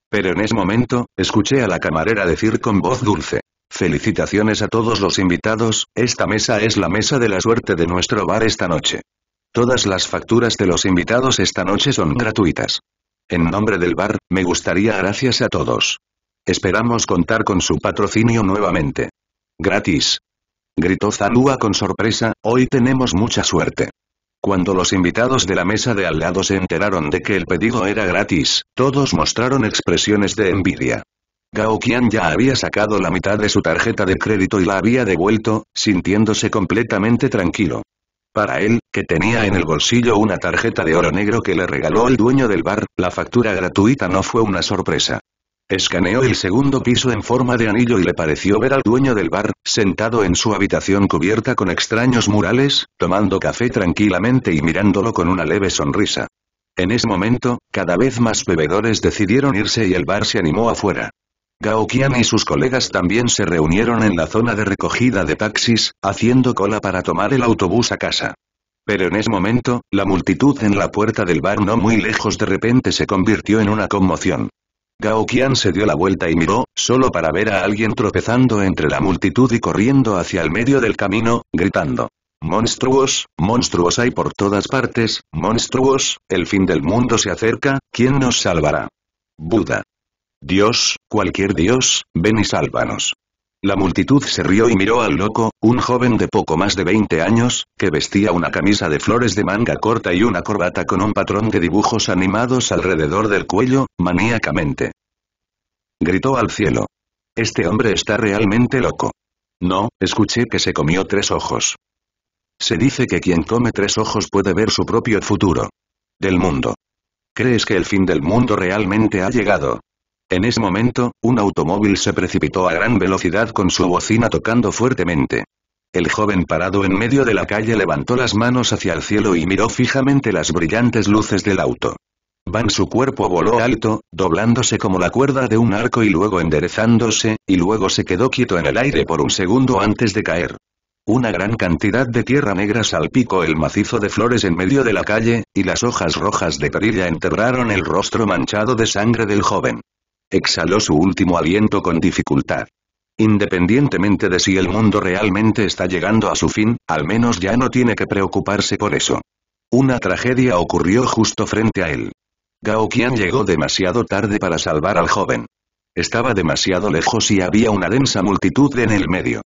Speaker 1: Pero en ese momento, escuché a la camarera decir con voz dulce. Felicitaciones a todos los invitados, esta mesa es la mesa de la suerte de nuestro bar esta noche. Todas las facturas de los invitados esta noche son gratuitas. En nombre del bar, me gustaría gracias a todos. Esperamos contar con su patrocinio nuevamente. Gratis. Gritó Zanúa con sorpresa, hoy tenemos mucha suerte. Cuando los invitados de la mesa de al lado se enteraron de que el pedido era gratis, todos mostraron expresiones de envidia. Gao Qian ya había sacado la mitad de su tarjeta de crédito y la había devuelto, sintiéndose completamente tranquilo. Para él, que tenía en el bolsillo una tarjeta de oro negro que le regaló el dueño del bar, la factura gratuita no fue una sorpresa. Escaneó el segundo piso en forma de anillo y le pareció ver al dueño del bar, sentado en su habitación cubierta con extraños murales, tomando café tranquilamente y mirándolo con una leve sonrisa. En ese momento, cada vez más bebedores decidieron irse y el bar se animó afuera. Gao Qian y sus colegas también se reunieron en la zona de recogida de taxis, haciendo cola para tomar el autobús a casa. Pero en ese momento, la multitud en la puerta del bar no muy lejos de repente se convirtió en una conmoción. Gao Qian se dio la vuelta y miró, solo para ver a alguien tropezando entre la multitud y corriendo hacia el medio del camino, gritando. Monstruos, monstruos hay por todas partes, monstruos, el fin del mundo se acerca, ¿quién nos salvará? Buda. Dios, cualquier Dios, ven y sálvanos. La multitud se rió y miró al loco, un joven de poco más de 20 años, que vestía una camisa de flores de manga corta y una corbata con un patrón de dibujos animados alrededor del cuello, maníacamente. Gritó al cielo. Este hombre está realmente loco. No, escuché que se comió tres ojos. Se dice que quien come tres ojos puede ver su propio futuro. Del mundo. ¿Crees que el fin del mundo realmente ha llegado? En ese momento, un automóvil se precipitó a gran velocidad con su bocina tocando fuertemente. El joven parado en medio de la calle levantó las manos hacia el cielo y miró fijamente las brillantes luces del auto. Van su cuerpo voló alto, doblándose como la cuerda de un arco y luego enderezándose, y luego se quedó quieto en el aire por un segundo antes de caer. Una gran cantidad de tierra negra salpicó el macizo de flores en medio de la calle, y las hojas rojas de perilla enterraron el rostro manchado de sangre del joven. Exhaló su último aliento con dificultad. Independientemente de si el mundo realmente está llegando a su fin, al menos ya no tiene que preocuparse por eso. Una tragedia ocurrió justo frente a él. Gao Qian llegó demasiado tarde para salvar al joven. Estaba demasiado lejos y había una densa multitud en el medio.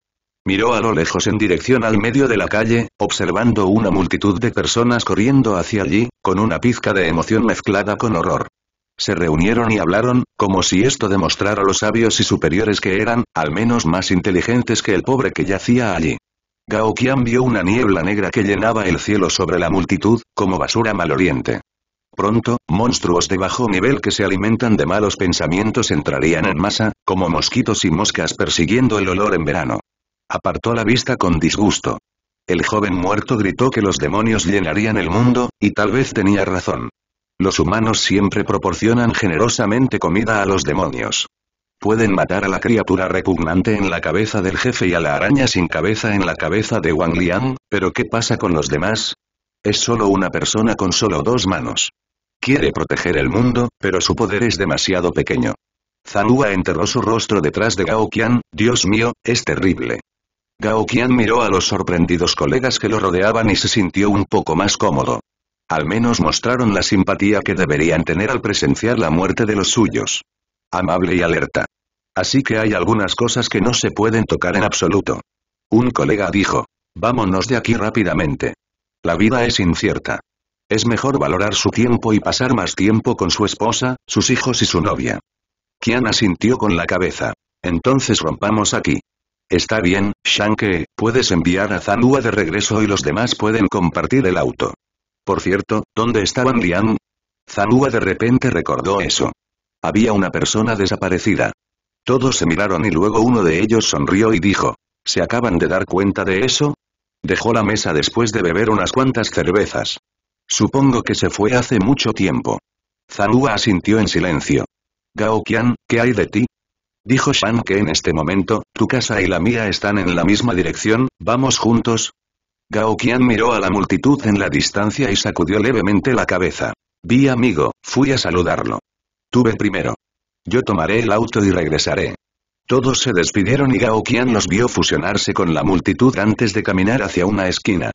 Speaker 1: Miró a lo lejos en dirección al medio de la calle, observando una multitud de personas corriendo hacia allí, con una pizca de emoción mezclada con horror. Se reunieron y hablaron, como si esto demostrara los sabios y superiores que eran, al menos más inteligentes que el pobre que yacía allí. Gao Qian vio una niebla negra que llenaba el cielo sobre la multitud, como basura maloliente. Pronto, monstruos de bajo nivel que se alimentan de malos pensamientos entrarían en masa, como mosquitos y moscas persiguiendo el olor en verano. Apartó la vista con disgusto. El joven muerto gritó que los demonios llenarían el mundo, y tal vez tenía razón. Los humanos siempre proporcionan generosamente comida a los demonios. Pueden matar a la criatura repugnante en la cabeza del jefe y a la araña sin cabeza en la cabeza de Wang Liang, pero ¿qué pasa con los demás? Es solo una persona con solo dos manos. Quiere proteger el mundo, pero su poder es demasiado pequeño. Zanua enterró su rostro detrás de Gao Qian, Dios mío, es terrible. Gao Qian miró a los sorprendidos colegas que lo rodeaban y se sintió un poco más cómodo. Al menos mostraron la simpatía que deberían tener al presenciar la muerte de los suyos. Amable y alerta. Así que hay algunas cosas que no se pueden tocar en absoluto. Un colega dijo, vámonos de aquí rápidamente. La vida es incierta. Es mejor valorar su tiempo y pasar más tiempo con su esposa, sus hijos y su novia. Kiana asintió con la cabeza. Entonces rompamos aquí. Está bien, Shanke, puedes enviar a Zanua de regreso y los demás pueden compartir el auto. Por cierto, ¿dónde estaban Liang? Zanúa de repente recordó eso. Había una persona desaparecida. Todos se miraron y luego uno de ellos sonrió y dijo. ¿Se acaban de dar cuenta de eso? Dejó la mesa después de beber unas cuantas cervezas. Supongo que se fue hace mucho tiempo. Zanua asintió en silencio. Gao Qian, ¿qué hay de ti? Dijo Shan que en este momento, tu casa y la mía están en la misma dirección, vamos juntos, Gao Qian miró a la multitud en la distancia y sacudió levemente la cabeza. Vi amigo, fui a saludarlo. Tuve primero. Yo tomaré el auto y regresaré. Todos se despidieron y Gao Qian los vio fusionarse con la multitud antes de caminar hacia una esquina.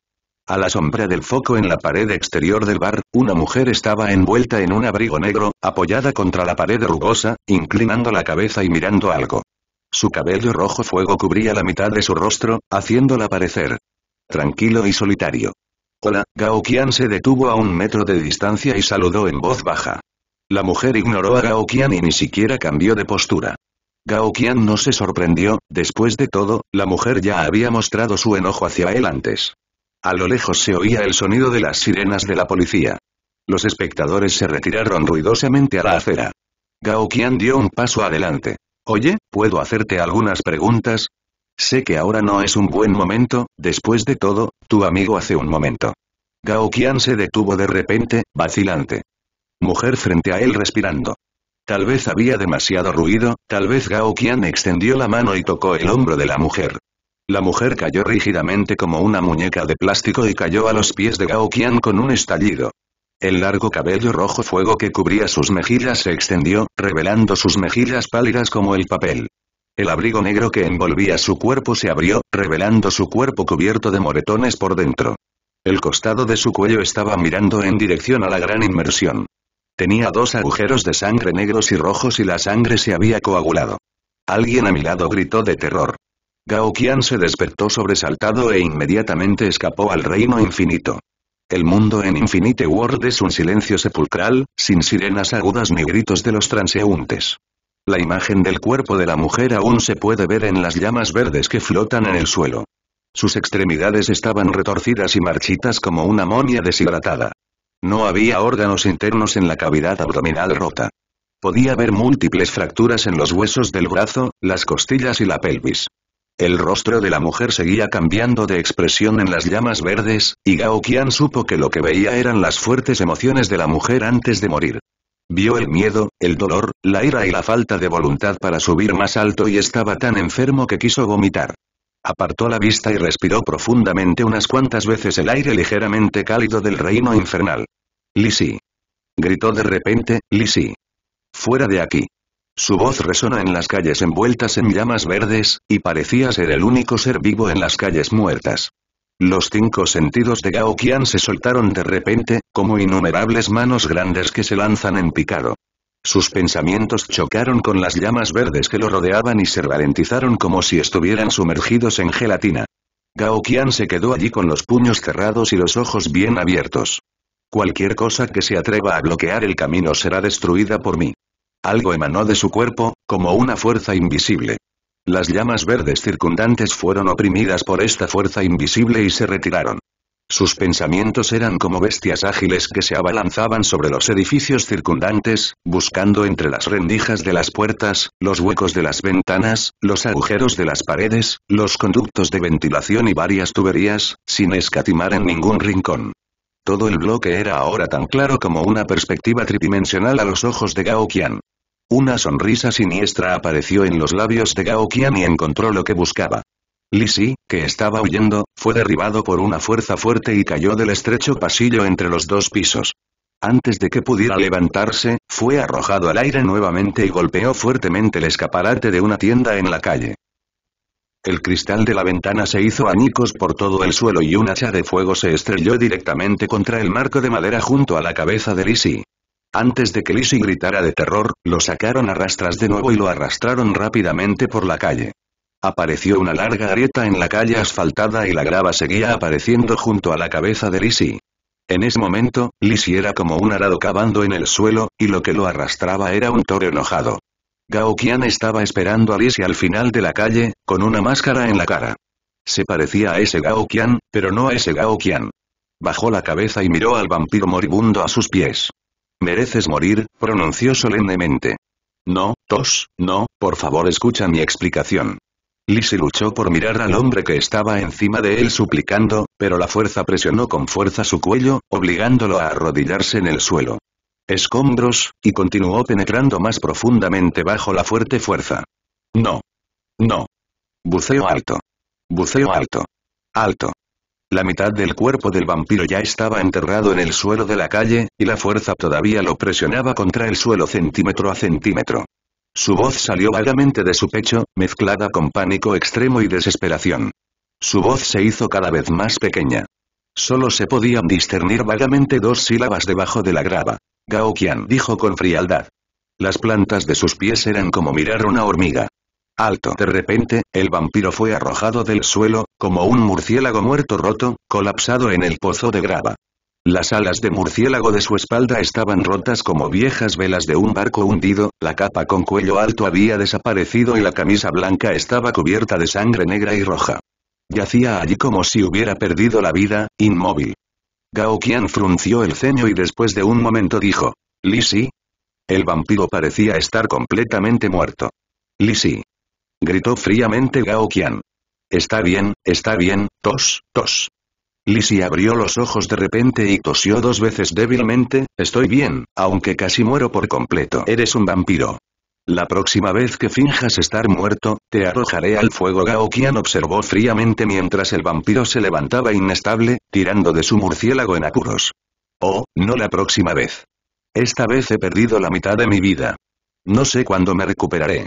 Speaker 1: A la sombra del foco en la pared exterior del bar, una mujer estaba envuelta en un abrigo negro, apoyada contra la pared rugosa, inclinando la cabeza y mirando algo. Su cabello rojo fuego cubría la mitad de su rostro, haciéndola parecer tranquilo y solitario. Hola, Gao Qian se detuvo a un metro de distancia y saludó en voz baja. La mujer ignoró a Gao Qian y ni siquiera cambió de postura. Gao Qian no se sorprendió, después de todo, la mujer ya había mostrado su enojo hacia él antes. A lo lejos se oía el sonido de las sirenas de la policía. Los espectadores se retiraron ruidosamente a la acera. Gao Qian dio un paso adelante. Oye, ¿puedo hacerte algunas preguntas? Sé que ahora no es un buen momento, después de todo, tu amigo hace un momento. Gao Qian se detuvo de repente, vacilante. Mujer frente a él respirando. Tal vez había demasiado ruido, tal vez Gao Qian extendió la mano y tocó el hombro de la mujer. La mujer cayó rígidamente como una muñeca de plástico y cayó a los pies de Gao Qian con un estallido. El largo cabello rojo fuego que cubría sus mejillas se extendió, revelando sus mejillas pálidas como el papel. El abrigo negro que envolvía su cuerpo se abrió, revelando su cuerpo cubierto de moretones por dentro. El costado de su cuello estaba mirando en dirección a la gran inmersión. Tenía dos agujeros de sangre negros y rojos y la sangre se había coagulado. Alguien a mi lado gritó de terror. Gao Qian se despertó sobresaltado e inmediatamente escapó al reino infinito. El mundo en Infinite World es un silencio sepulcral, sin sirenas agudas ni gritos de los transeúntes. La imagen del cuerpo de la mujer aún se puede ver en las llamas verdes que flotan en el suelo. Sus extremidades estaban retorcidas y marchitas como una momia deshidratada. No había órganos internos en la cavidad abdominal rota. Podía ver múltiples fracturas en los huesos del brazo, las costillas y la pelvis. El rostro de la mujer seguía cambiando de expresión en las llamas verdes, y Gao Qian supo que lo que veía eran las fuertes emociones de la mujer antes de morir. Vio el miedo, el dolor, la ira y la falta de voluntad para subir más alto y estaba tan enfermo que quiso vomitar. Apartó la vista y respiró profundamente unas cuantas veces el aire ligeramente cálido del reino infernal. Lisi. Gritó de repente, Lisi. Fuera de aquí. Su voz resonó en las calles envueltas en llamas verdes, y parecía ser el único ser vivo en las calles muertas. Los cinco sentidos de Gao Qian se soltaron de repente, como innumerables manos grandes que se lanzan en picado. Sus pensamientos chocaron con las llamas verdes que lo rodeaban y se ralentizaron como si estuvieran sumergidos en gelatina. Gao Qian se quedó allí con los puños cerrados y los ojos bien abiertos. Cualquier cosa que se atreva a bloquear el camino será destruida por mí. Algo emanó de su cuerpo, como una fuerza invisible. Las llamas verdes circundantes fueron oprimidas por esta fuerza invisible y se retiraron. Sus pensamientos eran como bestias ágiles que se abalanzaban sobre los edificios circundantes, buscando entre las rendijas de las puertas, los huecos de las ventanas, los agujeros de las paredes, los conductos de ventilación y varias tuberías, sin escatimar en ningún rincón. Todo el bloque era ahora tan claro como una perspectiva tridimensional a los ojos de Gao Qian. Una sonrisa siniestra apareció en los labios de Gao Qian y encontró lo que buscaba. Lisi, que estaba huyendo, fue derribado por una fuerza fuerte y cayó del estrecho pasillo entre los dos pisos. Antes de que pudiera levantarse, fue arrojado al aire nuevamente y golpeó fuertemente el escaparate de una tienda en la calle. El cristal de la ventana se hizo anicos por todo el suelo y un hacha de fuego se estrelló directamente contra el marco de madera junto a la cabeza de Lisi. Antes de que Lisi gritara de terror, lo sacaron a rastras de nuevo y lo arrastraron rápidamente por la calle. Apareció una larga arieta en la calle asfaltada y la grava seguía apareciendo junto a la cabeza de Lisi. En ese momento, Lisi era como un arado cavando en el suelo, y lo que lo arrastraba era un toro enojado. Gao Qian estaba esperando a Lisi al final de la calle, con una máscara en la cara. Se parecía a ese Gao Qian, pero no a ese Gao Qian. Bajó la cabeza y miró al vampiro moribundo a sus pies mereces morir, pronunció solemnemente. No, Tos, no, por favor escucha mi explicación. Lisi luchó por mirar al hombre que estaba encima de él suplicando, pero la fuerza presionó con fuerza su cuello, obligándolo a arrodillarse en el suelo. Escombros, y continuó penetrando más profundamente bajo la fuerte fuerza. No. No. Buceo alto. Buceo alto. Alto. La mitad del cuerpo del vampiro ya estaba enterrado en el suelo de la calle, y la fuerza todavía lo presionaba contra el suelo centímetro a centímetro. Su voz salió vagamente de su pecho, mezclada con pánico extremo y desesperación. Su voz se hizo cada vez más pequeña. Solo se podían discernir vagamente dos sílabas debajo de la grava. Gao Qian dijo con frialdad. Las plantas de sus pies eran como mirar una hormiga. Alto. De repente, el vampiro fue arrojado del suelo, como un murciélago muerto roto, colapsado en el pozo de grava. Las alas de murciélago de su espalda estaban rotas como viejas velas de un barco hundido, la capa con cuello alto había desaparecido y la camisa blanca estaba cubierta de sangre negra y roja. Yacía allí como si hubiera perdido la vida, inmóvil. Gao Qian frunció el ceño y después de un momento dijo, ¿Lisi? El vampiro parecía estar completamente muerto. Lisi. Gritó fríamente Gao Qian. Está bien, está bien, tos, tos. Lisi abrió los ojos de repente y tosió dos veces débilmente, estoy bien, aunque casi muero por completo. Eres un vampiro. La próxima vez que finjas estar muerto, te arrojaré al fuego. Gao Qian observó fríamente mientras el vampiro se levantaba inestable, tirando de su murciélago en apuros. Oh, no la próxima vez. Esta vez he perdido la mitad de mi vida. No sé cuándo me recuperaré.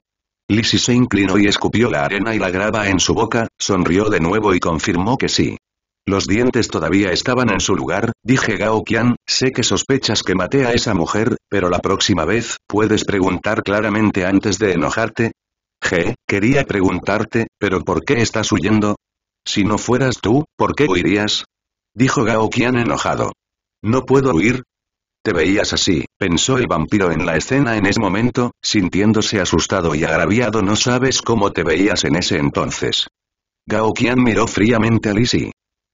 Speaker 1: Lisi se inclinó y escupió la arena y la grava en su boca, sonrió de nuevo y confirmó que sí. Los dientes todavía estaban en su lugar, dije Gao Qian, sé que sospechas que maté a esa mujer, pero la próxima vez, ¿puedes preguntar claramente antes de enojarte? Je, quería preguntarte, pero ¿por qué estás huyendo? Si no fueras tú, ¿por qué huirías? Dijo Gao Qian enojado. No puedo huir, te veías así, pensó el vampiro en la escena en ese momento, sintiéndose asustado y agraviado no sabes cómo te veías en ese entonces. Gao Qian miró fríamente a Lisi.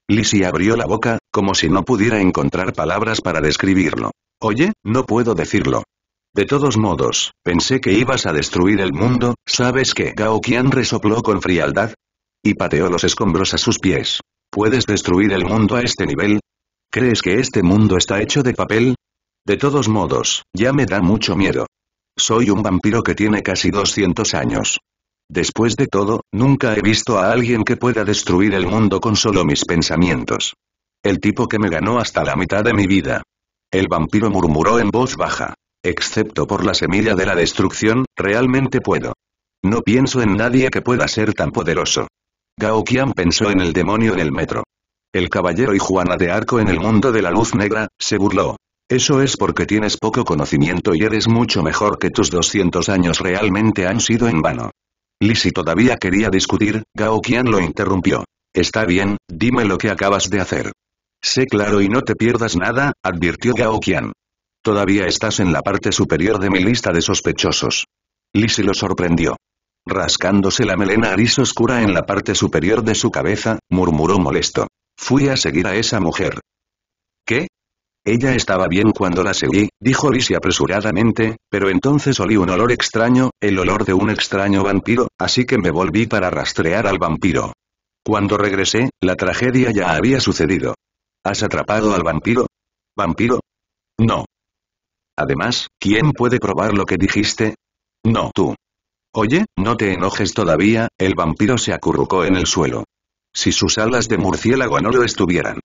Speaker 1: Lisi abrió la boca, como si no pudiera encontrar palabras para describirlo. Oye, no puedo decirlo. De todos modos, pensé que ibas a destruir el mundo, ¿sabes que Gao Qian resopló con frialdad? Y pateó los escombros a sus pies. ¿Puedes destruir el mundo a este nivel? ¿Crees que este mundo está hecho de papel? De todos modos, ya me da mucho miedo. Soy un vampiro que tiene casi 200 años. Después de todo, nunca he visto a alguien que pueda destruir el mundo con solo mis pensamientos. El tipo que me ganó hasta la mitad de mi vida. El vampiro murmuró en voz baja. Excepto por la semilla de la destrucción, realmente puedo. No pienso en nadie que pueda ser tan poderoso. Gao Qian pensó en el demonio en metro. El caballero y Juana de Arco en el mundo de la luz negra, se burló. Eso es porque tienes poco conocimiento y eres mucho mejor que tus 200 años realmente han sido en vano. Lisi todavía quería discutir, Gao Qian lo interrumpió. Está bien, dime lo que acabas de hacer. Sé claro y no te pierdas nada, advirtió Gao Qian. Todavía estás en la parte superior de mi lista de sospechosos. Lisi lo sorprendió. Rascándose la melena gris oscura en la parte superior de su cabeza, murmuró molesto. Fui a seguir a esa mujer. ¿Qué? Ella estaba bien cuando la seguí, dijo Lisi apresuradamente, pero entonces olí un olor extraño, el olor de un extraño vampiro, así que me volví para rastrear al vampiro. Cuando regresé, la tragedia ya había sucedido. ¿Has atrapado al vampiro? ¿Vampiro? No. Además, ¿quién puede probar lo que dijiste? No tú. Oye, no te enojes todavía, el vampiro se acurrucó en el suelo. Si sus alas de murciélago no lo estuvieran.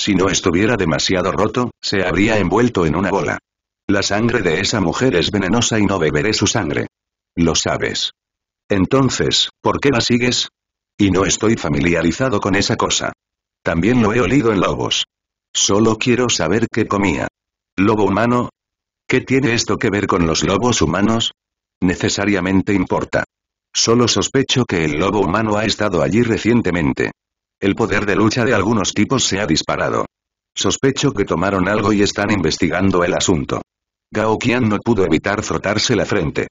Speaker 1: Si no estuviera demasiado roto, se habría envuelto en una bola. La sangre de esa mujer es venenosa y no beberé su sangre. Lo sabes. Entonces, ¿por qué la sigues? Y no estoy familiarizado con esa cosa. También lo he olido en lobos. Solo quiero saber qué comía. ¿Lobo humano? ¿Qué tiene esto que ver con los lobos humanos? Necesariamente importa. Solo sospecho que el lobo humano ha estado allí recientemente. El poder de lucha de algunos tipos se ha disparado. Sospecho que tomaron algo y están investigando el asunto. Gao Qian no pudo evitar frotarse la frente.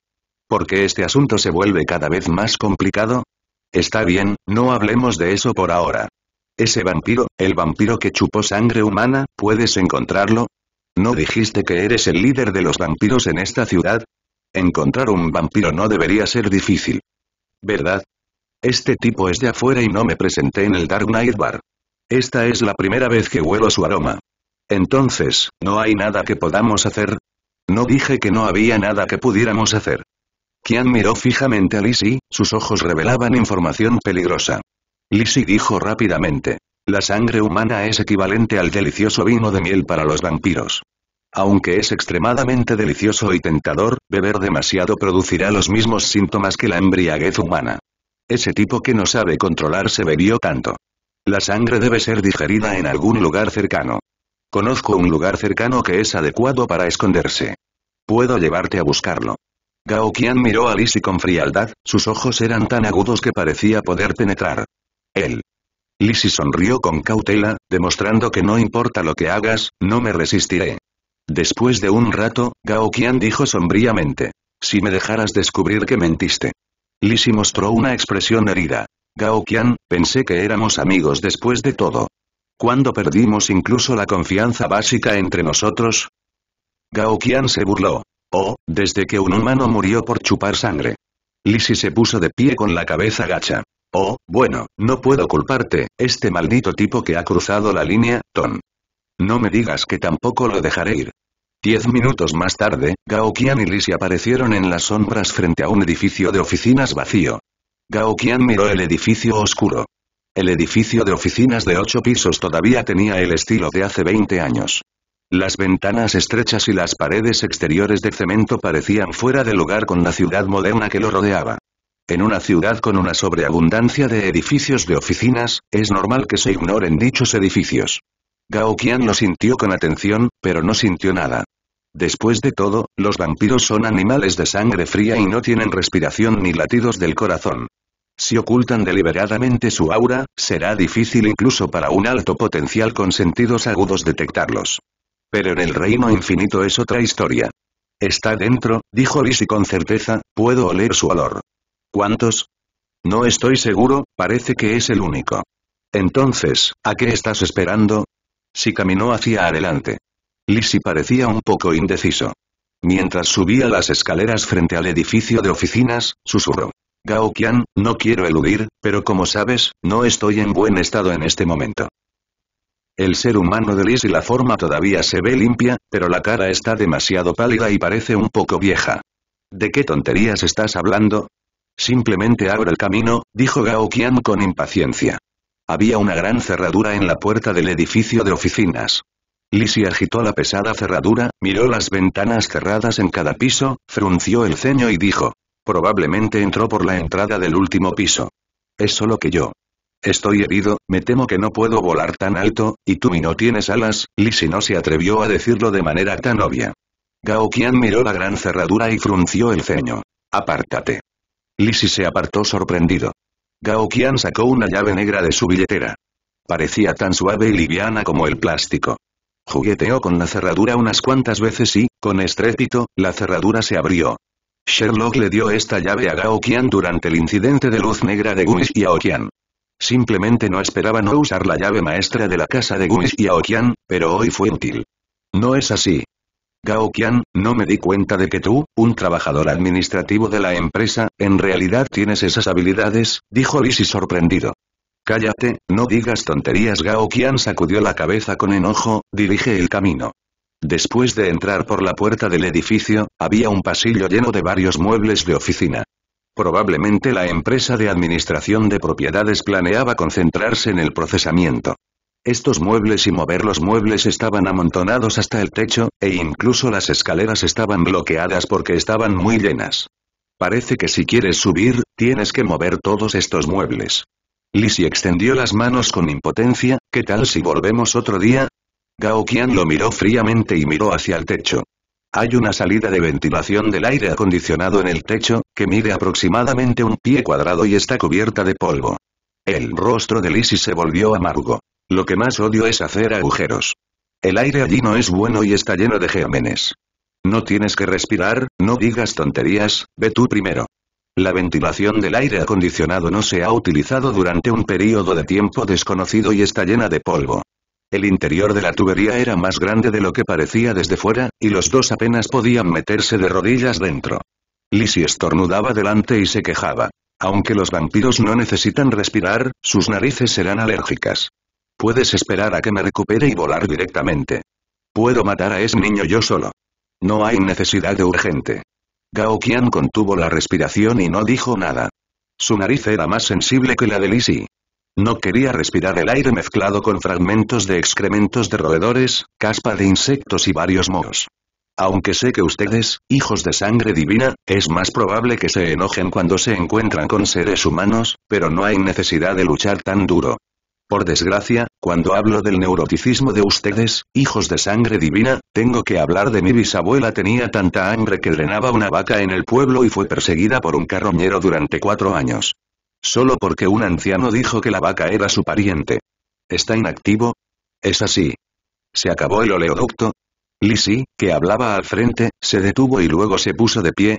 Speaker 1: ¿Por qué este asunto se vuelve cada vez más complicado? Está bien, no hablemos de eso por ahora. Ese vampiro, el vampiro que chupó sangre humana, ¿puedes encontrarlo? ¿No dijiste que eres el líder de los vampiros en esta ciudad? Encontrar un vampiro no debería ser difícil. ¿Verdad? Este tipo es de afuera y no me presenté en el Dark Knight Bar. Esta es la primera vez que huelo su aroma. Entonces, ¿no hay nada que podamos hacer? No dije que no había nada que pudiéramos hacer. Kian miró fijamente a Lizzie, sus ojos revelaban información peligrosa. Lizzie dijo rápidamente. La sangre humana es equivalente al delicioso vino de miel para los vampiros. Aunque es extremadamente delicioso y tentador, beber demasiado producirá los mismos síntomas que la embriaguez humana. Ese tipo que no sabe controlarse bebió tanto. La sangre debe ser digerida en algún lugar cercano. Conozco un lugar cercano que es adecuado para esconderse. Puedo llevarte a buscarlo. Gao Qian miró a Lisi con frialdad, sus ojos eran tan agudos que parecía poder penetrar. Él. Lisi sonrió con cautela, demostrando que no importa lo que hagas, no me resistiré. Después de un rato, Gao Qian dijo sombríamente. Si me dejaras descubrir que mentiste, Lisi mostró una expresión herida. Gao Qian, pensé que éramos amigos después de todo. ¿Cuándo perdimos incluso la confianza básica entre nosotros? Gao Qian se burló. Oh, desde que un humano murió por chupar sangre. Lisi se puso de pie con la cabeza gacha. Oh, bueno, no puedo culparte, este maldito tipo que ha cruzado la línea, Ton. No me digas que tampoco lo dejaré ir. Diez minutos más tarde, Gao Qian y Lisi aparecieron en las sombras frente a un edificio de oficinas vacío. Gao Qian miró el edificio oscuro. El edificio de oficinas de ocho pisos todavía tenía el estilo de hace 20 años. Las ventanas estrechas y las paredes exteriores de cemento parecían fuera de lugar con la ciudad moderna que lo rodeaba. En una ciudad con una sobreabundancia de edificios de oficinas, es normal que se ignoren dichos edificios. Gao Qian lo sintió con atención, pero no sintió nada. Después de todo, los vampiros son animales de sangre fría y no tienen respiración ni latidos del corazón. Si ocultan deliberadamente su aura, será difícil incluso para un alto potencial con sentidos agudos detectarlos. Pero en el reino infinito es otra historia. Está dentro, dijo Lisi con certeza, puedo oler su olor. ¿Cuántos? No estoy seguro, parece que es el único. Entonces, ¿a qué estás esperando? Si caminó hacia adelante. Lisi parecía un poco indeciso. Mientras subía las escaleras frente al edificio de oficinas, susurró. Gao Qian, no quiero eludir, pero como sabes, no estoy en buen estado en este momento. El ser humano de Lisi la forma todavía se ve limpia, pero la cara está demasiado pálida y parece un poco vieja. ¿De qué tonterías estás hablando? Simplemente abro el camino, dijo Gao Qian con impaciencia. Había una gran cerradura en la puerta del edificio de oficinas. Lisi agitó la pesada cerradura, miró las ventanas cerradas en cada piso, frunció el ceño y dijo. Probablemente entró por la entrada del último piso. Es solo que yo. Estoy herido, me temo que no puedo volar tan alto, y tú y no tienes alas, Lisi no se atrevió a decirlo de manera tan obvia. Gao Qian miró la gran cerradura y frunció el ceño. Apártate. Lisi se apartó sorprendido. Gao Qian sacó una llave negra de su billetera. Parecía tan suave y liviana como el plástico. Jugueteó con la cerradura unas cuantas veces y, con estrépito, la cerradura se abrió. Sherlock le dio esta llave a Gao Qian durante el incidente de luz negra de Gumis y Aokian. Simplemente no esperaba no usar la llave maestra de la casa de Gumis y Aokian, pero hoy fue útil. No es así. Gao Qian, no me di cuenta de que tú, un trabajador administrativo de la empresa, en realidad tienes esas habilidades, dijo Lisi sorprendido. Cállate, no digas tonterías. Gao Qian sacudió la cabeza con enojo, dirige el camino. Después de entrar por la puerta del edificio, había un pasillo lleno de varios muebles de oficina. Probablemente la empresa de administración de propiedades planeaba concentrarse en el procesamiento. Estos muebles y mover los muebles estaban amontonados hasta el techo, e incluso las escaleras estaban bloqueadas porque estaban muy llenas. Parece que si quieres subir, tienes que mover todos estos muebles. Lisi extendió las manos con impotencia, ¿qué tal si volvemos otro día? Gao Qian lo miró fríamente y miró hacia el techo. Hay una salida de ventilación del aire acondicionado en el techo, que mide aproximadamente un pie cuadrado y está cubierta de polvo. El rostro de Lisi se volvió amargo. Lo que más odio es hacer agujeros. El aire allí no es bueno y está lleno de gérmenes. No tienes que respirar, no digas tonterías, ve tú primero. La ventilación del aire acondicionado no se ha utilizado durante un periodo de tiempo desconocido y está llena de polvo. El interior de la tubería era más grande de lo que parecía desde fuera, y los dos apenas podían meterse de rodillas dentro. Lisi estornudaba delante y se quejaba. Aunque los vampiros no necesitan respirar, sus narices serán alérgicas. Puedes esperar a que me recupere y volar directamente. Puedo matar a ese niño yo solo. No hay necesidad de urgente. Gao Qian contuvo la respiración y no dijo nada. Su nariz era más sensible que la de Lisi. No quería respirar el aire mezclado con fragmentos de excrementos de roedores, caspa de insectos y varios moros. Aunque sé que ustedes, hijos de sangre divina, es más probable que se enojen cuando se encuentran con seres humanos, pero no hay necesidad de luchar tan duro. Por desgracia, cuando hablo del neuroticismo de ustedes, hijos de sangre divina, tengo que hablar de mi bisabuela tenía tanta hambre que drenaba una vaca en el pueblo y fue perseguida por un carroñero durante cuatro años. Solo porque un anciano dijo que la vaca era su pariente. ¿Está inactivo? Es así. ¿Se acabó el oleoducto? Lisi, que hablaba al frente, se detuvo y luego se puso de pie.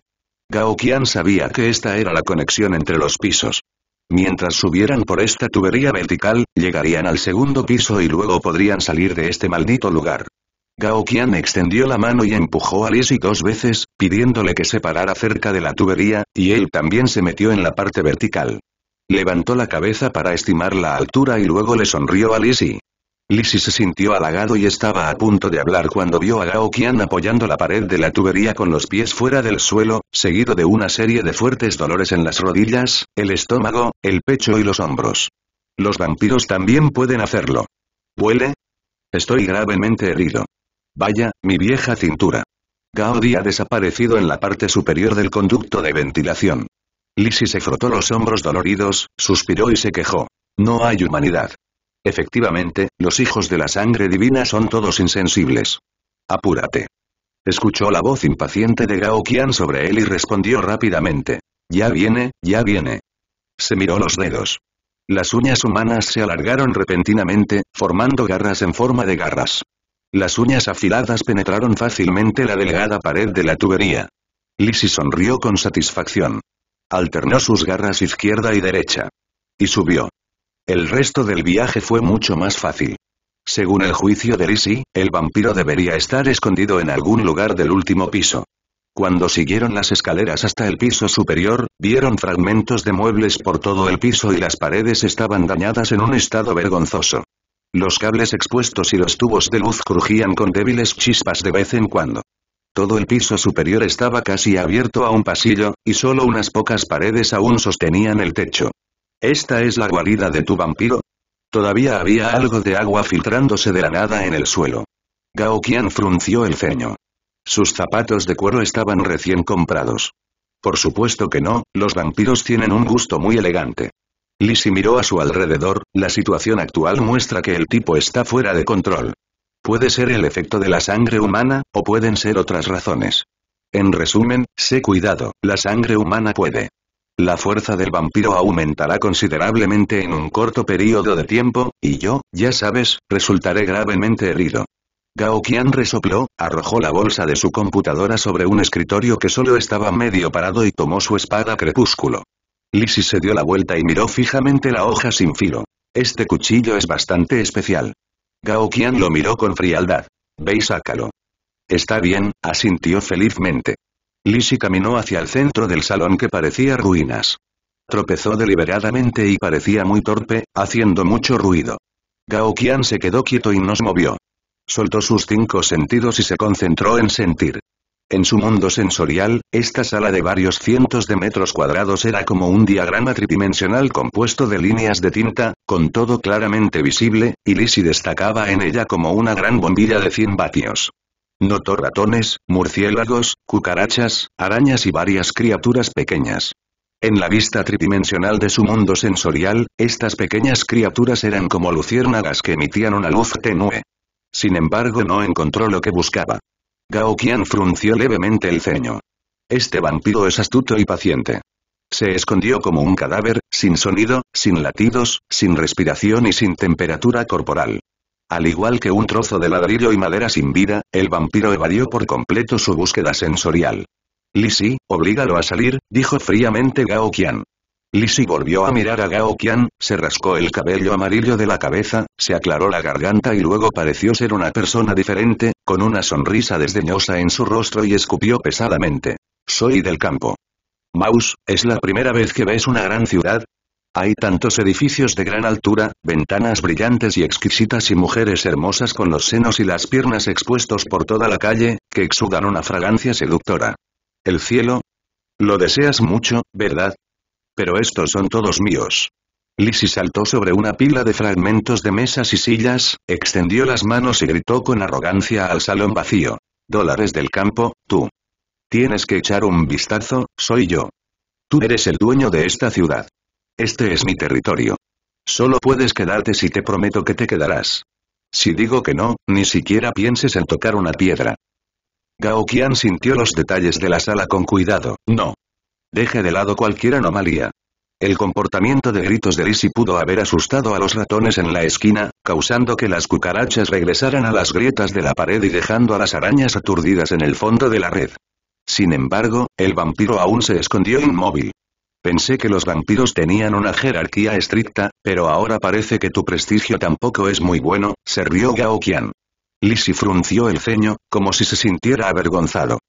Speaker 1: Gao Qian sabía que esta era la conexión entre los pisos. Mientras subieran por esta tubería vertical, llegarían al segundo piso y luego podrían salir de este maldito lugar. Gao Qian extendió la mano y empujó a Lizzy dos veces, pidiéndole que se parara cerca de la tubería, y él también se metió en la parte vertical. Levantó la cabeza para estimar la altura y luego le sonrió a Lizzy. Lisi se sintió halagado y estaba a punto de hablar cuando vio a Gao Qian apoyando la pared de la tubería con los pies fuera del suelo, seguido de una serie de fuertes dolores en las rodillas, el estómago, el pecho y los hombros. Los vampiros también pueden hacerlo. ¿Huele? Estoy gravemente herido. Vaya, mi vieja cintura. Di ha desaparecido en la parte superior del conducto de ventilación. Lisi se frotó los hombros doloridos, suspiró y se quejó. No hay humanidad. Efectivamente, los hijos de la sangre divina son todos insensibles. Apúrate. Escuchó la voz impaciente de Gao Qian sobre él y respondió rápidamente. Ya viene, ya viene. Se miró los dedos. Las uñas humanas se alargaron repentinamente, formando garras en forma de garras. Las uñas afiladas penetraron fácilmente la delgada pared de la tubería. lisi sonrió con satisfacción. Alternó sus garras izquierda y derecha. Y subió. El resto del viaje fue mucho más fácil. Según el juicio de Lizzie, el vampiro debería estar escondido en algún lugar del último piso. Cuando siguieron las escaleras hasta el piso superior, vieron fragmentos de muebles por todo el piso y las paredes estaban dañadas en un estado vergonzoso. Los cables expuestos y los tubos de luz crujían con débiles chispas de vez en cuando. Todo el piso superior estaba casi abierto a un pasillo, y solo unas pocas paredes aún sostenían el techo. ¿Esta es la guarida de tu vampiro? Todavía había algo de agua filtrándose de la nada en el suelo. Gao Qian frunció el ceño. Sus zapatos de cuero estaban recién comprados. Por supuesto que no, los vampiros tienen un gusto muy elegante. Lisi miró a su alrededor, la situación actual muestra que el tipo está fuera de control. Puede ser el efecto de la sangre humana, o pueden ser otras razones. En resumen, sé cuidado, la sangre humana puede la fuerza del vampiro aumentará considerablemente en un corto periodo de tiempo, y yo, ya sabes, resultaré gravemente herido. Gao Qian resopló, arrojó la bolsa de su computadora sobre un escritorio que solo estaba medio parado y tomó su espada crepúsculo. Lisi se dio la vuelta y miró fijamente la hoja sin filo. Este cuchillo es bastante especial. Gao Qian lo miró con frialdad. Ve sácalo. Está bien, asintió felizmente. Lisi caminó hacia el centro del salón que parecía ruinas. Tropezó deliberadamente y parecía muy torpe, haciendo mucho ruido. Gao Qian se quedó quieto y nos movió. Soltó sus cinco sentidos y se concentró en sentir. En su mundo sensorial, esta sala de varios cientos de metros cuadrados era como un diagrama tridimensional compuesto de líneas de tinta, con todo claramente visible, y Lisi destacaba en ella como una gran bombilla de 100 vatios. Notó ratones, murciélagos, cucarachas, arañas y varias criaturas pequeñas. En la vista tridimensional de su mundo sensorial, estas pequeñas criaturas eran como luciérnagas que emitían una luz tenue. Sin embargo no encontró lo que buscaba. Gao Qian frunció levemente el ceño. Este vampiro es astuto y paciente. Se escondió como un cadáver, sin sonido, sin latidos, sin respiración y sin temperatura corporal. Al igual que un trozo de ladrillo y madera sin vida, el vampiro evadió por completo su búsqueda sensorial. Lisi, oblígalo a salir, dijo fríamente Gao Qian. Lisi volvió a mirar a Gao Qian, se rascó el cabello amarillo de la cabeza, se aclaró la garganta y luego pareció ser una persona diferente, con una sonrisa desdeñosa en su rostro y escupió pesadamente. Soy del campo. Maus, ¿es la primera vez que ves una gran ciudad? Hay tantos edificios de gran altura, ventanas brillantes y exquisitas y mujeres hermosas con los senos y las piernas expuestos por toda la calle, que exudan una fragancia seductora. El cielo. Lo deseas mucho, ¿verdad? Pero estos son todos míos. Lisi saltó sobre una pila de fragmentos de mesas y sillas, extendió las manos y gritó con arrogancia al salón vacío. Dólares del campo, tú. Tienes que echar un vistazo, soy yo. Tú eres el dueño de esta ciudad. Este es mi territorio. Solo puedes quedarte si te prometo que te quedarás. Si digo que no, ni siquiera pienses en tocar una piedra. Gao Qian sintió los detalles de la sala con cuidado. No. Deje de lado cualquier anomalía. El comportamiento de gritos de Lisi pudo haber asustado a los ratones en la esquina, causando que las cucarachas regresaran a las grietas de la pared y dejando a las arañas aturdidas en el fondo de la red. Sin embargo, el vampiro aún se escondió inmóvil. Pensé que los vampiros tenían una jerarquía estricta, pero ahora parece que tu prestigio tampoco es muy bueno, se rió Gao Lisi frunció el ceño, como si se sintiera avergonzado.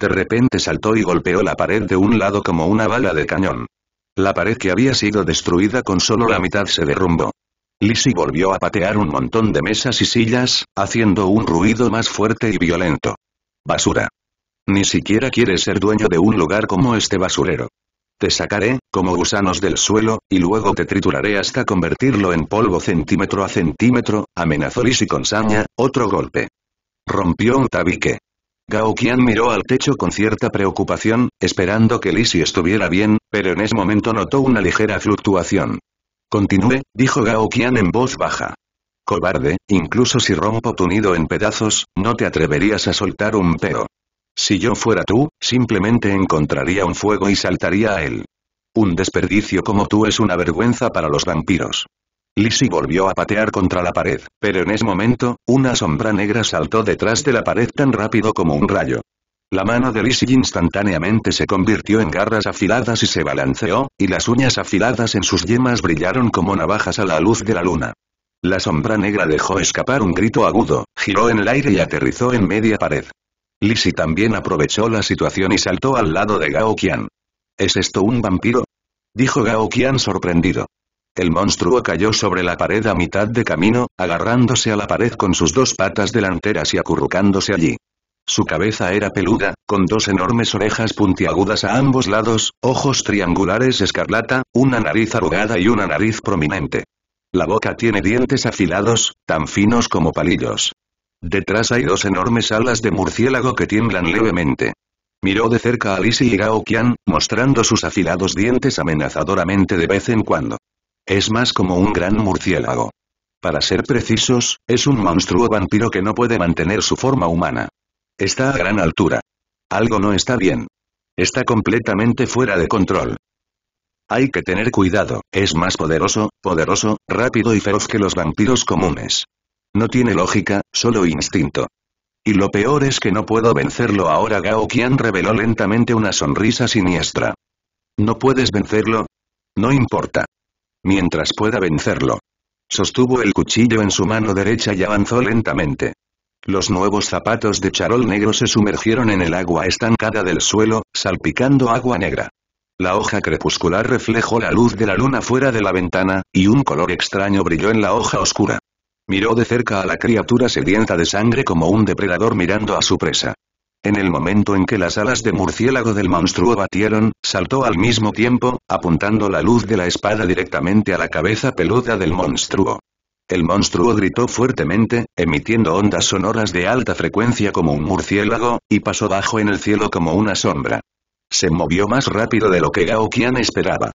Speaker 1: De repente saltó y golpeó la pared de un lado como una bala de cañón. La pared que había sido destruida con solo la mitad se derrumbó. Lisi volvió a patear un montón de mesas y sillas, haciendo un ruido más fuerte y violento. Basura. Ni siquiera quieres ser dueño de un lugar como este basurero. Te sacaré, como gusanos del suelo, y luego te trituraré hasta convertirlo en polvo centímetro a centímetro, amenazó Lisi con saña, otro golpe. Rompió un tabique. Gao Qian miró al techo con cierta preocupación, esperando que Lisi estuviera bien, pero en ese momento notó una ligera fluctuación. Continúe, dijo Gao Qian en voz baja. Cobarde, incluso si rompo tu nido en pedazos, no te atreverías a soltar un peo. Si yo fuera tú, simplemente encontraría un fuego y saltaría a él. Un desperdicio como tú es una vergüenza para los vampiros. Lizzie volvió a patear contra la pared, pero en ese momento, una sombra negra saltó detrás de la pared tan rápido como un rayo. La mano de Lizzie instantáneamente se convirtió en garras afiladas y se balanceó, y las uñas afiladas en sus yemas brillaron como navajas a la luz de la luna. La sombra negra dejó escapar un grito agudo, giró en el aire y aterrizó en media pared. Lisi también aprovechó la situación y saltó al lado de Gao Qian. ¿Es esto un vampiro? Dijo Gao Qian sorprendido. El monstruo cayó sobre la pared a mitad de camino, agarrándose a la pared con sus dos patas delanteras y acurrucándose allí. Su cabeza era peluda, con dos enormes orejas puntiagudas a ambos lados, ojos triangulares escarlata, una nariz arrugada y una nariz prominente. La boca tiene dientes afilados, tan finos como palillos. Detrás hay dos enormes alas de murciélago que tiemblan levemente. Miró de cerca a Lisi y Gao Qian, mostrando sus afilados dientes amenazadoramente de vez en cuando. Es más como un gran murciélago. Para ser precisos, es un monstruo vampiro que no puede mantener su forma humana. Está a gran altura. Algo no está bien. Está completamente fuera de control. Hay que tener cuidado, es más poderoso, poderoso, rápido y feroz que los vampiros comunes. No tiene lógica, solo instinto. Y lo peor es que no puedo vencerlo ahora Gao Qian reveló lentamente una sonrisa siniestra. ¿No puedes vencerlo? No importa. Mientras pueda vencerlo. Sostuvo el cuchillo en su mano derecha y avanzó lentamente. Los nuevos zapatos de charol negro se sumergieron en el agua estancada del suelo, salpicando agua negra. La hoja crepuscular reflejó la luz de la luna fuera de la ventana, y un color extraño brilló en la hoja oscura. Miró de cerca a la criatura sedienta de sangre como un depredador mirando a su presa. En el momento en que las alas de murciélago del monstruo batieron, saltó al mismo tiempo, apuntando la luz de la espada directamente a la cabeza peluda del monstruo. El monstruo gritó fuertemente, emitiendo ondas sonoras de alta frecuencia como un murciélago, y pasó bajo en el cielo como una sombra. Se movió más rápido de lo que Gao Qian esperaba.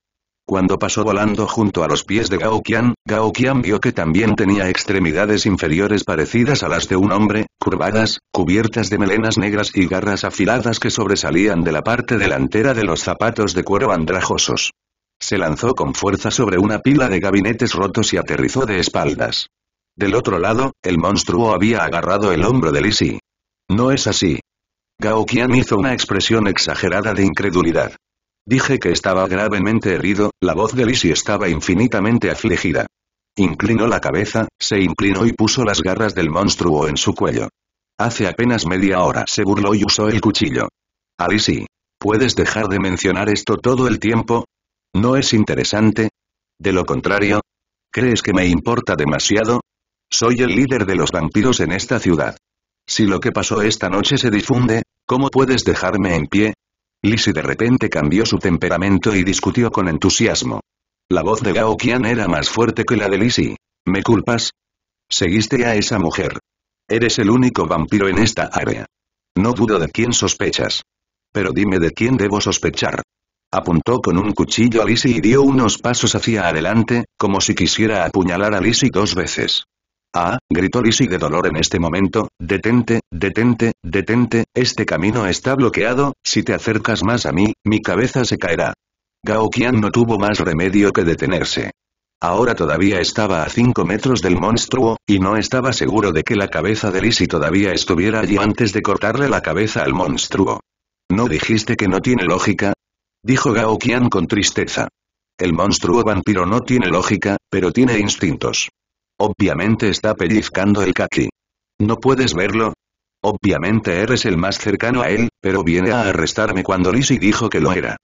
Speaker 1: Cuando pasó volando junto a los pies de Gao Qian, Gao Qian vio que también tenía extremidades inferiores parecidas a las de un hombre, curvadas, cubiertas de melenas negras y garras afiladas que sobresalían de la parte delantera de los zapatos de cuero andrajosos. Se lanzó con fuerza sobre una pila de gabinetes rotos y aterrizó de espaldas. Del otro lado, el monstruo había agarrado el hombro de Lisi. No es así. Gao Qian hizo una expresión exagerada de incredulidad. Dije que estaba gravemente herido, la voz de Lisi estaba infinitamente afligida. Inclinó la cabeza, se inclinó y puso las garras del monstruo en su cuello. Hace apenas media hora se burló y usó el cuchillo. Alice, ¿puedes dejar de mencionar esto todo el tiempo? ¿No es interesante? De lo contrario, ¿crees que me importa demasiado? Soy el líder de los vampiros en esta ciudad. Si lo que pasó esta noche se difunde, ¿cómo puedes dejarme en pie? Lisi de repente cambió su temperamento y discutió con entusiasmo. La voz de Gao Qian era más fuerte que la de Lisi. ¿Me culpas? Seguiste a esa mujer. Eres el único vampiro en esta área. No dudo de quién sospechas. Pero dime de quién debo sospechar. Apuntó con un cuchillo a Lisi y dio unos pasos hacia adelante, como si quisiera apuñalar a Lisi dos veces. Ah, gritó Lisi de dolor en este momento, detente, detente, detente, este camino está bloqueado, si te acercas más a mí, mi cabeza se caerá. Gao Qian no tuvo más remedio que detenerse. Ahora todavía estaba a 5 metros del monstruo, y no estaba seguro de que la cabeza de Lisi todavía estuviera allí antes de cortarle la cabeza al monstruo. ¿No dijiste que no tiene lógica? Dijo Gao Qian con tristeza. El monstruo vampiro no tiene lógica, pero tiene instintos. Obviamente está pellizcando el kaki. ¿No puedes verlo? Obviamente eres el más cercano a él, pero viene a arrestarme cuando Lizzie dijo que lo era.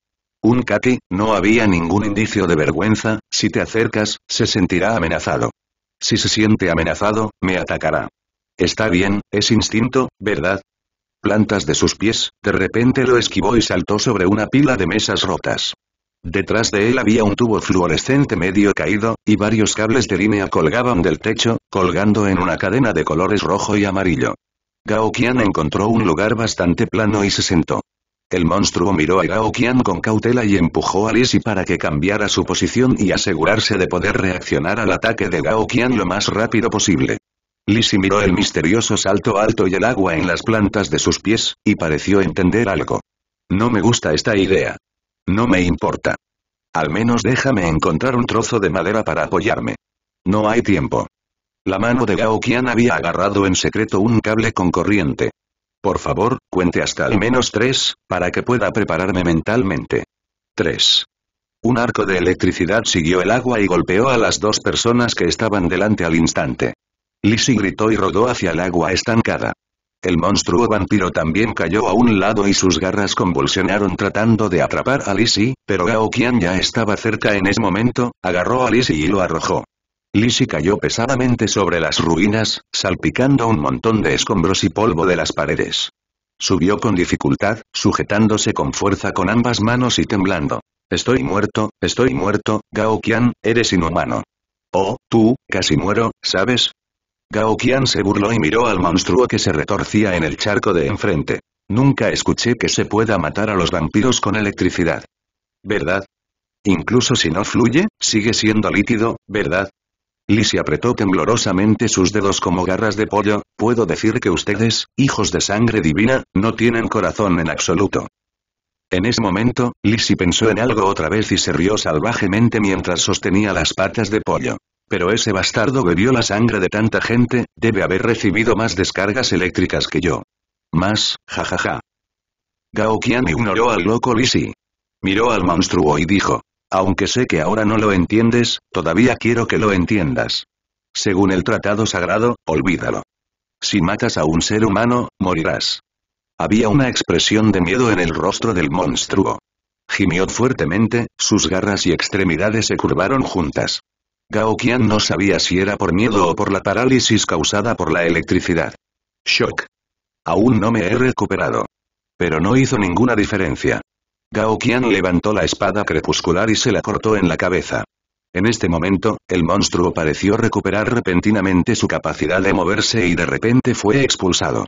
Speaker 1: Un kaki, no había ningún indicio de vergüenza, si te acercas, se sentirá amenazado. Si se siente amenazado, me atacará. Está bien, es instinto, ¿verdad? Plantas de sus pies, de repente lo esquivó y saltó sobre una pila de mesas rotas. Detrás de él había un tubo fluorescente medio caído, y varios cables de línea colgaban del techo, colgando en una cadena de colores rojo y amarillo. Gao Qian encontró un lugar bastante plano y se sentó. El monstruo miró a Gao Qian con cautela y empujó a Lisi para que cambiara su posición y asegurarse de poder reaccionar al ataque de Gao Qian lo más rápido posible. Lisi miró el misterioso salto alto y el agua en las plantas de sus pies, y pareció entender algo. No me gusta esta idea. No me importa. Al menos déjame encontrar un trozo de madera para apoyarme. No hay tiempo. La mano de Gao Qian había agarrado en secreto un cable con corriente. Por favor, cuente hasta al menos tres, para que pueda prepararme mentalmente. 3. Un arco de electricidad siguió el agua y golpeó a las dos personas que estaban delante al instante. Lisi gritó y rodó hacia el agua estancada. El monstruo vampiro también cayó a un lado y sus garras convulsionaron tratando de atrapar a Lisi, pero Gao Qian ya estaba cerca en ese momento, agarró a Lisi y lo arrojó. Lisi cayó pesadamente sobre las ruinas, salpicando un montón de escombros y polvo de las paredes. Subió con dificultad, sujetándose con fuerza con ambas manos y temblando. Estoy muerto, estoy muerto, Gao Qian, eres inhumano. Oh, tú, casi muero, ¿sabes? Gao Qian se burló y miró al monstruo que se retorcía en el charco de enfrente. Nunca escuché que se pueda matar a los vampiros con electricidad. ¿Verdad? Incluso si no fluye, sigue siendo líquido, ¿verdad? Lisi apretó temblorosamente sus dedos como garras de pollo, puedo decir que ustedes, hijos de sangre divina, no tienen corazón en absoluto. En ese momento, Lisi pensó en algo otra vez y se rió salvajemente mientras sostenía las patas de pollo. Pero ese bastardo bebió la sangre de tanta gente, debe haber recibido más descargas eléctricas que yo. Más, jajaja. Gao Qian ignoró al loco Lisi. Miró al monstruo y dijo. Aunque sé que ahora no lo entiendes, todavía quiero que lo entiendas. Según el tratado sagrado, olvídalo. Si matas a un ser humano, morirás. Había una expresión de miedo en el rostro del monstruo. Gimió fuertemente, sus garras y extremidades se curvaron juntas. Gao Qian no sabía si era por miedo o por la parálisis causada por la electricidad. Shock. Aún no me he recuperado. Pero no hizo ninguna diferencia. Gao Qian levantó la espada crepuscular y se la cortó en la cabeza. En este momento, el monstruo pareció recuperar repentinamente su capacidad de moverse y de repente fue expulsado.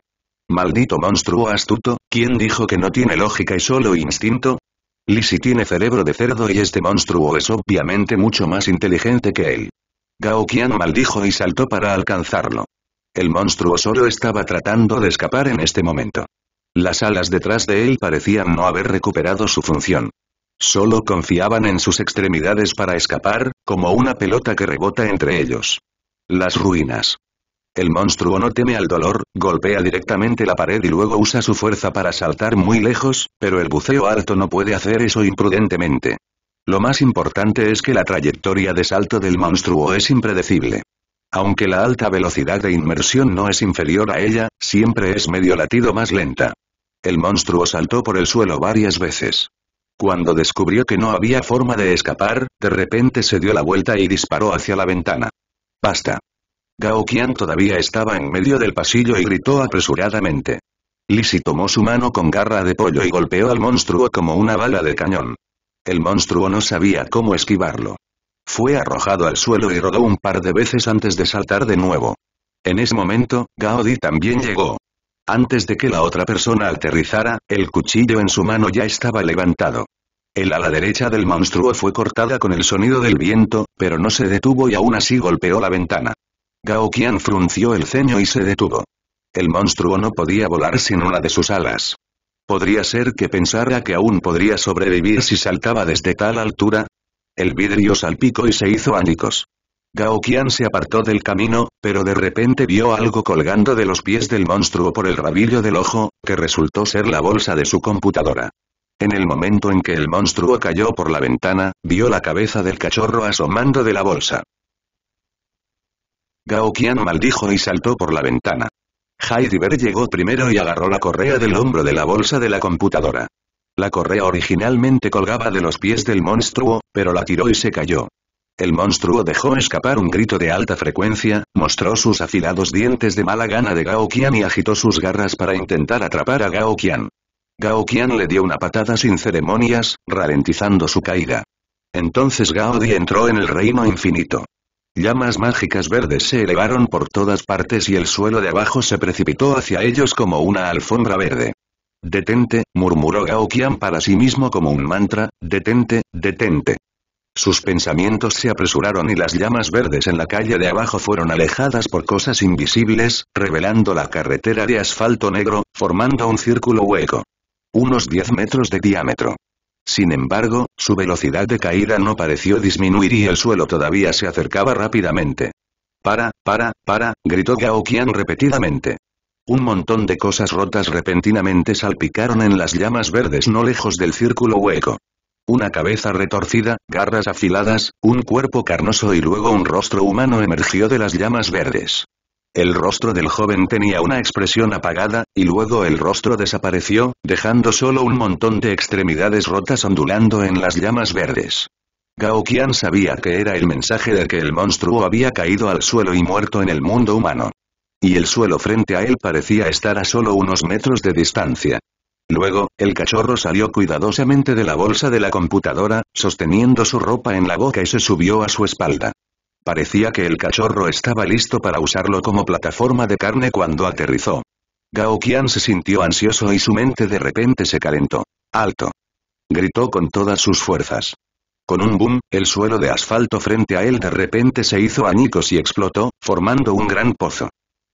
Speaker 1: Maldito monstruo astuto, ¿quién dijo que no tiene lógica y solo instinto? Lisi tiene cerebro de cerdo y este monstruo es obviamente mucho más inteligente que él. Gao Qian maldijo y saltó para alcanzarlo. El monstruo solo estaba tratando de escapar en este momento. Las alas detrás de él parecían no haber recuperado su función. Solo confiaban en sus extremidades para escapar, como una pelota que rebota entre ellos. Las ruinas. El monstruo no teme al dolor, golpea directamente la pared y luego usa su fuerza para saltar muy lejos, pero el buceo alto no puede hacer eso imprudentemente. Lo más importante es que la trayectoria de salto del monstruo es impredecible. Aunque la alta velocidad de inmersión no es inferior a ella, siempre es medio latido más lenta. El monstruo saltó por el suelo varias veces. Cuando descubrió que no había forma de escapar, de repente se dio la vuelta y disparó hacia la ventana. Basta. Gao Qian todavía estaba en medio del pasillo y gritó apresuradamente. Lisi tomó su mano con garra de pollo y golpeó al monstruo como una bala de cañón. El monstruo no sabía cómo esquivarlo. Fue arrojado al suelo y rodó un par de veces antes de saltar de nuevo. En ese momento, Gao Di también llegó. Antes de que la otra persona aterrizara, el cuchillo en su mano ya estaba levantado. El ala derecha del monstruo fue cortada con el sonido del viento, pero no se detuvo y aún así golpeó la ventana. Gao Qian frunció el ceño y se detuvo. El monstruo no podía volar sin una de sus alas. Podría ser que pensara que aún podría sobrevivir si saltaba desde tal altura. El vidrio salpicó y se hizo ánicos. Gao Qian se apartó del camino, pero de repente vio algo colgando de los pies del monstruo por el rabillo del ojo, que resultó ser la bolsa de su computadora. En el momento en que el monstruo cayó por la ventana, vio la cabeza del cachorro asomando de la bolsa. Gao Qian maldijo y saltó por la ventana. Heidelberg llegó primero y agarró la correa del hombro de la bolsa de la computadora. La correa originalmente colgaba de los pies del monstruo, pero la tiró y se cayó. El monstruo dejó escapar un grito de alta frecuencia, mostró sus afilados dientes de mala gana de Gao Qian y agitó sus garras para intentar atrapar a Gao Qian. Gao Qian le dio una patada sin ceremonias, ralentizando su caída. Entonces Di entró en el reino infinito. Llamas mágicas verdes se elevaron por todas partes y el suelo de abajo se precipitó hacia ellos como una alfombra verde. Detente, murmuró Gao para sí mismo como un mantra, detente, detente. Sus pensamientos se apresuraron y las llamas verdes en la calle de abajo fueron alejadas por cosas invisibles, revelando la carretera de asfalto negro, formando un círculo hueco. Unos 10 metros de diámetro. Sin embargo, su velocidad de caída no pareció disminuir y el suelo todavía se acercaba rápidamente. Para, para, para, gritó Gao Qian repetidamente. Un montón de cosas rotas repentinamente salpicaron en las llamas verdes no lejos del círculo hueco. Una cabeza retorcida, garras afiladas, un cuerpo carnoso y luego un rostro humano emergió de las llamas verdes. El rostro del joven tenía una expresión apagada, y luego el rostro desapareció, dejando solo un montón de extremidades rotas ondulando en las llamas verdes. Gao Qian sabía que era el mensaje de que el monstruo había caído al suelo y muerto en el mundo humano. Y el suelo frente a él parecía estar a solo unos metros de distancia. Luego, el cachorro salió cuidadosamente de la bolsa de la computadora, sosteniendo su ropa en la boca y se subió a su espalda. Parecía que el cachorro estaba listo para usarlo como plataforma de carne cuando aterrizó. Gao Qian se sintió ansioso y su mente de repente se calentó. ¡Alto! Gritó con todas sus fuerzas. Con un boom, el suelo de asfalto frente a él de repente se hizo añicos y explotó, formando un gran pozo.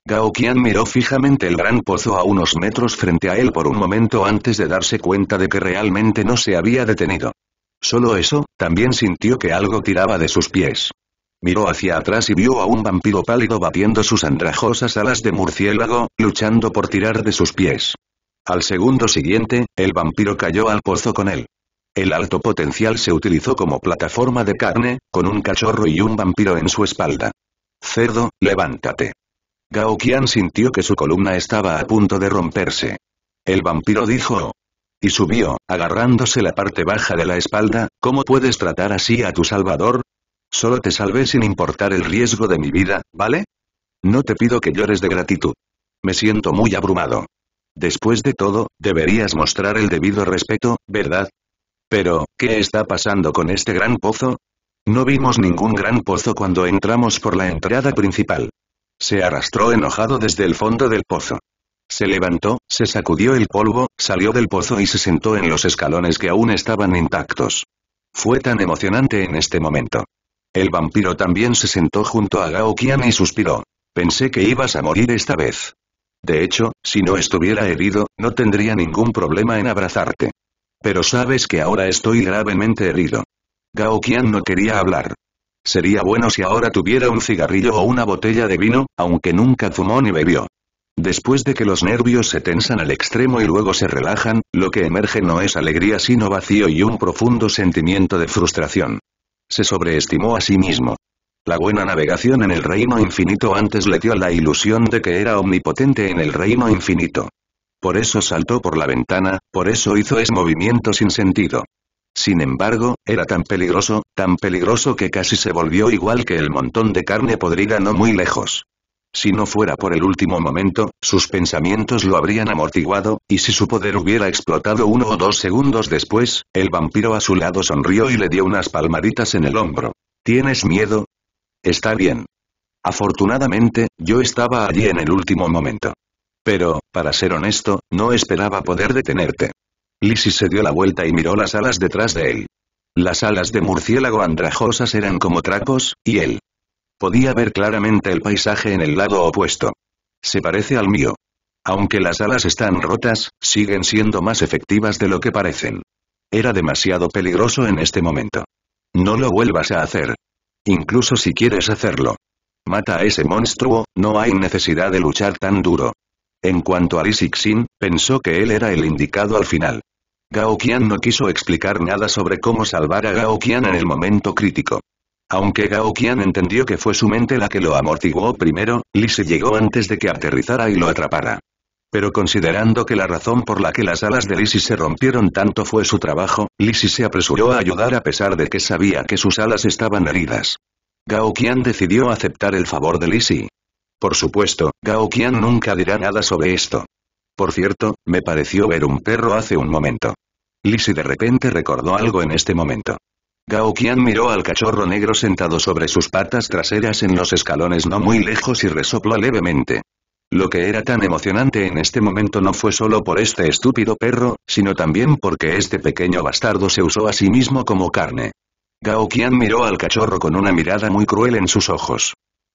Speaker 1: Gao Qian miró fijamente el gran pozo a unos metros frente a él por un momento antes de darse cuenta de que realmente no se había detenido. Solo eso, también sintió que algo tiraba de sus pies. Miró hacia atrás y vio a un vampiro pálido batiendo sus andrajosas alas de murciélago, luchando por tirar de sus pies. Al segundo siguiente, el vampiro cayó al pozo con él. El alto potencial se utilizó como plataforma de carne, con un cachorro y un vampiro en su espalda. Cerdo, levántate. Gao Qian sintió que su columna estaba a punto de romperse. El vampiro dijo. Y subió, agarrándose la parte baja de la espalda, ¿cómo puedes tratar así a tu salvador? Solo te salvé sin importar el riesgo de mi vida, ¿vale? No te pido que llores de gratitud. Me siento muy abrumado. Después de todo, deberías mostrar el debido respeto, ¿verdad? Pero, ¿qué está pasando con este gran pozo? No vimos ningún gran pozo cuando entramos por la entrada principal. Se arrastró enojado desde el fondo del pozo. Se levantó, se sacudió el polvo, salió del pozo y se sentó en los escalones que aún estaban intactos. Fue tan emocionante en este momento. El vampiro también se sentó junto a Gao Qian y suspiró. Pensé que ibas a morir esta vez. De hecho, si no estuviera herido, no tendría ningún problema en abrazarte. Pero sabes que ahora estoy gravemente herido. Gao Qian no quería hablar. Sería bueno si ahora tuviera un cigarrillo o una botella de vino, aunque nunca fumó ni bebió. Después de que los nervios se tensan al extremo y luego se relajan, lo que emerge no es alegría sino vacío y un profundo sentimiento de frustración. Se sobreestimó a sí mismo. La buena navegación en el reino infinito antes le dio la ilusión de que era omnipotente en el reino infinito. Por eso saltó por la ventana, por eso hizo ese movimiento sin sentido. Sin embargo, era tan peligroso, tan peligroso que casi se volvió igual que el montón de carne podrida no muy lejos. Si no fuera por el último momento, sus pensamientos lo habrían amortiguado, y si su poder hubiera explotado uno o dos segundos después, el vampiro a su lado sonrió y le dio unas palmaditas en el hombro. ¿Tienes miedo? Está bien. Afortunadamente, yo estaba allí en el último momento. Pero, para ser honesto, no esperaba poder detenerte. Lisi se dio la vuelta y miró las alas detrás de él. Las alas de murciélago andrajosas eran como trapos, y él Podía ver claramente el paisaje en el lado opuesto. Se parece al mío. Aunque las alas están rotas, siguen siendo más efectivas de lo que parecen. Era demasiado peligroso en este momento. No lo vuelvas a hacer. Incluso si quieres hacerlo. Mata a ese monstruo, no hay necesidad de luchar tan duro. En cuanto a Li pensó que él era el indicado al final. Gao Qian no quiso explicar nada sobre cómo salvar a Gao Qian en el momento crítico. Aunque Gao Qian entendió que fue su mente la que lo amortiguó primero, Lisi llegó antes de que aterrizara y lo atrapara. Pero considerando que la razón por la que las alas de Lisi se rompieron tanto fue su trabajo, Lisi se apresuró a ayudar a pesar de que sabía que sus alas estaban heridas. Gao Qian decidió aceptar el favor de Lisi. Por supuesto, Gao Qian nunca dirá nada sobre esto. Por cierto, me pareció ver un perro hace un momento. Lisi de repente recordó algo en este momento. Gao Qian miró al cachorro negro sentado sobre sus patas traseras en los escalones no muy lejos y resopló levemente. Lo que era tan emocionante en este momento no fue solo por este estúpido perro, sino también porque este pequeño bastardo se usó a sí mismo como carne. Gao Qian miró al cachorro con una mirada muy cruel en sus ojos.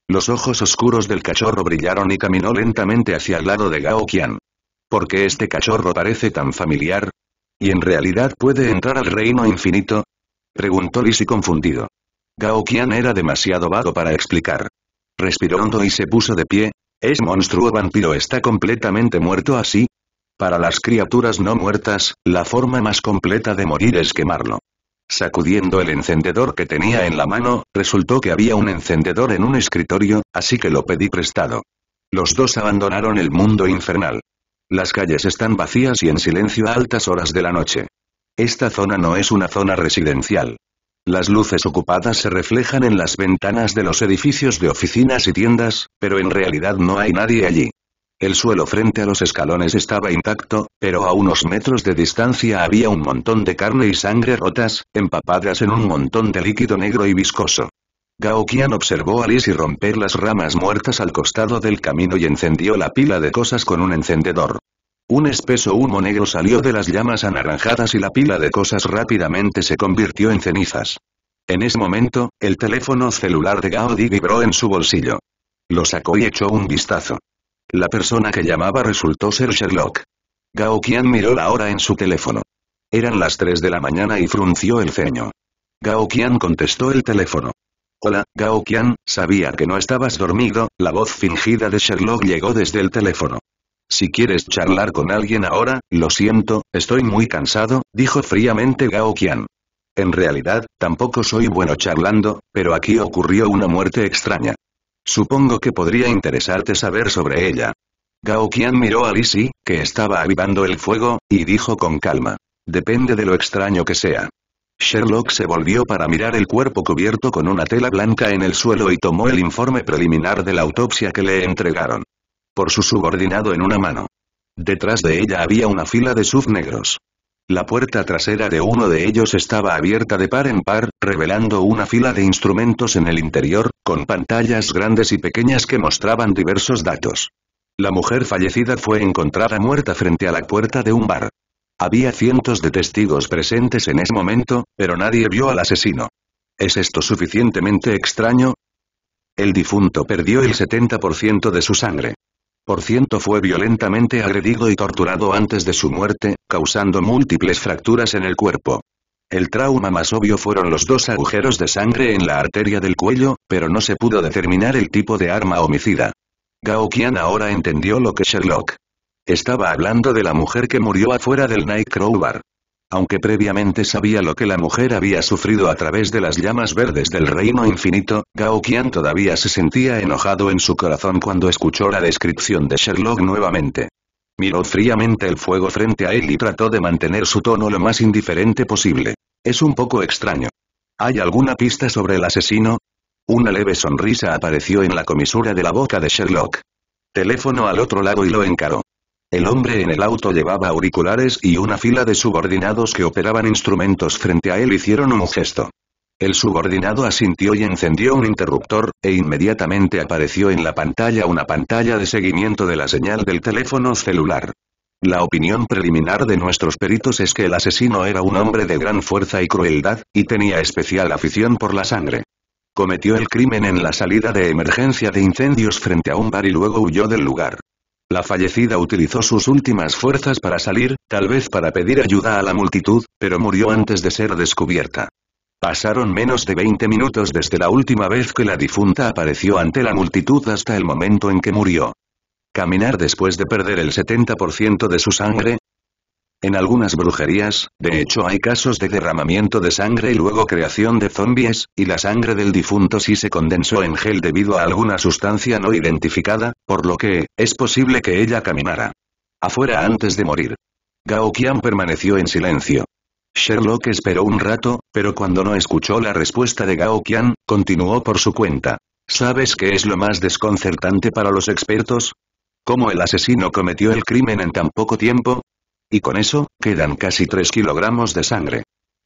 Speaker 1: Los ojos oscuros del cachorro brillaron y caminó lentamente hacia el lado de Gao Qian. ¿Por qué este cachorro parece tan familiar? ¿Y en realidad puede entrar al reino infinito? Preguntó Lisi confundido. Gao Qian era demasiado vago para explicar. Respiró hondo y se puso de pie. ¿Es monstruo vampiro está completamente muerto así? Para las criaturas no muertas, la forma más completa de morir es quemarlo. Sacudiendo el encendedor que tenía en la mano, resultó que había un encendedor en un escritorio, así que lo pedí prestado. Los dos abandonaron el mundo infernal. Las calles están vacías y en silencio a altas horas de la noche. Esta zona no es una zona residencial. Las luces ocupadas se reflejan en las ventanas de los edificios de oficinas y tiendas, pero en realidad no hay nadie allí. El suelo frente a los escalones estaba intacto, pero a unos metros de distancia había un montón de carne y sangre rotas, empapadas en un montón de líquido negro y viscoso. Gao observó a Liz y romper las ramas muertas al costado del camino y encendió la pila de cosas con un encendedor. Un espeso humo negro salió de las llamas anaranjadas y la pila de cosas rápidamente se convirtió en cenizas. En ese momento, el teléfono celular de Gaudi vibró en su bolsillo. Lo sacó y echó un vistazo. La persona que llamaba resultó ser Sherlock. Gao Qian miró la hora en su teléfono. Eran las 3 de la mañana y frunció el ceño. Gao Qian contestó el teléfono. Hola, Gao Qian, sabía que no estabas dormido, la voz fingida de Sherlock llegó desde el teléfono. Si quieres charlar con alguien ahora, lo siento, estoy muy cansado, dijo fríamente Gao Qian. En realidad, tampoco soy bueno charlando, pero aquí ocurrió una muerte extraña. Supongo que podría interesarte saber sobre ella. Gao Qian miró a Lisi, que estaba avivando el fuego, y dijo con calma. Depende de lo extraño que sea. Sherlock se volvió para mirar el cuerpo cubierto con una tela blanca en el suelo y tomó el informe preliminar de la autopsia que le entregaron. Por su subordinado en una mano. Detrás de ella había una fila de subnegros. negros. La puerta trasera de uno de ellos estaba abierta de par en par, revelando una fila de instrumentos en el interior, con pantallas grandes y pequeñas que mostraban diversos datos. La mujer fallecida fue encontrada muerta frente a la puerta de un bar. Había cientos de testigos presentes en ese momento, pero nadie vio al asesino. ¿Es esto suficientemente extraño? El difunto perdió el 70% de su sangre por ciento fue violentamente agredido y torturado antes de su muerte, causando múltiples fracturas en el cuerpo. El trauma más obvio fueron los dos agujeros de sangre en la arteria del cuello, pero no se pudo determinar el tipo de arma homicida. Gao Qian ahora entendió lo que Sherlock estaba hablando de la mujer que murió afuera del Nightcrowbar aunque previamente sabía lo que la mujer había sufrido a través de las llamas verdes del reino infinito, Gao Qian todavía se sentía enojado en su corazón cuando escuchó la descripción de Sherlock nuevamente. Miró fríamente el fuego frente a él y trató de mantener su tono lo más indiferente posible. Es un poco extraño. ¿Hay alguna pista sobre el asesino? Una leve sonrisa apareció en la comisura de la boca de Sherlock. Teléfono al otro lado y lo encaró. El hombre en el auto llevaba auriculares y una fila de subordinados que operaban instrumentos frente a él hicieron un gesto. El subordinado asintió y encendió un interruptor, e inmediatamente apareció en la pantalla una pantalla de seguimiento de la señal del teléfono celular. La opinión preliminar de nuestros peritos es que el asesino era un hombre de gran fuerza y crueldad, y tenía especial afición por la sangre. Cometió el crimen en la salida de emergencia de incendios frente a un bar y luego huyó del lugar. La fallecida utilizó sus últimas fuerzas para salir, tal vez para pedir ayuda a la multitud, pero murió antes de ser descubierta. Pasaron menos de 20 minutos desde la última vez que la difunta apareció ante la multitud hasta el momento en que murió. Caminar después de perder el 70% de su sangre, en algunas brujerías, de oh. hecho hay casos de derramamiento de sangre y luego creación de zombies, y la sangre del difunto sí se condensó en gel debido a alguna sustancia no identificada, por lo que, es posible que ella caminara. Afuera antes de morir. Gao Qian permaneció en silencio. Sherlock esperó un rato, pero cuando no escuchó la respuesta de Gao Qian, continuó por su cuenta. ¿Sabes qué es lo más desconcertante para los expertos? ¿Cómo el asesino cometió el crimen en tan poco tiempo? Y con eso, quedan casi 3 kilogramos de sangre.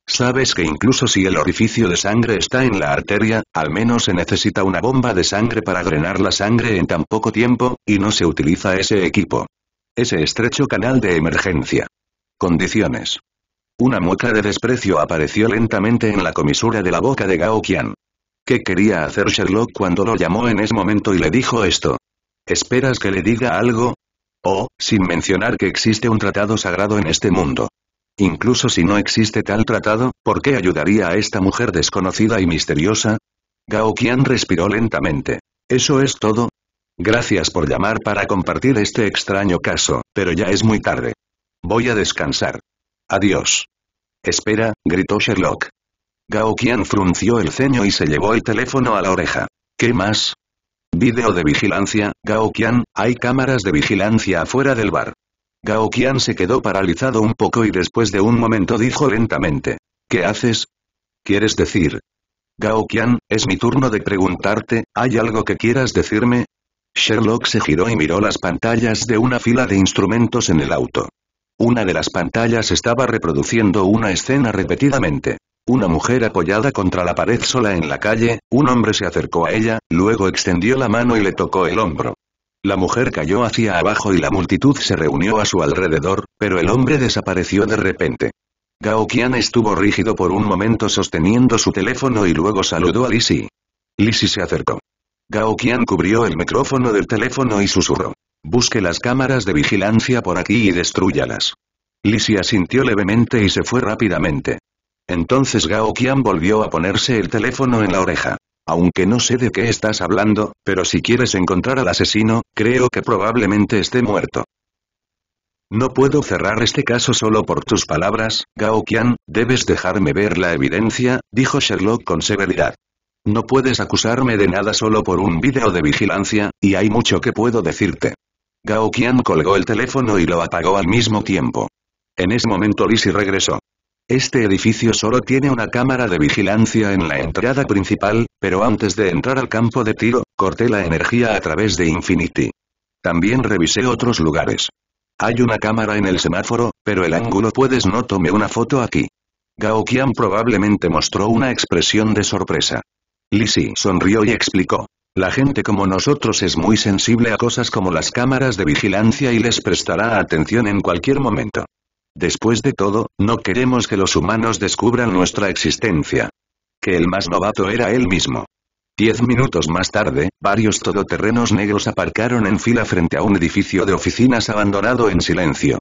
Speaker 1: Sabes que incluso si el orificio de sangre está en la arteria, al menos se necesita una bomba de sangre para drenar la sangre en tan poco tiempo, y no se utiliza ese equipo. Ese estrecho canal de emergencia. Condiciones. Una mueca de desprecio apareció lentamente en la comisura de la boca de Gao Qian. ¿Qué quería hacer Sherlock cuando lo llamó en ese momento y le dijo esto? ¿Esperas que le diga algo? Oh, sin mencionar que existe un tratado sagrado en este mundo. Incluso si no existe tal tratado, ¿por qué ayudaría a esta mujer desconocida y misteriosa? Gao Qian respiró lentamente. ¿Eso es todo? Gracias por llamar para compartir este extraño caso, pero ya es muy tarde. Voy a descansar. Adiós. Espera, gritó Sherlock. Gao Qian frunció el ceño y se llevó el teléfono a la oreja. ¿Qué más? Video de vigilancia, Gao Qian, hay cámaras de vigilancia afuera del bar. Gao Qian se quedó paralizado un poco y después de un momento dijo lentamente. ¿Qué haces? ¿Quieres decir? Gao Qian, es mi turno de preguntarte, ¿hay algo que quieras decirme? Sherlock se giró y miró las pantallas de una fila de instrumentos en el auto. Una de las pantallas estaba reproduciendo una escena repetidamente. Una mujer apoyada contra la pared sola en la calle, un hombre se acercó a ella, luego extendió la mano y le tocó el hombro. La mujer cayó hacia abajo y la multitud se reunió a su alrededor, pero el hombre desapareció de repente. Gao Qian estuvo rígido por un momento sosteniendo su teléfono y luego saludó a Lisi. Lisi se acercó. Gao Qian cubrió el micrófono del teléfono y susurró. Busque las cámaras de vigilancia por aquí y destruyalas. Lisi asintió levemente y se fue rápidamente. Entonces Gao Qian volvió a ponerse el teléfono en la oreja. Aunque no sé de qué estás hablando, pero si quieres encontrar al asesino, creo que probablemente esté muerto. No puedo cerrar este caso solo por tus palabras, Gao Qian, debes dejarme ver la evidencia, dijo Sherlock con severidad. No puedes acusarme de nada solo por un vídeo de vigilancia, y hay mucho que puedo decirte. Gao Qian colgó el teléfono y lo apagó al mismo tiempo. En ese momento Lizzie regresó. Este edificio solo tiene una cámara de vigilancia en la entrada principal, pero antes de entrar al campo de tiro, corté la energía a través de Infinity. También revisé otros lugares. Hay una cámara en el semáforo, pero el ángulo puedes no tome una foto aquí. Gao Qian probablemente mostró una expresión de sorpresa. Lisi sonrió y explicó. La gente como nosotros es muy sensible a cosas como las cámaras de vigilancia y les prestará atención en cualquier momento. Después de todo, no queremos que los humanos descubran nuestra existencia. Que el más novato era él mismo. Diez minutos más tarde, varios todoterrenos negros aparcaron en fila frente a un edificio de oficinas abandonado en silencio.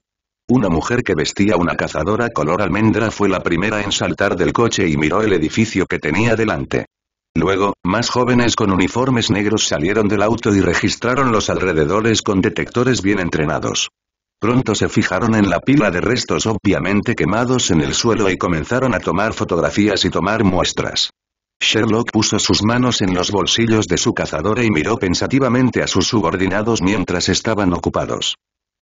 Speaker 1: Una mujer que vestía una cazadora color almendra fue la primera en saltar del coche y miró el edificio que tenía delante. Luego, más jóvenes con uniformes negros salieron del auto y registraron los alrededores con detectores bien entrenados. Pronto se fijaron en la pila de restos obviamente quemados en el suelo y comenzaron a tomar fotografías y tomar muestras. Sherlock puso sus manos en los bolsillos de su cazadora y miró pensativamente a sus subordinados mientras estaban ocupados.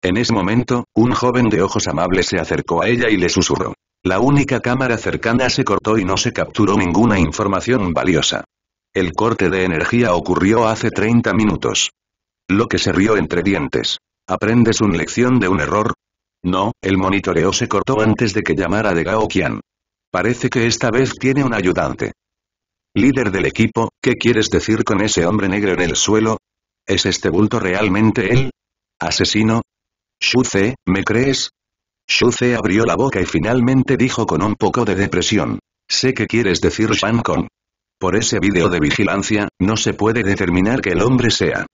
Speaker 1: En ese momento, un joven de ojos amables se acercó a ella y le susurró. La única cámara cercana se cortó y no se capturó ninguna información valiosa. El corte de energía ocurrió hace 30 minutos. Lo que se rió entre dientes. ¿Aprendes una lección de un error? No, el monitoreo se cortó antes de que llamara de Gao Qian. Parece que esta vez tiene un ayudante. Líder del equipo, ¿qué quieres decir con ese hombre negro en el suelo? ¿Es este bulto realmente él? ¿Asesino? Shuze, ¿me crees? Shuze abrió la boca y finalmente dijo con un poco de depresión. Sé que quieres decir Shan Kong. Por ese vídeo de vigilancia, no se puede determinar que el hombre sea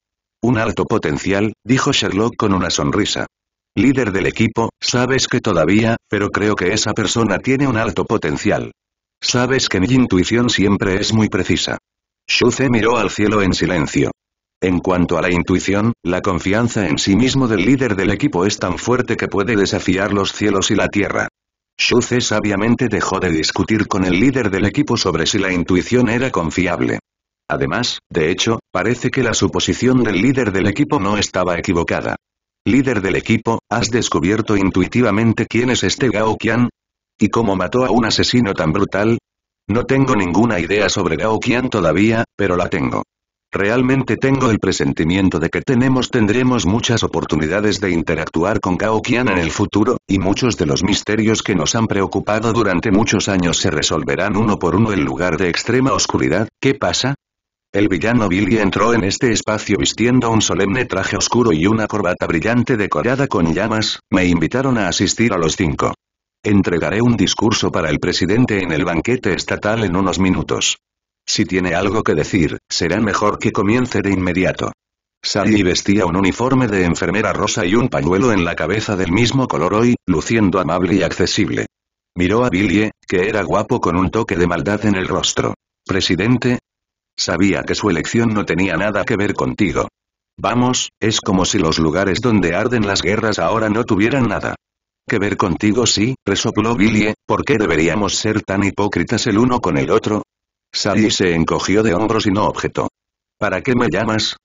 Speaker 1: un alto potencial, dijo Sherlock con una sonrisa. Líder del equipo, sabes que todavía, pero creo que esa persona tiene un alto potencial. Sabes que mi intuición siempre es muy precisa. Shuze miró al cielo en silencio. En cuanto a la intuición, la confianza en sí mismo del líder del equipo es tan fuerte que puede desafiar los cielos y la tierra. Shuze sabiamente dejó de discutir con el líder del equipo sobre si la intuición era confiable. Además, de hecho, parece que la suposición del líder del equipo no estaba equivocada. Líder del equipo, ¿has descubierto intuitivamente quién es este Gao Qian? ¿Y cómo mató a un asesino tan brutal? No tengo ninguna idea sobre Gao Qian todavía, pero la tengo. Realmente tengo el presentimiento de que tenemos tendremos muchas oportunidades de interactuar con Gao Qian en el futuro, y muchos de los misterios que nos han preocupado durante muchos años se resolverán uno por uno en lugar de extrema oscuridad, ¿qué pasa? El villano Billy entró en este espacio vistiendo un solemne traje oscuro y una corbata brillante decorada con llamas, me invitaron a asistir a los cinco. Entregaré un discurso para el presidente en el banquete estatal en unos minutos. Si tiene algo que decir, será mejor que comience de inmediato. Sally vestía un uniforme de enfermera rosa y un pañuelo en la cabeza del mismo color hoy, luciendo amable y accesible. Miró a Billy, que era guapo con un toque de maldad en el rostro. Presidente, Sabía que su elección no tenía nada que ver contigo. Vamos, es como si los lugares donde arden las guerras ahora no tuvieran nada que ver contigo sí, resopló Billy, ¿por qué deberíamos ser tan hipócritas el uno con el otro? Sally se encogió de hombros y no objetó. ¿Para qué me llamas?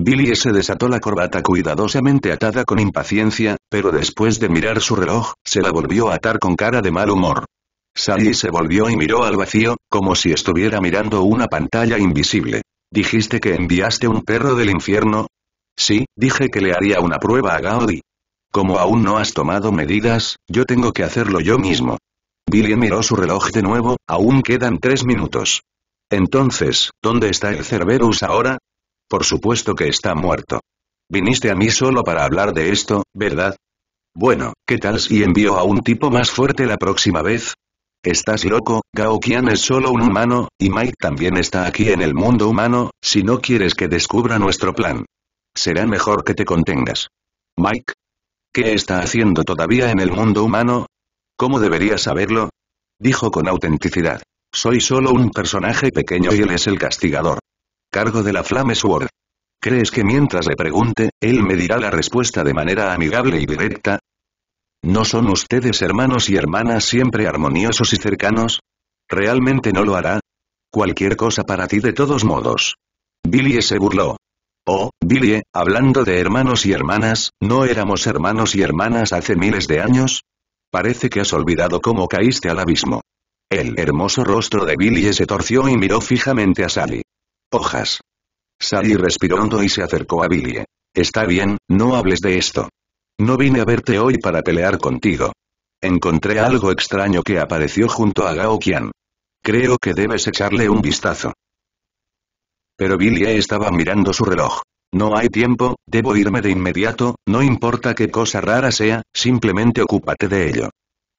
Speaker 1: Billy se desató la corbata cuidadosamente atada con impaciencia, pero después de mirar su reloj, se la volvió a atar con cara de mal humor. Sally se volvió y miró al vacío, como si estuviera mirando una pantalla invisible. ¿Dijiste que enviaste un perro del infierno? Sí, dije que le haría una prueba a Gaudi. Como aún no has tomado medidas, yo tengo que hacerlo yo mismo. Billy miró su reloj de nuevo, aún quedan tres minutos. Entonces, ¿dónde está el Cerberus ahora? Por supuesto que está muerto. Viniste a mí solo para hablar de esto, ¿verdad? Bueno, ¿qué tal si envío a un tipo más fuerte la próxima vez? Estás loco, Gao Qian es solo un humano, y Mike también está aquí en el mundo humano, si no quieres que descubra nuestro plan. Será mejor que te contengas. Mike. ¿Qué está haciendo todavía en el mundo humano? ¿Cómo debería saberlo? Dijo con autenticidad. Soy solo un personaje pequeño y él es el castigador. Cargo de la Flame Sword. ¿Crees que mientras le pregunte, él me dirá la respuesta de manera amigable y directa? ¿No son ustedes hermanos y hermanas siempre armoniosos y cercanos? ¿Realmente no lo hará? Cualquier cosa para ti de todos modos. Billy se burló. Oh, Billy, hablando de hermanos y hermanas, ¿no éramos hermanos y hermanas hace miles de años? Parece que has olvidado cómo caíste al abismo. El hermoso rostro de Billy se torció y miró fijamente a Sally. Hojas. Sally respiró hondo y se acercó a Billy. Está bien, no hables de esto. No vine a verte hoy para pelear contigo. Encontré algo extraño que apareció junto a Gao Qian. Creo que debes echarle un vistazo. Pero Billy estaba mirando su reloj. No hay tiempo, debo irme de inmediato, no importa qué cosa rara sea, simplemente ocúpate de ello.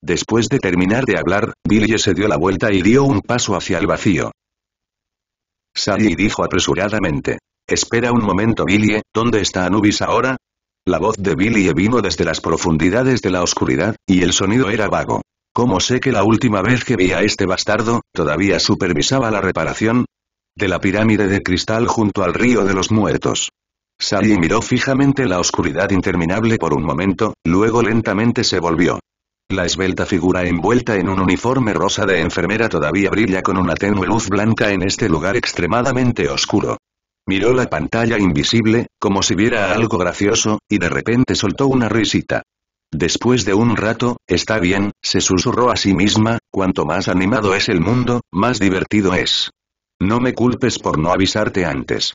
Speaker 1: Después de terminar de hablar, Billy se dio la vuelta y dio un paso hacia el vacío. Sally dijo apresuradamente. Espera un momento Billy, ¿dónde está Anubis ahora? La voz de Billy e vino desde las profundidades de la oscuridad, y el sonido era vago. ¿Cómo sé que la última vez que vi a este bastardo, todavía supervisaba la reparación? De la pirámide de cristal junto al río de los muertos. Sally miró fijamente la oscuridad interminable por un momento, luego lentamente se volvió. La esbelta figura envuelta en un uniforme rosa de enfermera todavía brilla con una tenue luz blanca en este lugar extremadamente oscuro. Miró la pantalla invisible, como si viera algo gracioso, y de repente soltó una risita. Después de un rato, está bien, se susurró a sí misma, cuanto más animado es el mundo, más divertido es. No me culpes por no avisarte antes.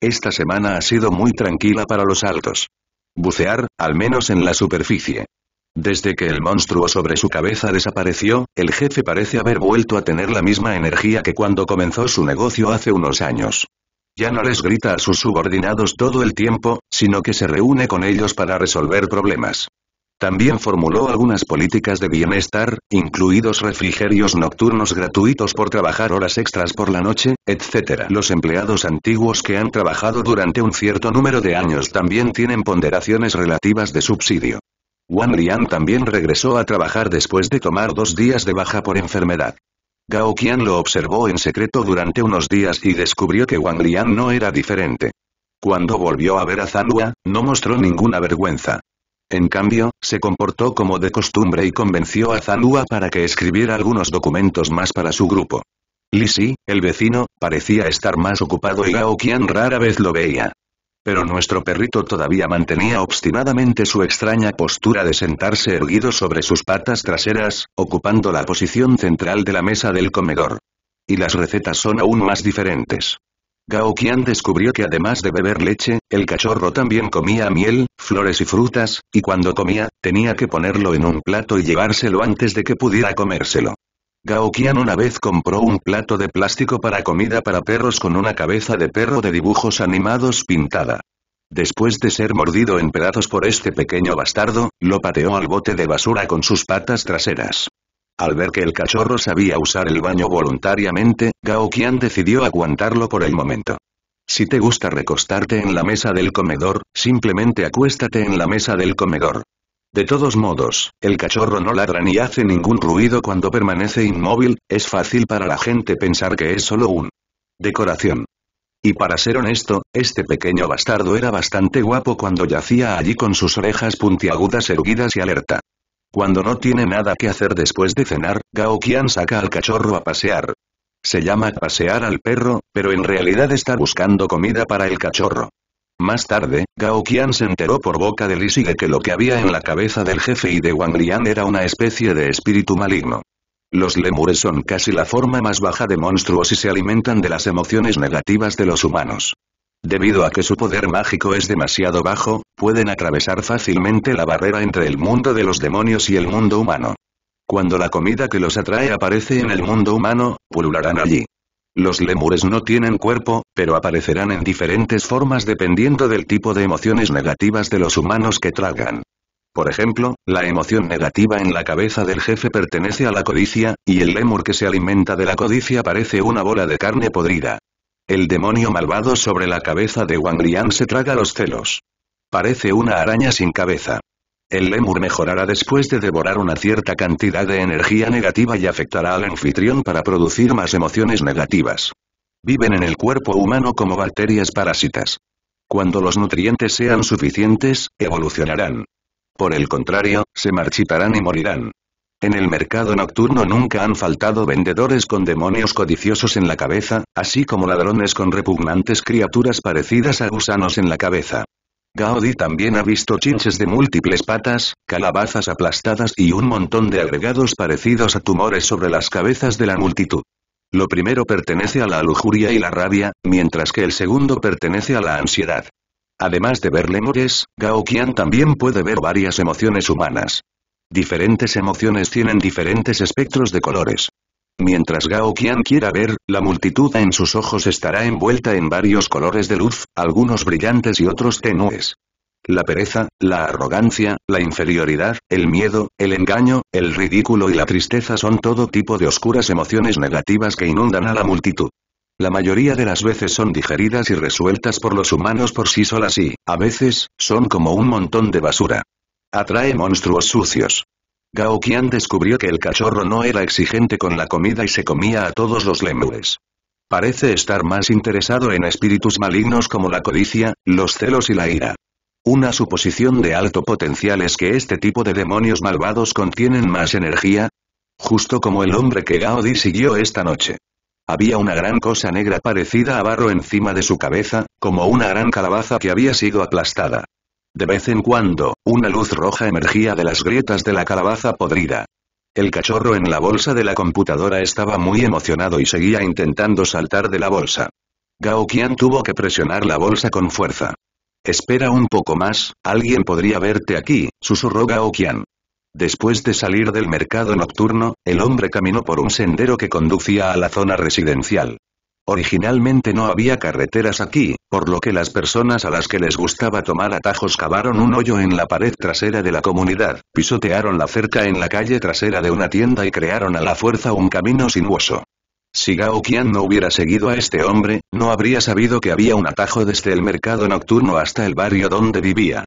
Speaker 1: Esta semana ha sido muy tranquila para los altos. Bucear, al menos en la superficie. Desde que el monstruo sobre su cabeza desapareció, el jefe parece haber vuelto a tener la misma energía que cuando comenzó su negocio hace unos años ya no les grita a sus subordinados todo el tiempo, sino que se reúne con ellos para resolver problemas. También formuló algunas políticas de bienestar, incluidos refrigerios nocturnos gratuitos por trabajar horas extras por la noche, etc. Los empleados antiguos que han trabajado durante un cierto número de años también tienen ponderaciones relativas de subsidio. Wang Lian también regresó a trabajar después de tomar dos días de baja por enfermedad. Gao Qian lo observó en secreto durante unos días y descubrió que Wang Lian no era diferente. Cuando volvió a ver a Zanhua, no mostró ninguna vergüenza. En cambio, se comportó como de costumbre y convenció a Zanhua para que escribiera algunos documentos más para su grupo. Lisi, el vecino, parecía estar más ocupado y Gao Qian rara vez lo veía. Pero nuestro perrito todavía mantenía obstinadamente su extraña postura de sentarse erguido sobre sus patas traseras, ocupando la posición central de la mesa del comedor. Y las recetas son aún más diferentes. Gao Qian descubrió que además de beber leche, el cachorro también comía miel, flores y frutas, y cuando comía, tenía que ponerlo en un plato y llevárselo antes de que pudiera comérselo. Gao Qian una vez compró un plato de plástico para comida para perros con una cabeza de perro de dibujos animados pintada. Después de ser mordido en pedazos por este pequeño bastardo, lo pateó al bote de basura con sus patas traseras. Al ver que el cachorro sabía usar el baño voluntariamente, Gao Qian decidió aguantarlo por el momento. Si te gusta recostarte en la mesa del comedor, simplemente acuéstate en la mesa del comedor. De todos modos, el cachorro no ladra ni hace ningún ruido cuando permanece inmóvil, es fácil para la gente pensar que es solo un decoración. Y para ser honesto, este pequeño bastardo era bastante guapo cuando yacía allí con sus orejas puntiagudas erguidas y alerta. Cuando no tiene nada que hacer después de cenar, Gao Qian saca al cachorro a pasear. Se llama pasear al perro, pero en realidad está buscando comida para el cachorro. Más tarde, Gao Qian se enteró por boca de Lisi de que lo que había en la cabeza del jefe y de Wang Lian era una especie de espíritu maligno. Los lemures son casi la forma más baja de monstruos y se alimentan de las emociones negativas de los humanos. Debido a que su poder mágico es demasiado bajo, pueden atravesar fácilmente la barrera entre el mundo de los demonios y el mundo humano. Cuando la comida que los atrae aparece en el mundo humano, pulularán allí. Los lemures no tienen cuerpo, pero aparecerán en diferentes formas dependiendo del tipo de emociones negativas de los humanos que tragan. Por ejemplo, la emoción negativa en la cabeza del jefe pertenece a la codicia, y el lemur que se alimenta de la codicia parece una bola de carne podrida. El demonio malvado sobre la cabeza de Wang Lian se traga los celos. Parece una araña sin cabeza. El lemur mejorará después de devorar una cierta cantidad de energía negativa y afectará al anfitrión para producir más emociones negativas. Viven en el cuerpo humano como bacterias parásitas. Cuando los nutrientes sean suficientes, evolucionarán. Por el contrario, se marchitarán y morirán. En el mercado nocturno nunca han faltado vendedores con demonios codiciosos en la cabeza, así como ladrones con repugnantes criaturas parecidas a gusanos en la cabeza. Gaudí también ha visto chinches de múltiples patas, calabazas aplastadas y un montón de agregados parecidos a tumores sobre las cabezas de la multitud. Lo primero pertenece a la lujuria y la rabia, mientras que el segundo pertenece a la ansiedad. Además de ver lemores, Gao Qian también puede ver varias emociones humanas. Diferentes emociones tienen diferentes espectros de colores. Mientras Gao Qian quiera ver, la multitud en sus ojos estará envuelta en varios colores de luz, algunos brillantes y otros tenues. La pereza, la arrogancia, la inferioridad, el miedo, el engaño, el ridículo y la tristeza son todo tipo de oscuras emociones negativas que inundan a la multitud. La mayoría de las veces son digeridas y resueltas por los humanos por sí solas y, a veces, son como un montón de basura. Atrae monstruos sucios. Gao Qian descubrió que el cachorro no era exigente con la comida y se comía a todos los lemures. Parece estar más interesado en espíritus malignos como la codicia, los celos y la ira. Una suposición de alto potencial es que este tipo de demonios malvados contienen más energía, justo como el hombre que Di siguió esta noche. Había una gran cosa negra parecida a barro encima de su cabeza, como una gran calabaza que había sido aplastada. De vez en cuando, una luz roja emergía de las grietas de la calabaza podrida. El cachorro en la bolsa de la computadora estaba muy emocionado y seguía intentando saltar de la bolsa. Gao Qian tuvo que presionar la bolsa con fuerza. Espera un poco más, alguien podría verte aquí, susurró Gao Qian. Después de salir del mercado nocturno, el hombre caminó por un sendero que conducía a la zona residencial. Originalmente no había carreteras aquí, por lo que las personas a las que les gustaba tomar atajos cavaron un hoyo en la pared trasera de la comunidad, pisotearon la cerca en la calle trasera de una tienda y crearon a la fuerza un camino sinuoso. Si Gao Qian no hubiera seguido a este hombre, no habría sabido que había un atajo desde el mercado nocturno hasta el barrio donde vivía.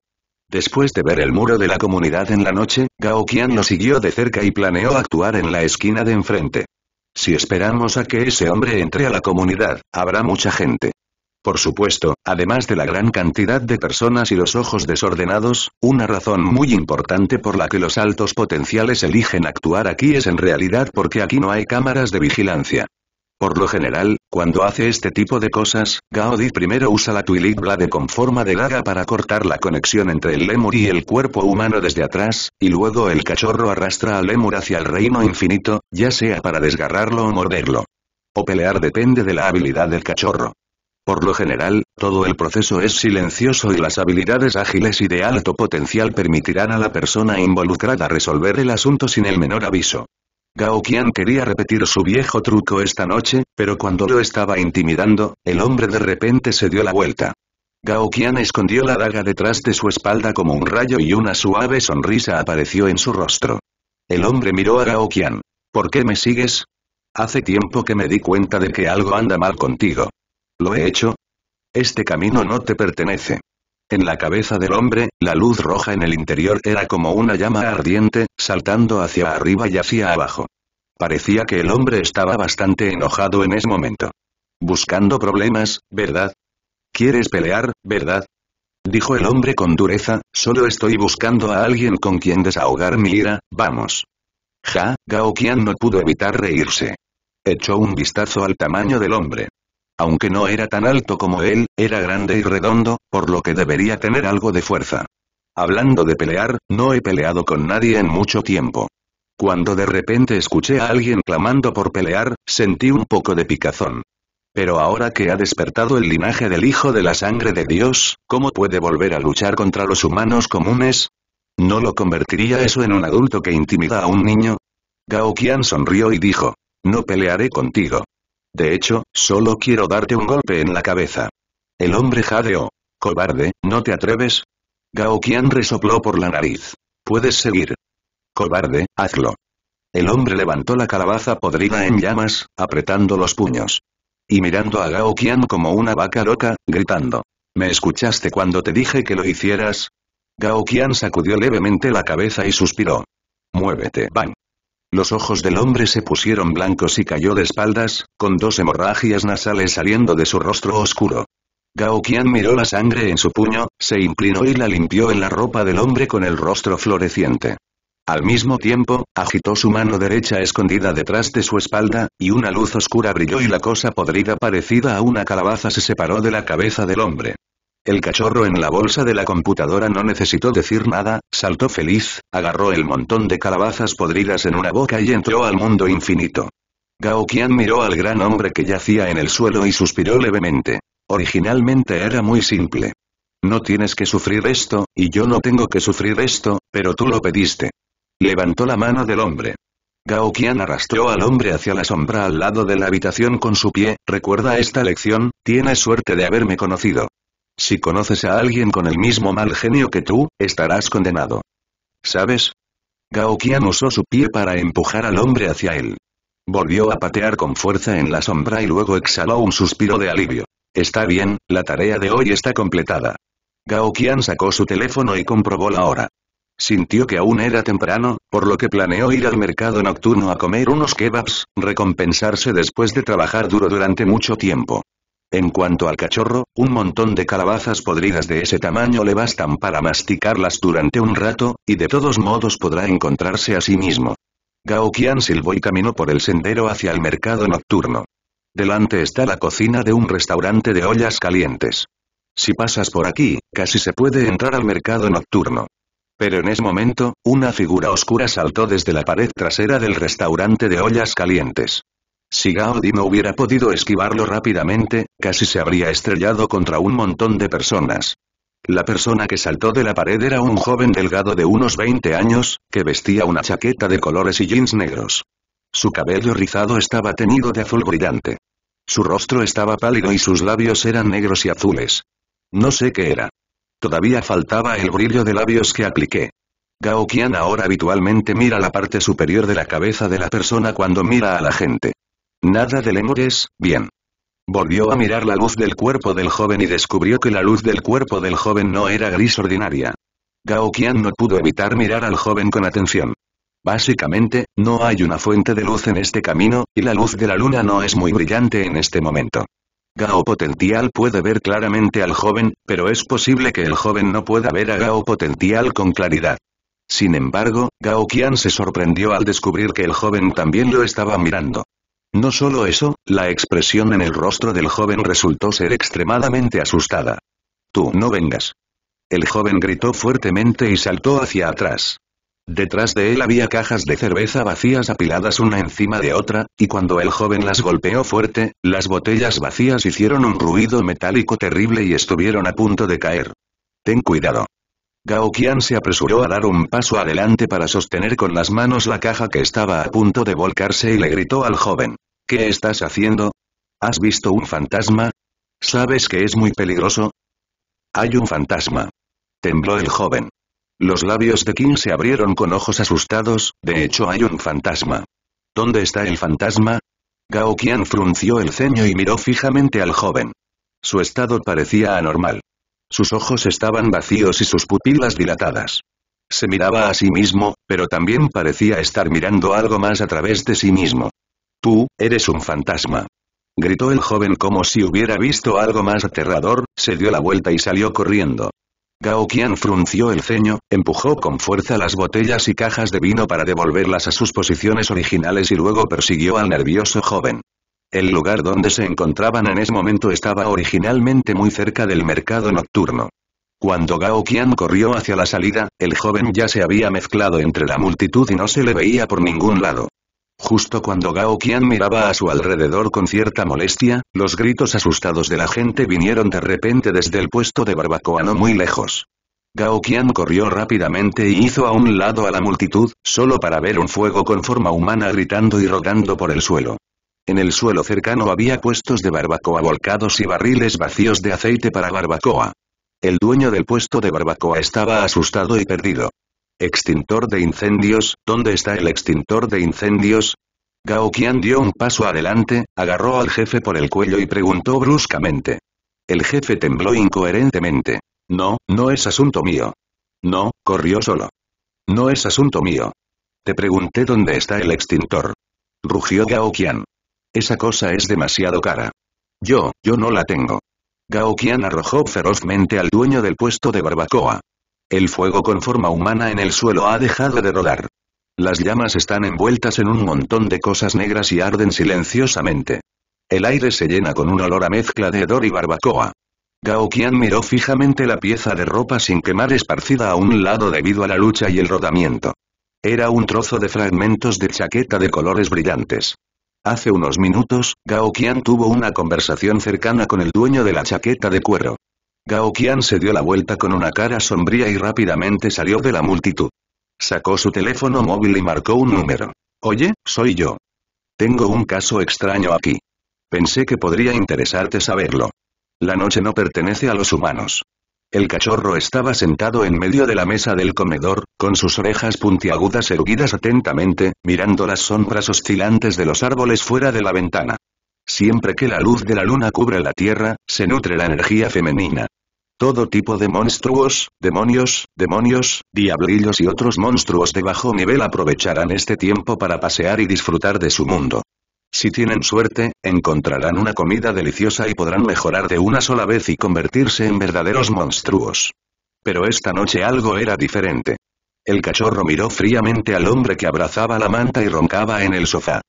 Speaker 1: Después de ver el muro de la comunidad en la noche, Gao Qian lo siguió de cerca y planeó actuar en la esquina de enfrente. Si esperamos a que ese hombre entre a la comunidad, habrá mucha gente. Por supuesto, además de la gran cantidad de personas y los ojos desordenados, una razón muy importante por la que los altos potenciales eligen actuar aquí es en realidad porque aquí no hay cámaras de vigilancia. Por lo general, cuando hace este tipo de cosas, Gaudí primero usa la Twilight Blade con forma de daga para cortar la conexión entre el lemur y el cuerpo humano desde atrás, y luego el cachorro arrastra al lemur hacia el reino infinito, ya sea para desgarrarlo o morderlo. O pelear depende de la habilidad del cachorro. Por lo general, todo el proceso es silencioso y las habilidades ágiles y de alto potencial permitirán a la persona involucrada resolver el asunto sin el menor aviso. Gao Qian quería repetir su viejo truco esta noche, pero cuando lo estaba intimidando, el hombre de repente se dio la vuelta. Gao Qian escondió la daga detrás de su espalda como un rayo y una suave sonrisa apareció en su rostro. El hombre miró a Gao Qian. ¿Por qué me sigues? Hace tiempo que me di cuenta de que algo anda mal contigo. ¿Lo he hecho? Este camino no te pertenece. En la cabeza del hombre, la luz roja en el interior era como una llama ardiente, saltando hacia arriba y hacia abajo. Parecía que el hombre estaba bastante enojado en ese momento. Buscando problemas, ¿verdad? ¿Quieres pelear, verdad? Dijo el hombre con dureza, solo estoy buscando a alguien con quien desahogar mi ira, vamos. Ja, Gao Qian no pudo evitar reírse. Echó un vistazo al tamaño del hombre. Aunque no era tan alto como él, era grande y redondo, por lo que debería tener algo de fuerza. Hablando de pelear, no he peleado con nadie en mucho tiempo. Cuando de repente escuché a alguien clamando por pelear, sentí un poco de picazón. Pero ahora que ha despertado el linaje del Hijo de la Sangre de Dios, ¿cómo puede volver a luchar contra los humanos comunes? ¿No lo convertiría eso en un adulto que intimida a un niño? Gao Qian sonrió y dijo, no pelearé contigo. De hecho, solo quiero darte un golpe en la cabeza. El hombre jadeó. Cobarde, ¿no te atreves? Gao Qian resopló por la nariz. Puedes seguir. Cobarde, hazlo. El hombre levantó la calabaza podrida en llamas, apretando los puños. Y mirando a Gao Qian como una vaca loca, gritando. ¿Me escuchaste cuando te dije que lo hicieras? Gao Qian sacudió levemente la cabeza y suspiró. Muévete, Bang. Los ojos del hombre se pusieron blancos y cayó de espaldas, con dos hemorragias nasales saliendo de su rostro oscuro. Gao Qian miró la sangre en su puño, se inclinó y la limpió en la ropa del hombre con el rostro floreciente. Al mismo tiempo, agitó su mano derecha escondida detrás de su espalda, y una luz oscura brilló y la cosa podrida parecida a una calabaza se separó de la cabeza del hombre. El cachorro en la bolsa de la computadora no necesitó decir nada, saltó feliz, agarró el montón de calabazas podridas en una boca y entró al mundo infinito. Gao Qian miró al gran hombre que yacía en el suelo y suspiró levemente. Originalmente era muy simple. No tienes que sufrir esto, y yo no tengo que sufrir esto, pero tú lo pediste. Levantó la mano del hombre. Gao Qian arrastró al hombre hacia la sombra al lado de la habitación con su pie, recuerda esta lección, tienes suerte de haberme conocido. Si conoces a alguien con el mismo mal genio que tú, estarás condenado. ¿Sabes? Gao Qian usó su pie para empujar al hombre hacia él. Volvió a patear con fuerza en la sombra y luego exhaló un suspiro de alivio. Está bien, la tarea de hoy está completada. Gao Qian sacó su teléfono y comprobó la hora. Sintió que aún era temprano, por lo que planeó ir al mercado nocturno a comer unos kebabs, recompensarse después de trabajar duro durante mucho tiempo. En cuanto al cachorro, un montón de calabazas podridas de ese tamaño le bastan para masticarlas durante un rato, y de todos modos podrá encontrarse a sí mismo. Gao Qian silbó y caminó por el sendero hacia el mercado nocturno. Delante está la cocina de un restaurante de ollas calientes. Si pasas por aquí, casi se puede entrar al mercado nocturno. Pero en ese momento, una figura oscura saltó desde la pared trasera del restaurante de ollas calientes. Si Gao no hubiera podido esquivarlo rápidamente, casi se habría estrellado contra un montón de personas. La persona que saltó de la pared era un joven delgado de unos 20 años, que vestía una chaqueta de colores y jeans negros. Su cabello rizado estaba teñido de azul brillante. Su rostro estaba pálido y sus labios eran negros y azules. No sé qué era. Todavía faltaba el brillo de labios que apliqué. Gao Qian ahora habitualmente mira la parte superior de la cabeza de la persona cuando mira a la gente. Nada de lemures, bien. Volvió a mirar la luz del cuerpo del joven y descubrió que la luz del cuerpo del joven no era gris ordinaria. Gao Qian no pudo evitar mirar al joven con atención. Básicamente, no hay una fuente de luz en este camino, y la luz de la luna no es muy brillante en este momento. Gao Potencial puede ver claramente al joven, pero es posible que el joven no pueda ver a Gao Potencial con claridad. Sin embargo, Gao Qian se sorprendió al descubrir que el joven también lo estaba mirando. No solo eso, la expresión en el rostro del joven resultó ser extremadamente asustada. Tú no vengas. El joven gritó fuertemente y saltó hacia atrás. Detrás de él había cajas de cerveza vacías apiladas una encima de otra, y cuando el joven las golpeó fuerte, las botellas vacías hicieron un ruido metálico terrible y estuvieron a punto de caer. Ten cuidado. Gao Qian se apresuró a dar un paso adelante para sostener con las manos la caja que estaba a punto de volcarse y le gritó al joven. ¿Qué estás haciendo? ¿Has visto un fantasma? ¿Sabes que es muy peligroso? Hay un fantasma. Tembló el joven. Los labios de Kim se abrieron con ojos asustados, de hecho hay un fantasma. ¿Dónde está el fantasma? Gao Qian frunció el ceño y miró fijamente al joven. Su estado parecía anormal. Sus ojos estaban vacíos y sus pupilas dilatadas. Se miraba a sí mismo, pero también parecía estar mirando algo más a través de sí mismo. Tú, eres un fantasma. Gritó el joven como si hubiera visto algo más aterrador, se dio la vuelta y salió corriendo. Gao Qian frunció el ceño, empujó con fuerza las botellas y cajas de vino para devolverlas a sus posiciones originales y luego persiguió al nervioso joven. El lugar donde se encontraban en ese momento estaba originalmente muy cerca del mercado nocturno. Cuando Gao Qian corrió hacia la salida, el joven ya se había mezclado entre la multitud y no se le veía por ningún lado. Justo cuando Gao Qian miraba a su alrededor con cierta molestia, los gritos asustados de la gente vinieron de repente desde el puesto de barbacoa no muy lejos. Gao Qian corrió rápidamente y hizo a un lado a la multitud, solo para ver un fuego con forma humana gritando y rodando por el suelo. En el suelo cercano había puestos de barbacoa volcados y barriles vacíos de aceite para barbacoa. El dueño del puesto de barbacoa estaba asustado y perdido. Extintor de incendios, ¿dónde está el extintor de incendios? Gao Qian dio un paso adelante, agarró al jefe por el cuello y preguntó bruscamente. El jefe tembló incoherentemente. No, no es asunto mío. No, corrió solo. No es asunto mío. Te pregunté dónde está el extintor. Rugió Gao Qian. Esa cosa es demasiado cara. Yo, yo no la tengo. Gao Qian arrojó ferozmente al dueño del puesto de barbacoa. El fuego con forma humana en el suelo ha dejado de rodar. Las llamas están envueltas en un montón de cosas negras y arden silenciosamente. El aire se llena con un olor a mezcla de hedor y barbacoa. Gao Qian miró fijamente la pieza de ropa sin quemar esparcida a un lado debido a la lucha y el rodamiento. Era un trozo de fragmentos de chaqueta de colores brillantes. Hace unos minutos, Gao Qian tuvo una conversación cercana con el dueño de la chaqueta de cuero. Gao Qian se dio la vuelta con una cara sombría y rápidamente salió de la multitud. Sacó su teléfono móvil y marcó un número. Oye, soy yo. Tengo un caso extraño aquí. Pensé que podría interesarte saberlo. La noche no pertenece a los humanos. El cachorro estaba sentado en medio de la mesa del comedor, con sus orejas puntiagudas erguidas atentamente, mirando las sombras oscilantes de los árboles fuera de la ventana. Siempre que la luz de la luna cubre la tierra, se nutre la energía femenina. Todo tipo de monstruos, demonios, demonios, diablillos y otros monstruos de bajo nivel aprovecharán este tiempo para pasear y disfrutar de su mundo. Si tienen suerte, encontrarán una comida deliciosa y podrán mejorar de una sola vez y convertirse en verdaderos monstruos. Pero esta noche algo era diferente. El cachorro miró fríamente al hombre que abrazaba la manta y roncaba en el sofá.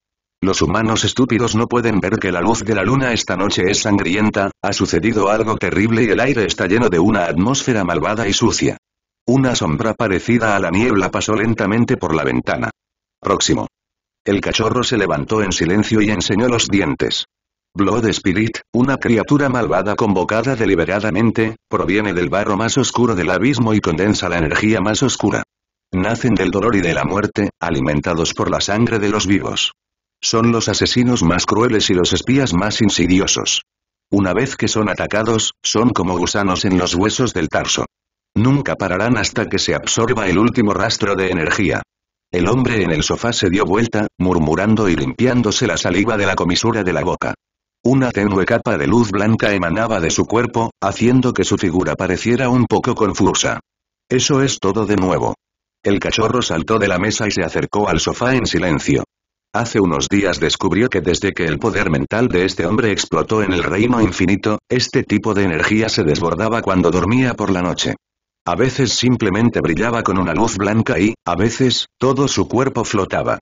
Speaker 1: Los humanos estúpidos no pueden ver que la luz de la luna esta noche es sangrienta, ha sucedido algo terrible y el aire está lleno de una atmósfera malvada y sucia. Una sombra parecida a la niebla pasó lentamente por la ventana. Próximo. El cachorro se levantó en silencio y enseñó los dientes. Blood Spirit, una criatura malvada convocada deliberadamente, proviene del barro más oscuro del abismo y condensa la energía más oscura. Nacen del dolor y de la muerte, alimentados por la sangre de los vivos. Son los asesinos más crueles y los espías más insidiosos. Una vez que son atacados, son como gusanos en los huesos del tarso. Nunca pararán hasta que se absorba el último rastro de energía. El hombre en el sofá se dio vuelta, murmurando y limpiándose la saliva de la comisura de la boca. Una tenue capa de luz blanca emanaba de su cuerpo, haciendo que su figura pareciera un poco confusa. Eso es todo de nuevo. El cachorro saltó de la mesa y se acercó al sofá en silencio. Hace unos días descubrió que desde que el poder mental de este hombre explotó en el reino infinito, este tipo de energía se desbordaba cuando dormía por la noche. A veces simplemente brillaba con una luz blanca y, a veces, todo su cuerpo flotaba.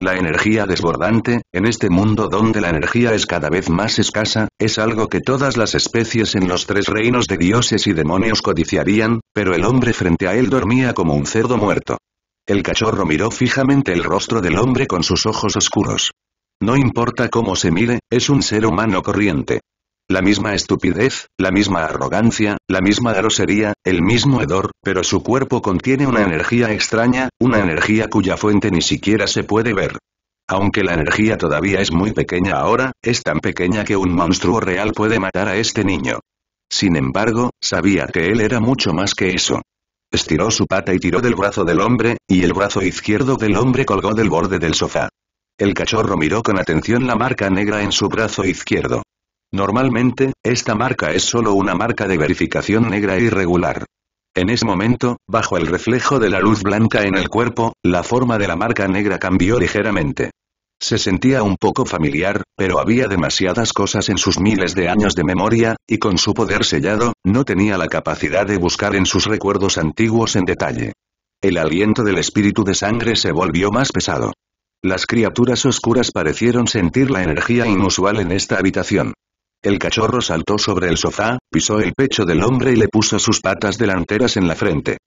Speaker 1: La energía desbordante, en este mundo donde la energía es cada vez más escasa, es algo que todas las especies en los tres reinos de dioses y demonios codiciarían, pero el hombre frente a él dormía como un cerdo muerto. El cachorro miró fijamente el rostro del hombre con sus ojos oscuros. No importa cómo se mire, es un ser humano corriente. La misma estupidez, la misma arrogancia, la misma grosería, el mismo hedor, pero su cuerpo contiene una energía extraña, una energía cuya fuente ni siquiera se puede ver. Aunque la energía todavía es muy pequeña ahora, es tan pequeña que un monstruo real puede matar a este niño. Sin embargo, sabía que él era mucho más que eso. Estiró su pata y tiró del brazo del hombre, y el brazo izquierdo del hombre colgó del borde del sofá. El cachorro miró con atención la marca negra en su brazo izquierdo. Normalmente, esta marca es solo una marca de verificación negra irregular. En ese momento, bajo el reflejo de la luz blanca en el cuerpo, la forma de la marca negra cambió ligeramente. Se sentía un poco familiar, pero había demasiadas cosas en sus miles de años de memoria, y con su poder sellado, no tenía la capacidad de buscar en sus recuerdos antiguos en detalle. El aliento del espíritu de sangre se volvió más pesado. Las criaturas oscuras parecieron sentir la energía inusual en esta habitación. El cachorro saltó sobre el sofá, pisó el pecho del hombre y le puso sus patas delanteras en la frente.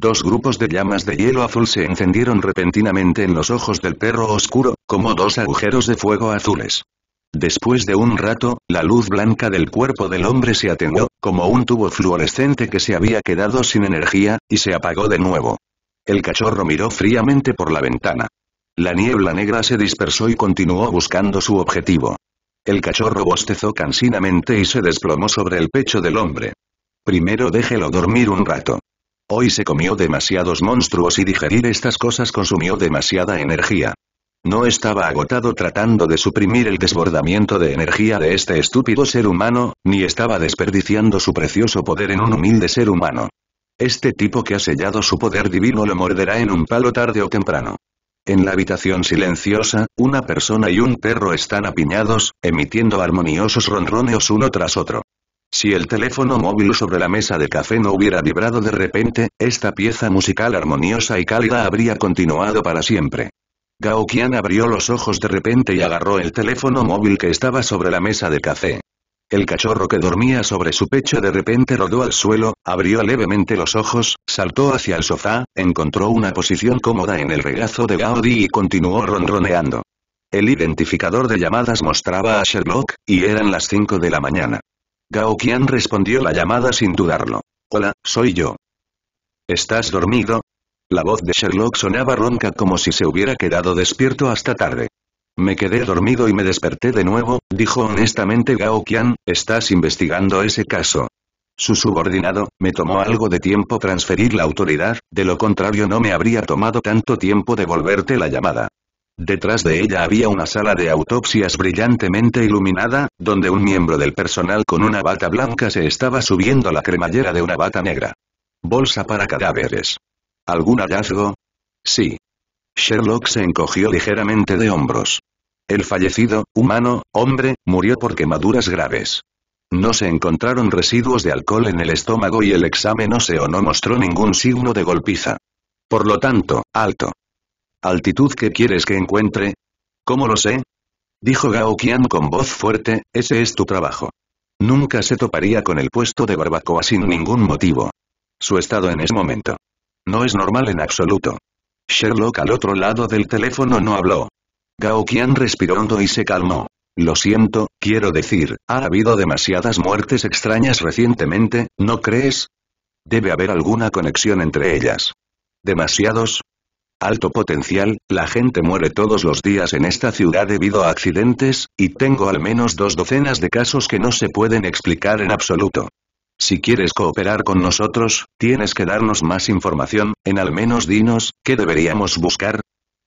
Speaker 1: Dos grupos de llamas de hielo azul se encendieron repentinamente en los ojos del perro oscuro, como dos agujeros de fuego azules. Después de un rato, la luz blanca del cuerpo del hombre se atenuó, como un tubo fluorescente que se había quedado sin energía, y se apagó de nuevo. El cachorro miró fríamente por la ventana. La niebla negra se dispersó y continuó buscando su objetivo. El cachorro bostezó cansinamente y se desplomó sobre el pecho del hombre. Primero déjelo dormir un rato. Hoy se comió demasiados monstruos y digerir estas cosas consumió demasiada energía. No estaba agotado tratando de suprimir el desbordamiento de energía de este estúpido ser humano, ni estaba desperdiciando su precioso poder en un humilde ser humano. Este tipo que ha sellado su poder divino lo morderá en un palo tarde o temprano. En la habitación silenciosa, una persona y un perro están apiñados, emitiendo armoniosos ronroneos uno tras otro. Si el teléfono móvil sobre la mesa de café no hubiera vibrado de repente, esta pieza musical armoniosa y cálida habría continuado para siempre. Gao Qian abrió los ojos de repente y agarró el teléfono móvil que estaba sobre la mesa de café. El cachorro que dormía sobre su pecho de repente rodó al suelo, abrió levemente los ojos, saltó hacia el sofá, encontró una posición cómoda en el regazo de Gao Di y continuó ronroneando. El identificador de llamadas mostraba a Sherlock, y eran las 5 de la mañana. Gao Qian respondió la llamada sin dudarlo. Hola, soy yo. ¿Estás dormido? La voz de Sherlock sonaba ronca como si se hubiera quedado despierto hasta tarde. Me quedé dormido y me desperté de nuevo, dijo honestamente Gao Qian, estás investigando ese caso. Su subordinado, me tomó algo de tiempo transferir la autoridad, de lo contrario no me habría tomado tanto tiempo devolverte la llamada. Detrás de ella había una sala de autopsias brillantemente iluminada, donde un miembro del personal con una bata blanca se estaba subiendo la cremallera de una bata negra. Bolsa para cadáveres. ¿Algún hallazgo? Sí. Sherlock se encogió ligeramente de hombros. El fallecido, humano, hombre, murió por quemaduras graves. No se encontraron residuos de alcohol en el estómago y el examen o no mostró ningún signo de golpiza. Por lo tanto, alto. ¿Altitud que quieres que encuentre? ¿Cómo lo sé? Dijo Gao Qian con voz fuerte, ese es tu trabajo. Nunca se toparía con el puesto de barbacoa sin ningún motivo. Su estado en ese momento. No es normal en absoluto. Sherlock al otro lado del teléfono no habló. Gao Qian respiró hondo y se calmó. Lo siento, quiero decir, ha habido demasiadas muertes extrañas recientemente, ¿no crees? Debe haber alguna conexión entre ellas. ¿Demasiados? alto potencial, la gente muere todos los días en esta ciudad debido a accidentes, y tengo al menos dos docenas de casos que no se pueden explicar en absoluto. Si quieres cooperar con nosotros, tienes que darnos más información, en al menos dinos, ¿qué deberíamos buscar?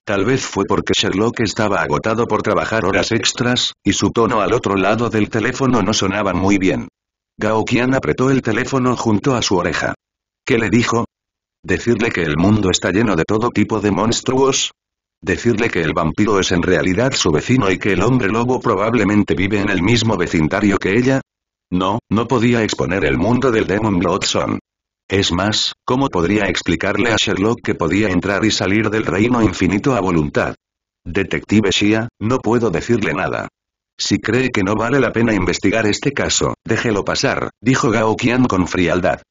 Speaker 1: Tal vez fue porque Sherlock estaba agotado por trabajar horas extras, y su tono al otro lado del teléfono no sonaba muy bien. Gao apretó el teléfono junto a su oreja. ¿Qué le dijo? ¿Decirle que el mundo está lleno de todo tipo de monstruos? ¿Decirle que el vampiro es en realidad su vecino y que el hombre lobo probablemente vive en el mismo vecindario que ella? No, no podía exponer el mundo del Demon Bloodson. Es más, ¿cómo podría explicarle a Sherlock que podía entrar y salir del reino infinito a voluntad? Detective Shia, no puedo decirle nada. Si cree que no vale la pena investigar este caso, déjelo pasar, dijo Gao Qian con frialdad.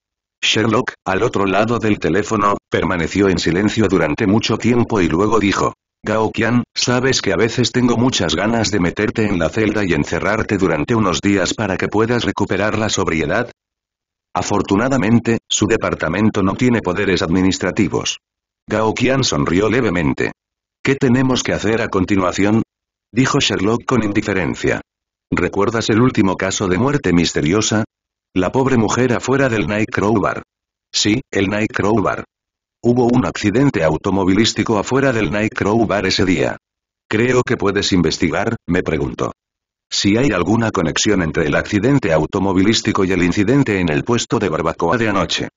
Speaker 1: Sherlock, al otro lado del teléfono, permaneció en silencio durante mucho tiempo y luego dijo. Gao Qian, sabes que a veces tengo muchas ganas de meterte en la celda y encerrarte durante unos días para que puedas recuperar la sobriedad. Afortunadamente, su departamento no tiene poderes administrativos. Gao Qian sonrió levemente. ¿Qué tenemos que hacer a continuación? Dijo Sherlock con indiferencia. ¿Recuerdas el último caso de muerte misteriosa? La pobre mujer afuera del Bar. Sí, el Bar. Hubo un accidente automovilístico afuera del Bar ese día. Creo que puedes investigar, me pregunto. Si hay alguna conexión entre el accidente automovilístico y el incidente en el puesto de barbacoa de anoche.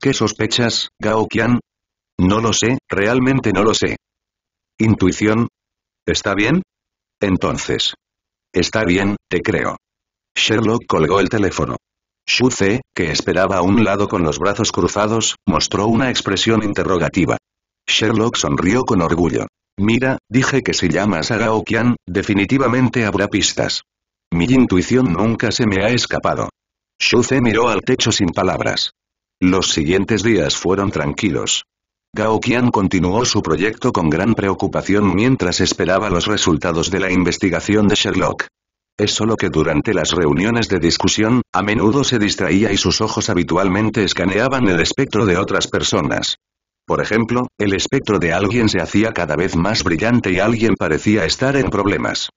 Speaker 1: ¿Qué sospechas, Gao Qian? No lo sé, realmente no lo sé. Intuición. ¿Está bien? Entonces. Está bien, te creo. Sherlock colgó el teléfono. Xu que esperaba a un lado con los brazos cruzados, mostró una expresión interrogativa. Sherlock sonrió con orgullo. Mira, dije que si llamas a Gao Qian, definitivamente habrá pistas. Mi intuición nunca se me ha escapado. Xu miró al techo sin palabras. Los siguientes días fueron tranquilos. Gao Qian continuó su proyecto con gran preocupación mientras esperaba los resultados de la investigación de Sherlock es solo que durante las reuniones de discusión, a menudo se distraía y sus ojos habitualmente escaneaban el espectro de otras personas. Por ejemplo, el espectro de alguien se hacía cada vez más brillante y alguien parecía estar en problemas.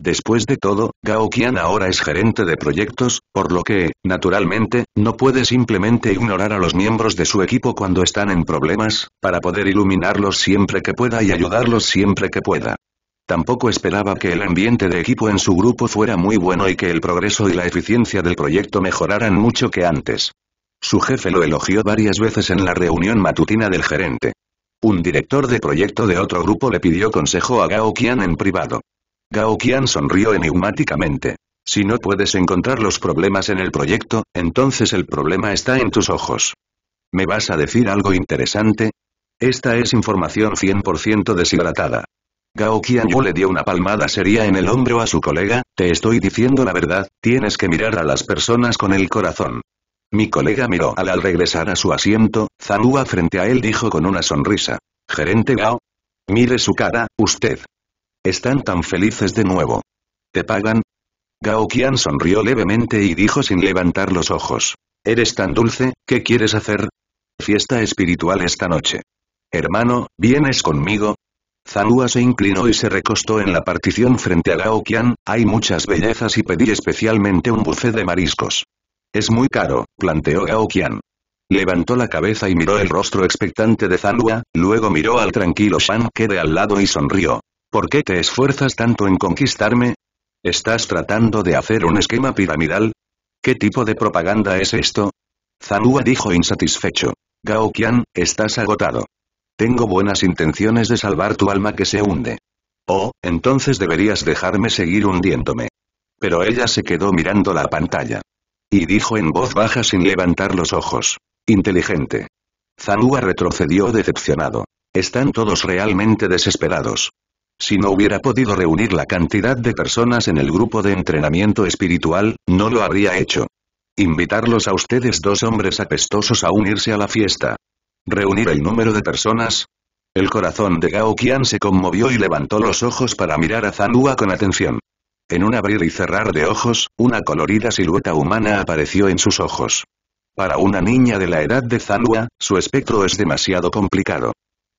Speaker 1: Después de todo, Gao Qian ahora es gerente de proyectos, por lo que, naturalmente, no puede simplemente ignorar a los miembros de su equipo cuando están en problemas, para poder iluminarlos siempre que pueda y ayudarlos siempre que pueda. Tampoco esperaba que el ambiente de equipo en su grupo fuera muy bueno y que el progreso y la eficiencia del proyecto mejoraran mucho que antes. Su jefe lo elogió varias veces en la reunión matutina del gerente. Un director de proyecto de otro grupo le pidió consejo a Gao Qian en privado. Gao Qian sonrió enigmáticamente. Si no puedes encontrar los problemas en el proyecto, entonces el problema está en tus ojos. ¿Me vas a decir algo interesante? Esta es información 100% deshidratada. Gao Qianyu le dio una palmada seria en el hombro a su colega, te estoy diciendo la verdad, tienes que mirar a las personas con el corazón. Mi colega miró al al regresar a su asiento, Zanua frente a él dijo con una sonrisa. Gerente Gao. Mire su cara, usted. Están tan felices de nuevo. ¿Te pagan? Gao Qian sonrió levemente y dijo sin levantar los ojos. Eres tan dulce, ¿qué quieres hacer? Fiesta espiritual esta noche. Hermano, ¿vienes conmigo? Zanua se inclinó y se recostó en la partición frente a Gao Qian, hay muchas bellezas y pedí especialmente un buce de mariscos. Es muy caro, planteó Gao Qian. Levantó la cabeza y miró el rostro expectante de Zanua, luego miró al tranquilo Shan que de al lado y sonrió. ¿Por qué te esfuerzas tanto en conquistarme? ¿Estás tratando de hacer un esquema piramidal? ¿Qué tipo de propaganda es esto? Zanua dijo insatisfecho. Gao Qian, estás agotado. Tengo buenas intenciones de salvar tu alma que se hunde. Oh, entonces deberías dejarme seguir hundiéndome. Pero ella se quedó mirando la pantalla. Y dijo en voz baja sin levantar los ojos. Inteligente. Zanua retrocedió decepcionado. Están todos realmente desesperados. Si no hubiera podido reunir la cantidad de personas en el grupo de entrenamiento espiritual, no lo habría hecho. Invitarlos a ustedes dos hombres apestosos a unirse a la fiesta reunir el número de personas. El corazón de Gao Qian se conmovió y levantó los ojos para mirar a Zanhua con atención. En un abrir y cerrar de ojos, una colorida silueta humana apareció en sus ojos. Para una niña de la edad de Zanhua, su espectro es demasiado complicado.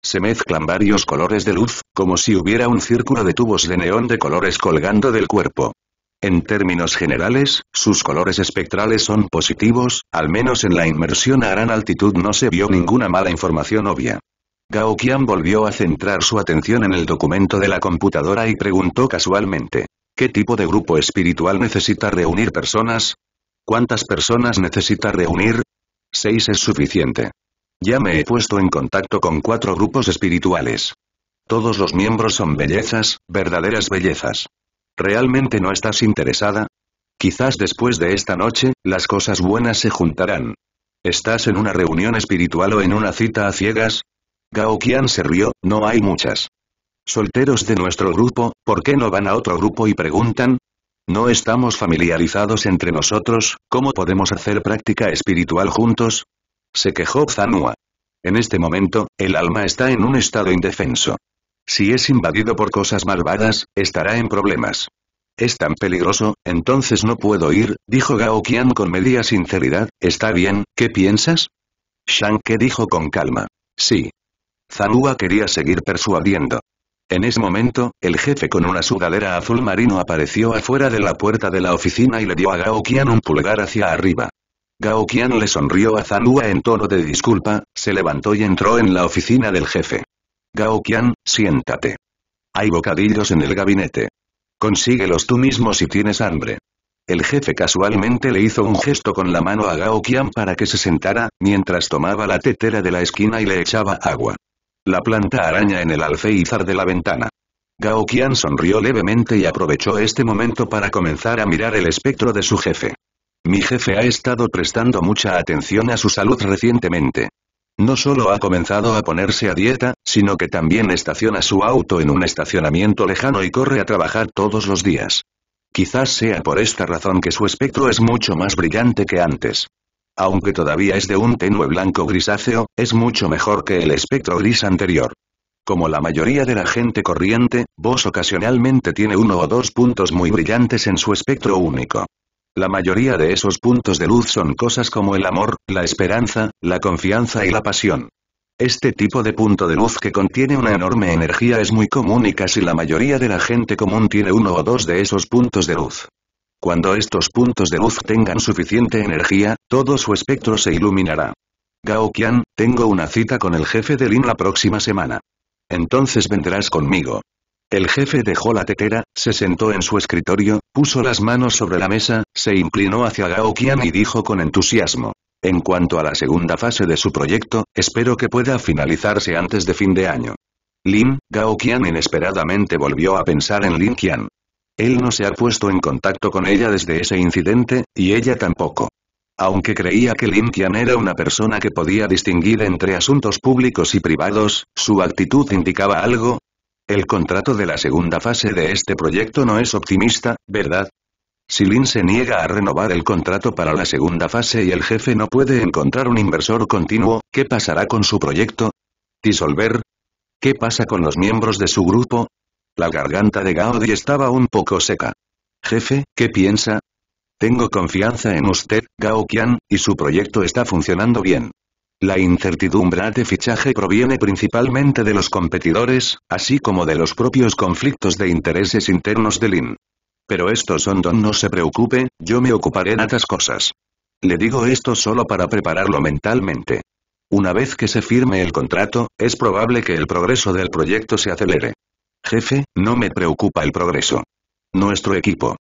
Speaker 1: Se mezclan varios colores de luz, como si hubiera un círculo de tubos de neón de colores colgando del cuerpo. En términos generales, sus colores espectrales son positivos, al menos en la inmersión a gran altitud no se vio ninguna mala información obvia. Gao Qian volvió a centrar su atención en el documento de la computadora y preguntó casualmente. ¿Qué tipo de grupo espiritual necesita reunir personas? ¿Cuántas personas necesita reunir? Seis es suficiente. Ya me he puesto en contacto con cuatro grupos espirituales. Todos los miembros son bellezas, verdaderas bellezas. ¿Realmente no estás interesada? Quizás después de esta noche, las cosas buenas se juntarán. ¿Estás en una reunión espiritual o en una cita a ciegas? Gao Qian se rió, no hay muchas. Solteros de nuestro grupo, ¿por qué no van a otro grupo y preguntan? No estamos familiarizados entre nosotros, ¿cómo podemos hacer práctica espiritual juntos? Se quejó Zanua. En este momento, el alma está en un estado indefenso. Si es invadido por cosas malvadas, estará en problemas. Es tan peligroso, entonces no puedo ir, dijo Gao Qian con media sinceridad, está bien, ¿qué piensas? Shang Ke dijo con calma. Sí. Zanua quería seguir persuadiendo. En ese momento, el jefe con una sudadera azul marino apareció afuera de la puerta de la oficina y le dio a Gao Qian un pulgar hacia arriba. Gao Qian le sonrió a Zanua en tono de disculpa, se levantó y entró en la oficina del jefe. Gao Qian, siéntate. Hay bocadillos en el gabinete. Consíguelos tú mismo si tienes hambre. El jefe casualmente le hizo un gesto con la mano a Gao Qian para que se sentara, mientras tomaba la tetera de la esquina y le echaba agua. La planta araña en el alféizar de la ventana. Gao Qian sonrió levemente y aprovechó este momento para comenzar a mirar el espectro de su jefe. Mi jefe ha estado prestando mucha atención a su salud recientemente. No solo ha comenzado a ponerse a dieta, sino que también estaciona su auto en un estacionamiento lejano y corre a trabajar todos los días. Quizás sea por esta razón que su espectro es mucho más brillante que antes. Aunque todavía es de un tenue blanco grisáceo, es mucho mejor que el espectro gris anterior. Como la mayoría de la gente corriente, Vos ocasionalmente tiene uno o dos puntos muy brillantes en su espectro único. La mayoría de esos puntos de luz son cosas como el amor, la esperanza, la confianza y la pasión. Este tipo de punto de luz que contiene una enorme energía es muy común y casi la mayoría de la gente común tiene uno o dos de esos puntos de luz. Cuando estos puntos de luz tengan suficiente energía, todo su espectro se iluminará. Gao Qian, tengo una cita con el jefe de Lin la próxima semana. Entonces vendrás conmigo. El jefe dejó la tetera, se sentó en su escritorio, puso las manos sobre la mesa, se inclinó hacia Gao Qian y dijo con entusiasmo. En cuanto a la segunda fase de su proyecto, espero que pueda finalizarse antes de fin de año. Lin, Gao Qian inesperadamente volvió a pensar en Lin Qian. Él no se ha puesto en contacto con ella desde ese incidente, y ella tampoco. Aunque creía que Lin Qian era una persona que podía distinguir entre asuntos públicos y privados, su actitud indicaba algo, el contrato de la segunda fase de este proyecto no es optimista, ¿verdad? Si Lin se niega a renovar el contrato para la segunda fase y el jefe no puede encontrar un inversor continuo, ¿qué pasará con su proyecto? ¿Disolver? ¿Qué pasa con los miembros de su grupo? La garganta de Gaudi estaba un poco seca. Jefe, ¿qué piensa? Tengo confianza en usted, Gao Qian, y su proyecto está funcionando bien. La incertidumbre de fichaje proviene principalmente de los competidores, así como de los propios conflictos de intereses internos del IN. Pero esto don no se preocupe, yo me ocuparé de otras cosas. Le digo esto solo para prepararlo mentalmente. Una vez que se firme el contrato, es probable que el progreso del proyecto se acelere. Jefe, no me preocupa el progreso. Nuestro equipo.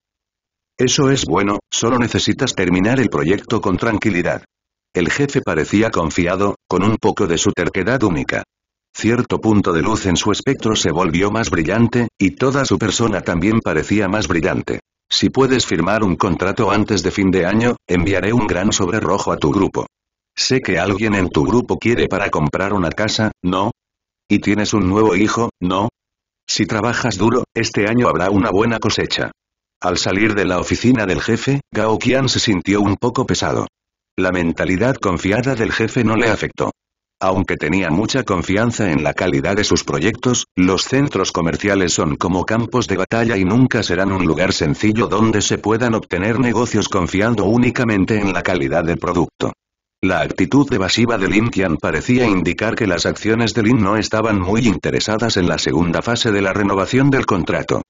Speaker 1: Eso es bueno, solo necesitas terminar el proyecto con tranquilidad. El jefe parecía confiado, con un poco de su terquedad única. Cierto punto de luz en su espectro se volvió más brillante, y toda su persona también parecía más brillante. Si puedes firmar un contrato antes de fin de año, enviaré un gran sobre rojo a tu grupo. Sé que alguien en tu grupo quiere para comprar una casa, ¿no? ¿Y tienes un nuevo hijo, no? Si trabajas duro, este año habrá una buena cosecha. Al salir de la oficina del jefe, Gao Qian se sintió un poco pesado. La mentalidad confiada del jefe no le afectó. Aunque tenía mucha confianza en la calidad de sus proyectos, los centros comerciales son como campos de batalla y nunca serán un lugar sencillo donde se puedan obtener negocios confiando únicamente en la calidad del producto. La actitud evasiva de Lin Qian parecía indicar que las acciones de Lin no estaban muy interesadas en la segunda fase de la renovación del contrato.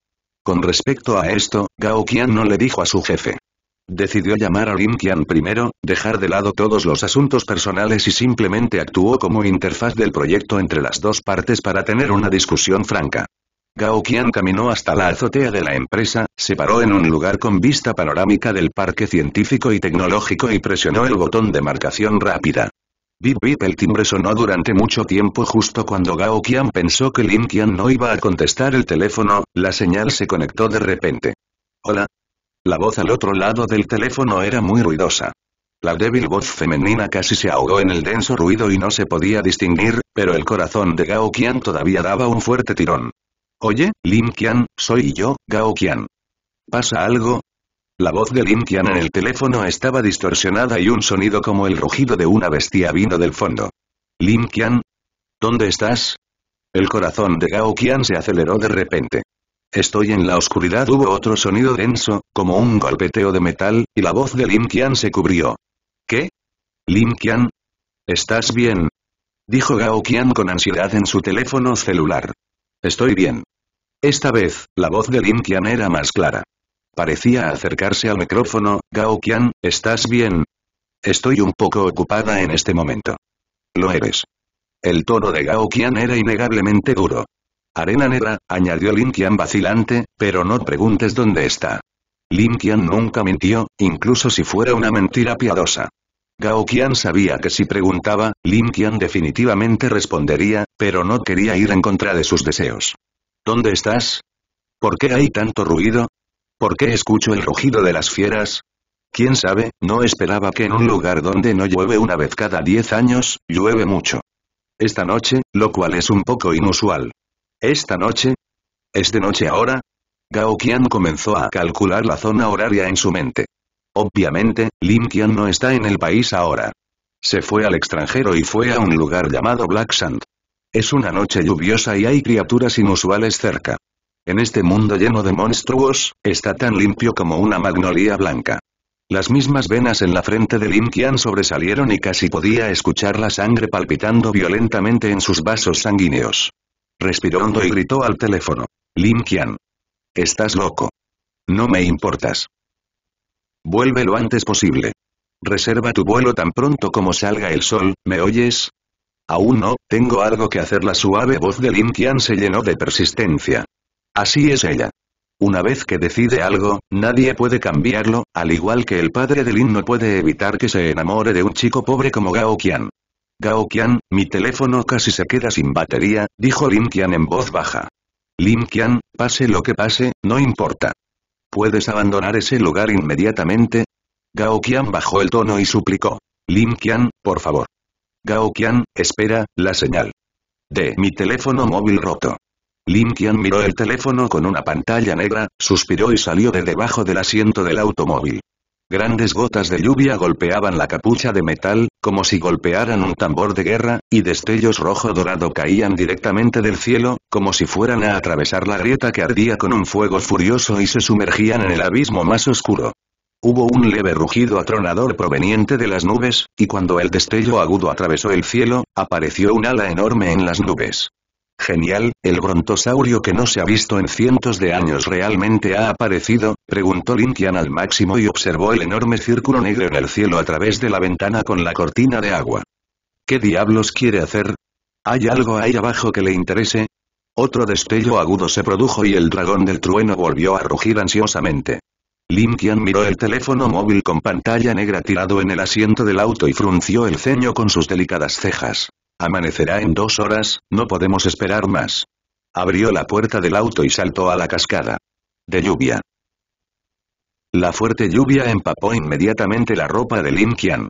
Speaker 1: Con respecto a esto, Gao Qian no le dijo a su jefe. Decidió llamar a Lin Qian primero, dejar de lado todos los asuntos personales y simplemente actuó como interfaz del proyecto entre las dos partes para tener una discusión franca. Gao Qian caminó hasta la azotea de la empresa, se paró en un lugar con vista panorámica del parque científico y tecnológico y presionó el botón de marcación rápida. Bip bip el timbre sonó durante mucho tiempo justo cuando Gao Qian pensó que Lin Qian no iba a contestar el teléfono, la señal se conectó de repente. Hola, la voz al otro lado del teléfono era muy ruidosa. La débil voz femenina casi se ahogó en el denso ruido y no se podía distinguir, pero el corazón de Gao Qian todavía daba un fuerte tirón. Oye, Lin Qian, soy yo, Gao Qian. ¿Pasa algo? La voz de Lin Qian en el teléfono estaba distorsionada y un sonido como el rugido de una bestia vino del fondo. Lin Qian, ¿dónde estás? El corazón de Gao Qian se aceleró de repente. Estoy en la oscuridad. Hubo otro sonido denso, como un golpeteo de metal, y la voz de Lim Qian se cubrió. ¿Qué? Lim Qian. ¿Estás bien? Dijo Gao Qian con ansiedad en su teléfono celular. Estoy bien. Esta vez, la voz de Lim Qian era más clara. Parecía acercarse al micrófono, Gao Qian, ¿estás bien? Estoy un poco ocupada en este momento. Lo eres. El tono de Gao Qian era innegablemente duro. Arena negra, añadió Lin vacilante, pero no preguntes dónde está. Lin nunca mintió, incluso si fuera una mentira piadosa. Gao Qian sabía que si preguntaba, Lin Qian definitivamente respondería, pero no quería ir en contra de sus deseos. ¿Dónde estás? ¿Por qué hay tanto ruido? ¿Por qué escucho el rugido de las fieras? ¿Quién sabe? No esperaba que en un lugar donde no llueve una vez cada diez años, llueve mucho. Esta noche, lo cual es un poco inusual. ¿Esta noche? ¿Es de noche ahora? Gao Qian comenzó a calcular la zona horaria en su mente. Obviamente, Lim Qian no está en el país ahora. Se fue al extranjero y fue a un lugar llamado Black Sand. Es una noche lluviosa y hay criaturas inusuales cerca. En este mundo lleno de monstruos, está tan limpio como una magnolia blanca. Las mismas venas en la frente de Lim Qian sobresalieron y casi podía escuchar la sangre palpitando violentamente en sus vasos sanguíneos. Respiró hondo y gritó al teléfono. Lin Qian. Estás loco. No me importas. Vuelve lo antes posible. Reserva tu vuelo tan pronto como salga el sol, ¿me oyes? Aún no, tengo algo que hacer. La suave voz de Lin Qian se llenó de persistencia. Así es ella. Una vez que decide algo, nadie puede cambiarlo, al igual que el padre de Lin no puede evitar que se enamore de un chico pobre como Gao Qian. Gao Qian, mi teléfono casi se queda sin batería, dijo Lin Qian en voz baja. Lin Qian, pase lo que pase, no importa. ¿Puedes abandonar ese lugar inmediatamente? Gao Qian bajó el tono y suplicó. Lin Qian, por favor. Gao Qian, espera, la señal. De mi teléfono móvil roto. Lin Qian miró el teléfono con una pantalla negra, suspiró y salió de debajo del asiento del automóvil. Grandes gotas de lluvia golpeaban la capucha de metal, como si golpearan un tambor de guerra, y destellos rojo-dorado caían directamente del cielo, como si fueran a atravesar la grieta que ardía con un fuego furioso y se sumergían en el abismo más oscuro. Hubo un leve rugido atronador proveniente de las nubes, y cuando el destello agudo atravesó el cielo, apareció un ala enorme en las nubes. Genial, el brontosaurio que no se ha visto en cientos de años realmente ha aparecido, preguntó Linkian al máximo y observó el enorme círculo negro en el cielo a través de la ventana con la cortina de agua. ¿Qué diablos quiere hacer? ¿Hay algo ahí abajo que le interese? Otro destello agudo se produjo y el dragón del trueno volvió a rugir ansiosamente. Lin Qian miró el teléfono móvil con pantalla negra tirado en el asiento del auto y frunció el ceño con sus delicadas cejas. Amanecerá en dos horas, no podemos esperar más. Abrió la puerta del auto y saltó a la cascada. De lluvia. La fuerte lluvia empapó inmediatamente la ropa de Lin Qian.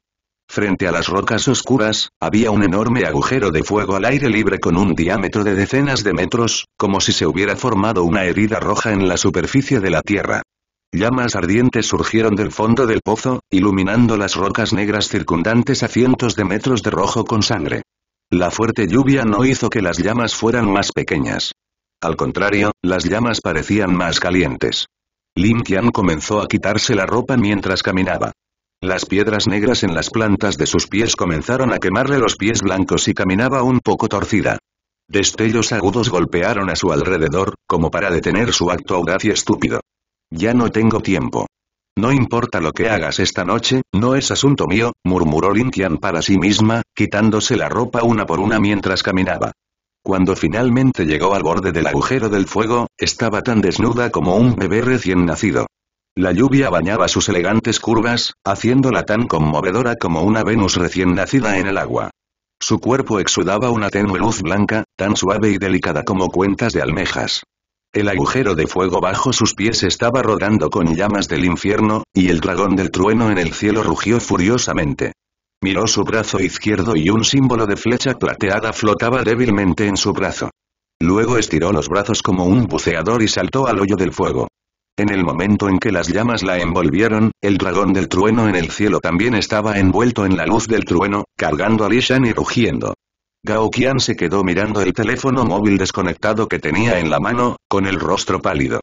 Speaker 1: Frente a las rocas oscuras, había un enorme agujero de fuego al aire libre con un diámetro de decenas de metros, como si se hubiera formado una herida roja en la superficie de la tierra. Llamas ardientes surgieron del fondo del pozo, iluminando las rocas negras circundantes a cientos de metros de rojo con sangre. La fuerte lluvia no hizo que las llamas fueran más pequeñas. Al contrario, las llamas parecían más calientes. Lin Qian comenzó a quitarse la ropa mientras caminaba. Las piedras negras en las plantas de sus pies comenzaron a quemarle los pies blancos y caminaba un poco torcida. Destellos agudos golpearon a su alrededor, como para detener su acto audaz y estúpido. Ya no tengo tiempo. No importa lo que hagas esta noche, no es asunto mío, murmuró Tian para sí misma, quitándose la ropa una por una mientras caminaba. Cuando finalmente llegó al borde del agujero del fuego, estaba tan desnuda como un bebé recién nacido. La lluvia bañaba sus elegantes curvas, haciéndola tan conmovedora como una Venus recién nacida en el agua. Su cuerpo exudaba una tenue luz blanca, tan suave y delicada como cuentas de almejas. El agujero de fuego bajo sus pies estaba rodando con llamas del infierno, y el dragón del trueno en el cielo rugió furiosamente. Miró su brazo izquierdo y un símbolo de flecha plateada flotaba débilmente en su brazo. Luego estiró los brazos como un buceador y saltó al hoyo del fuego. En el momento en que las llamas la envolvieron, el dragón del trueno en el cielo también estaba envuelto en la luz del trueno, cargando a Lishan y rugiendo. Gao Qian se quedó mirando el teléfono móvil desconectado que tenía en la mano, con el rostro pálido.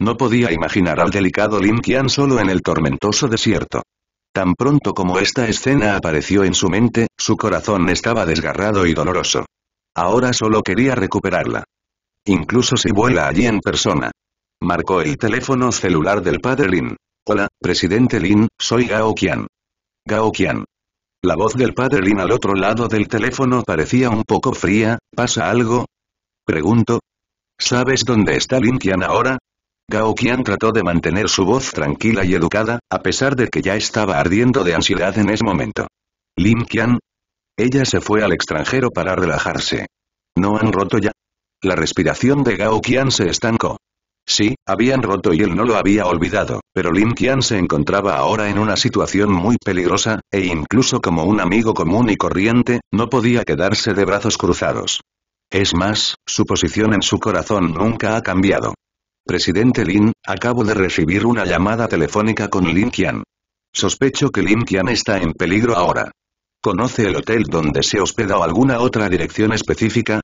Speaker 1: No podía imaginar al delicado Lin Qian solo en el tormentoso desierto. Tan pronto como esta escena apareció en su mente, su corazón estaba desgarrado y doloroso. Ahora solo quería recuperarla. Incluso si vuela allí en persona. Marcó el teléfono celular del padre Lin. Hola, presidente Lin, soy Gao Qian. Gao Qian. La voz del padre Lin al otro lado del teléfono parecía un poco fría, ¿pasa algo? Pregunto. ¿Sabes dónde está Lin Qian ahora? Gao Qian trató de mantener su voz tranquila y educada, a pesar de que ya estaba ardiendo de ansiedad en ese momento. Lin Qian. Ella se fue al extranjero para relajarse. ¿No han roto ya? La respiración de Gao Qian se estancó. Sí, habían roto y él no lo había olvidado, pero Lin Qian se encontraba ahora en una situación muy peligrosa, e incluso como un amigo común y corriente, no podía quedarse de brazos cruzados. Es más, su posición en su corazón nunca ha cambiado. Presidente Lin, acabo de recibir una llamada telefónica con Lin Qian. Sospecho que Lin Qian está en peligro ahora. ¿Conoce el hotel donde se hospeda o alguna otra dirección específica?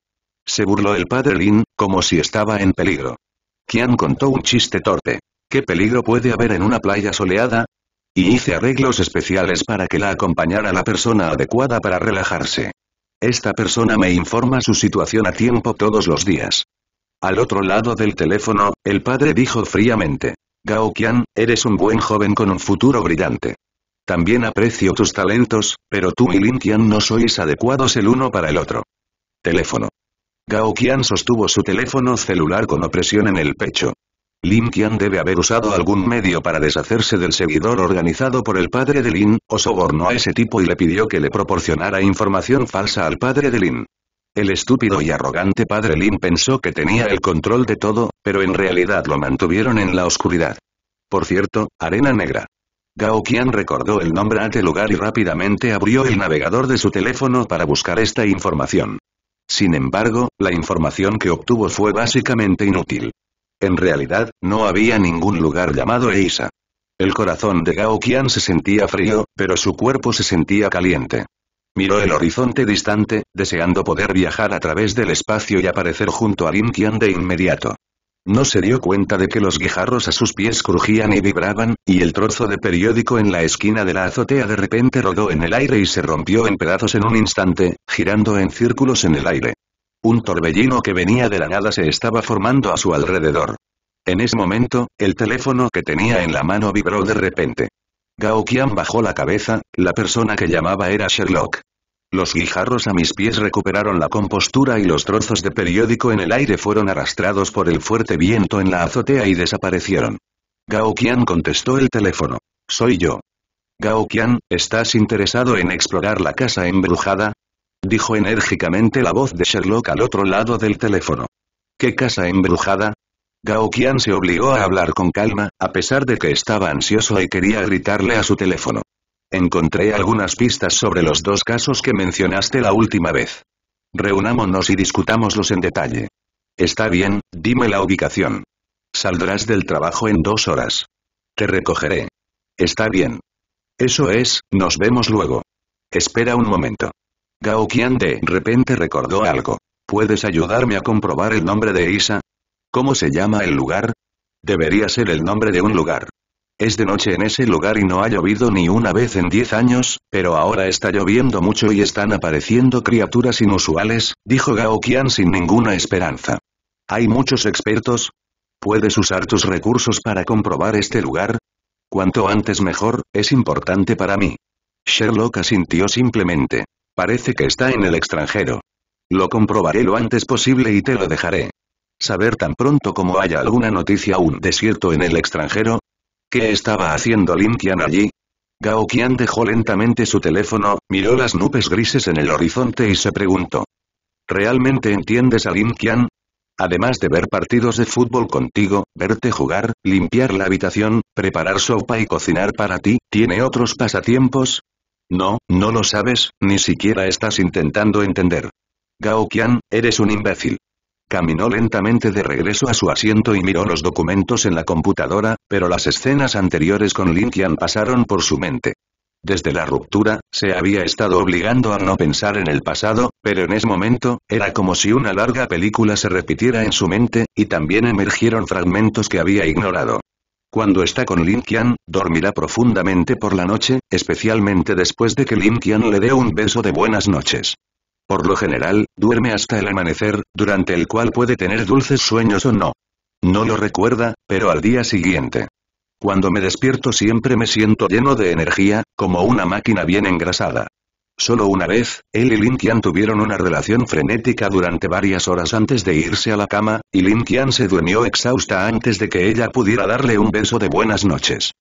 Speaker 1: Se burló el padre Lin, como si estaba en peligro. Kian contó un chiste torpe. ¿Qué peligro puede haber en una playa soleada? Y hice arreglos especiales para que la acompañara la persona adecuada para relajarse. Esta persona me informa su situación a tiempo todos los días. Al otro lado del teléfono, el padre dijo fríamente. Gao Qian, eres un buen joven con un futuro brillante. También aprecio tus talentos, pero tú y Lin Qian no sois adecuados el uno para el otro. Teléfono. Gao Qian sostuvo su teléfono celular con opresión en el pecho. Lin Qian debe haber usado algún medio para deshacerse del seguidor organizado por el padre de Lin, o sobornó a ese tipo y le pidió que le proporcionara información falsa al padre de Lin. El estúpido y arrogante padre Lin pensó que tenía el control de todo, pero en realidad lo mantuvieron en la oscuridad. Por cierto, arena negra. Gao Qian recordó el nombre ante lugar y rápidamente abrió el navegador de su teléfono para buscar esta información. Sin embargo, la información que obtuvo fue básicamente inútil. En realidad, no había ningún lugar llamado Eisa. El corazón de Gao Qian se sentía frío, pero su cuerpo se sentía caliente. Miró el horizonte distante, deseando poder viajar a través del espacio y aparecer junto a Lin Qian de inmediato. No se dio cuenta de que los guijarros a sus pies crujían y vibraban, y el trozo de periódico en la esquina de la azotea de repente rodó en el aire y se rompió en pedazos en un instante, girando en círculos en el aire. Un torbellino que venía de la nada se estaba formando a su alrededor. En ese momento, el teléfono que tenía en la mano vibró de repente. Gao Qian bajó la cabeza, la persona que llamaba era Sherlock. Los guijarros a mis pies recuperaron la compostura y los trozos de periódico en el aire fueron arrastrados por el fuerte viento en la azotea y desaparecieron. Gao Qian contestó el teléfono. Soy yo. Gao Qian, ¿estás interesado en explorar la casa embrujada? Dijo enérgicamente la voz de Sherlock al otro lado del teléfono. ¿Qué casa embrujada? Gao Qian se obligó a hablar con calma, a pesar de que estaba ansioso y quería gritarle a su teléfono encontré algunas pistas sobre los dos casos que mencionaste la última vez. Reunámonos y discutámoslos en detalle. Está bien, dime la ubicación. Saldrás del trabajo en dos horas. Te recogeré. Está bien. Eso es, nos vemos luego. Espera un momento. Gao Qian de repente recordó algo. ¿Puedes ayudarme a comprobar el nombre de Isa? ¿Cómo se llama el lugar? Debería ser el nombre de un lugar. Es de noche en ese lugar y no ha llovido ni una vez en diez años, pero ahora está lloviendo mucho y están apareciendo criaturas inusuales, dijo Gao Qian sin ninguna esperanza. Hay muchos expertos. ¿Puedes usar tus recursos para comprobar este lugar? Cuanto antes mejor, es importante para mí. Sherlock asintió simplemente. Parece que está en el extranjero. Lo comprobaré lo antes posible y te lo dejaré. Saber tan pronto como haya alguna noticia o un desierto en el extranjero, ¿Qué estaba haciendo Lin Qian allí? Gao Qian dejó lentamente su teléfono, miró las nubes grises en el horizonte y se preguntó. ¿Realmente entiendes a Lin Qian? Además de ver partidos de fútbol contigo, verte jugar, limpiar la habitación, preparar sopa y cocinar para ti, ¿tiene otros pasatiempos? No, no lo sabes, ni siquiera estás intentando entender. Gao Qian, eres un imbécil. Caminó lentamente de regreso a su asiento y miró los documentos en la computadora, pero las escenas anteriores con Lin Qian pasaron por su mente. Desde la ruptura, se había estado obligando a no pensar en el pasado, pero en ese momento, era como si una larga película se repitiera en su mente, y también emergieron fragmentos que había ignorado. Cuando está con Lin Qian, dormirá profundamente por la noche, especialmente después de que Lin Qian le dé un beso de buenas noches. Por lo general, duerme hasta el amanecer, durante el cual puede tener dulces sueños o no. No lo recuerda, pero al día siguiente. Cuando me despierto siempre me siento lleno de energía, como una máquina bien engrasada. Solo una vez, él y Lin Qian tuvieron una relación frenética durante varias horas antes de irse a la cama, y Lin Qian se durmió exhausta antes de que ella pudiera darle un beso de buenas noches.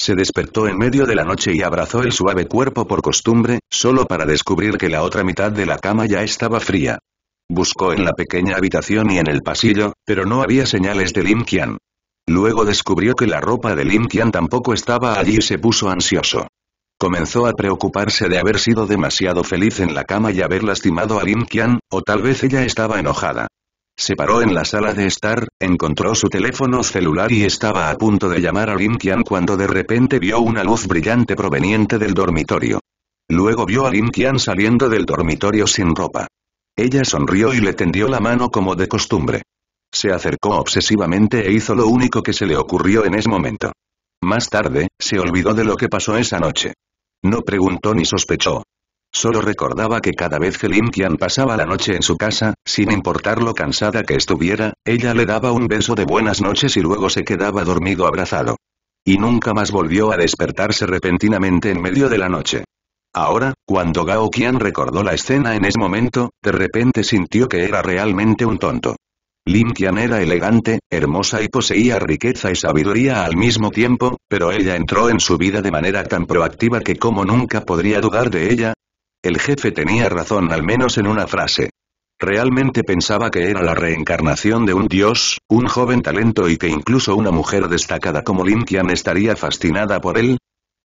Speaker 1: Se despertó en medio de la noche y abrazó el suave cuerpo por costumbre, solo para descubrir que la otra mitad de la cama ya estaba fría. Buscó en la pequeña habitación y en el pasillo, pero no había señales de Lim Qian. Luego descubrió que la ropa de Lim Qian tampoco estaba allí y se puso ansioso. Comenzó a preocuparse de haber sido demasiado feliz en la cama y haber lastimado a Lim Qian, o tal vez ella estaba enojada. Se paró en la sala de estar, encontró su teléfono celular y estaba a punto de llamar a Lin Qian cuando de repente vio una luz brillante proveniente del dormitorio. Luego vio a Lin Qian saliendo del dormitorio sin ropa. Ella sonrió y le tendió la mano como de costumbre. Se acercó obsesivamente e hizo lo único que se le ocurrió en ese momento. Más tarde, se olvidó de lo que pasó esa noche. No preguntó ni sospechó. Solo recordaba que cada vez que Lin Qian pasaba la noche en su casa, sin importar lo cansada que estuviera, ella le daba un beso de buenas noches y luego se quedaba dormido abrazado. Y nunca más volvió a despertarse repentinamente en medio de la noche. Ahora, cuando Gao Qian recordó la escena en ese momento, de repente sintió que era realmente un tonto. Lin Qian era elegante, hermosa y poseía riqueza y sabiduría al mismo tiempo, pero ella entró en su vida de manera tan proactiva que como nunca podría dudar de ella, el jefe tenía razón al menos en una frase. Realmente pensaba que era la reencarnación de un dios, un joven talento y que incluso una mujer destacada como Qian estaría fascinada por él,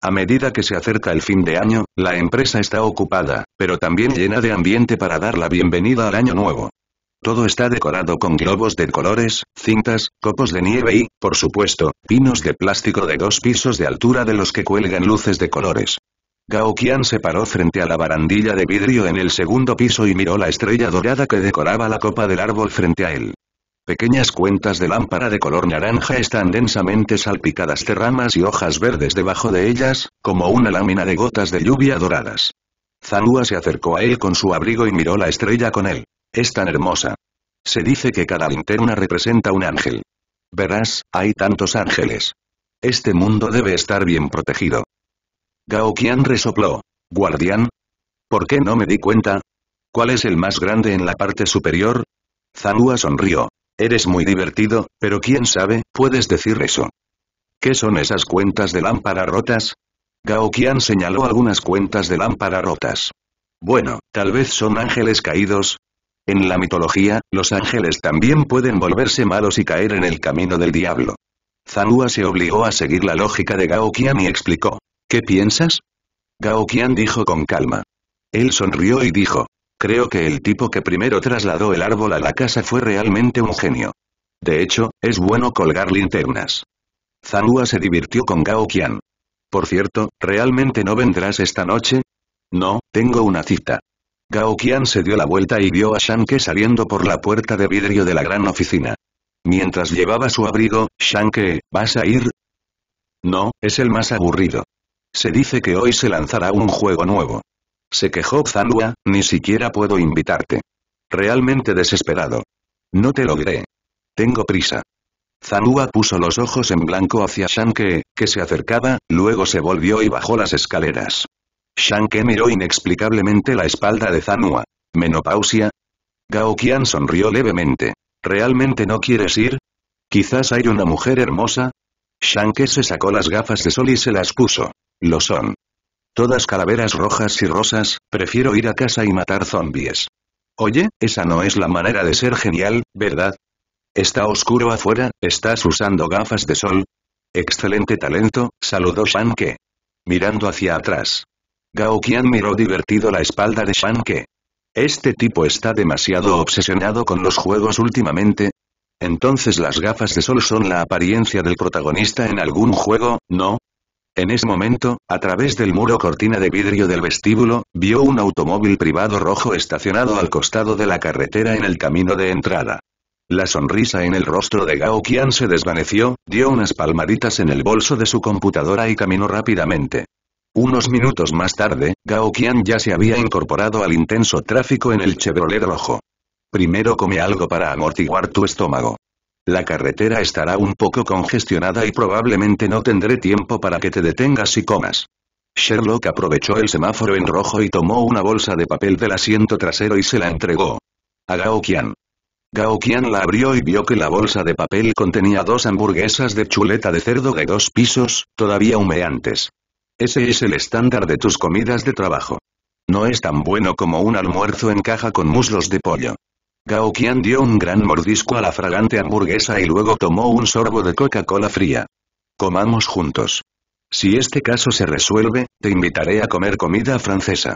Speaker 1: a medida que se acerca el fin de año, la empresa está ocupada, pero también llena de ambiente para dar la bienvenida al año nuevo. Todo está decorado con globos de colores, cintas, copos de nieve y, por supuesto, pinos de plástico de dos pisos de altura de los que cuelgan luces de colores. Gao Qian se paró frente a la barandilla de vidrio en el segundo piso y miró la estrella dorada que decoraba la copa del árbol frente a él. Pequeñas cuentas de lámpara de color naranja están densamente salpicadas de ramas y hojas verdes debajo de ellas, como una lámina de gotas de lluvia doradas. Zanua se acercó a él con su abrigo y miró la estrella con él. Es tan hermosa. Se dice que cada linterna representa un ángel. Verás, hay tantos ángeles. Este mundo debe estar bien protegido. Gao Qian resopló. ¿Guardián? ¿Por qué no me di cuenta? ¿Cuál es el más grande en la parte superior? Zanua sonrió. Eres muy divertido, pero quién sabe, puedes decir eso. ¿Qué son esas cuentas de lámpara rotas? Gao Qian señaló algunas cuentas de lámpara rotas. Bueno, tal vez son ángeles caídos. En la mitología, los ángeles también pueden volverse malos y caer en el camino del diablo. Zanua se obligó a seguir la lógica de Gao Qian y explicó. ¿Qué piensas? Gao Qian dijo con calma. Él sonrió y dijo. Creo que el tipo que primero trasladó el árbol a la casa fue realmente un genio. De hecho, es bueno colgar linternas. Zanua se divirtió con Gao Qian. Por cierto, ¿realmente no vendrás esta noche? No, tengo una cita. Gao Qian se dio la vuelta y vio a Shanke saliendo por la puerta de vidrio de la gran oficina. Mientras llevaba su abrigo, Shanke, ¿vas a ir? No, es el más aburrido. Se dice que hoy se lanzará un juego nuevo. Se quejó Zanua, ni siquiera puedo invitarte. Realmente desesperado. No te logré. Tengo prisa. Zanua puso los ojos en blanco hacia Shanke, que se acercaba, luego se volvió y bajó las escaleras. Shanke miró inexplicablemente la espalda de Zanua. ¿Menopausia? Gao Qian sonrió levemente. ¿Realmente no quieres ir? Quizás hay una mujer hermosa. Shanke se sacó las gafas de sol y se las puso. Lo son. Todas calaveras rojas y rosas, prefiero ir a casa y matar zombies. Oye, esa no es la manera de ser genial, ¿verdad? Está oscuro afuera, estás usando gafas de sol. Excelente talento, saludó Shanke. Mirando hacia atrás. Gao Qian miró divertido la espalda de Shanke. Este tipo está demasiado obsesionado con los juegos últimamente. Entonces las gafas de sol son la apariencia del protagonista en algún juego, ¿no? En ese momento, a través del muro cortina de vidrio del vestíbulo, vio un automóvil privado rojo estacionado al costado de la carretera en el camino de entrada. La sonrisa en el rostro de Gao Qian se desvaneció, dio unas palmaditas en el bolso de su computadora y caminó rápidamente. Unos minutos más tarde, Gao Qian ya se había incorporado al intenso tráfico en el Chevrolet rojo. Primero come algo para amortiguar tu estómago. La carretera estará un poco congestionada y probablemente no tendré tiempo para que te detengas y comas. Sherlock aprovechó el semáforo en rojo y tomó una bolsa de papel del asiento trasero y se la entregó. A Gao Qian. Gao Qian la abrió y vio que la bolsa de papel contenía dos hamburguesas de chuleta de cerdo de dos pisos, todavía humeantes. Ese es el estándar de tus comidas de trabajo. No es tan bueno como un almuerzo en caja con muslos de pollo. Gao Qian dio un gran mordisco a la fragante hamburguesa y luego tomó un sorbo de Coca-Cola fría. Comamos juntos. Si este caso se resuelve, te invitaré a comer comida francesa.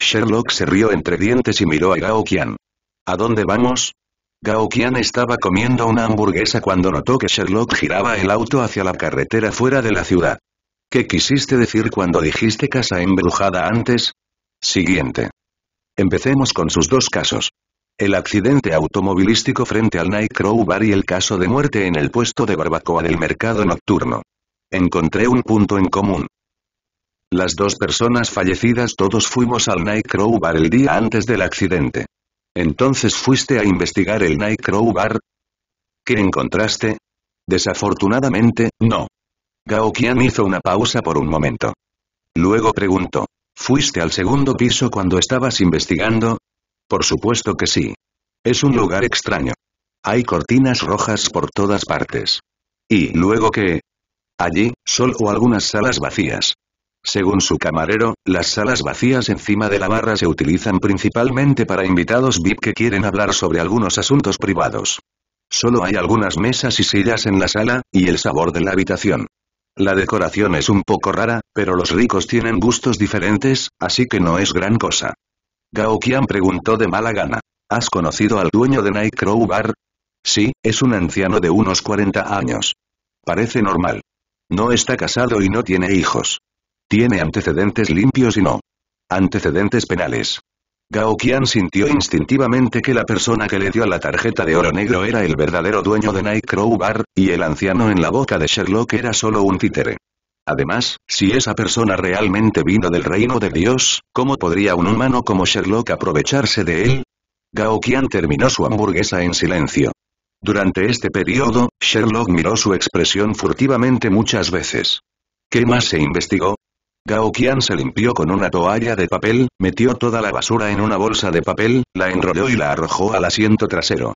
Speaker 1: Sherlock se rió entre dientes y miró a Gao Qian. ¿A dónde vamos? Gao Qian estaba comiendo una hamburguesa cuando notó que Sherlock giraba el auto hacia la carretera fuera de la ciudad. ¿Qué quisiste decir cuando dijiste casa embrujada antes? Siguiente. Empecemos con sus dos casos. El accidente automovilístico frente al Bar y el caso de muerte en el puesto de barbacoa del mercado nocturno. Encontré un punto en común. Las dos personas fallecidas todos fuimos al Bar el día antes del accidente. Entonces fuiste a investigar el Bar? ¿Qué encontraste? Desafortunadamente, no. Gao Qian hizo una pausa por un momento. Luego preguntó. ¿Fuiste al segundo piso cuando estabas investigando? Por supuesto que sí. Es un lugar extraño. Hay cortinas rojas por todas partes. ¿Y luego que Allí, solo algunas salas vacías. Según su camarero, las salas vacías encima de la barra se utilizan principalmente para invitados VIP que quieren hablar sobre algunos asuntos privados. Solo hay algunas mesas y sillas en la sala, y el sabor de la habitación. La decoración es un poco rara, pero los ricos tienen gustos diferentes, así que no es gran cosa. Gao Qian preguntó de mala gana. ¿Has conocido al dueño de Nightcrow Bar? Sí, es un anciano de unos 40 años. Parece normal. No está casado y no tiene hijos. Tiene antecedentes limpios y no. Antecedentes penales. Gao Qian sintió instintivamente que la persona que le dio la tarjeta de oro negro era el verdadero dueño de Nightcrow Bar, y el anciano en la boca de Sherlock era solo un títere. Además, si esa persona realmente vino del reino de Dios, ¿cómo podría un humano como Sherlock aprovecharse de él? Gao Qian terminó su hamburguesa en silencio. Durante este periodo, Sherlock miró su expresión furtivamente muchas veces. ¿Qué más se investigó? Gao Qian se limpió con una toalla de papel, metió toda la basura en una bolsa de papel, la enrolló y la arrojó al asiento trasero.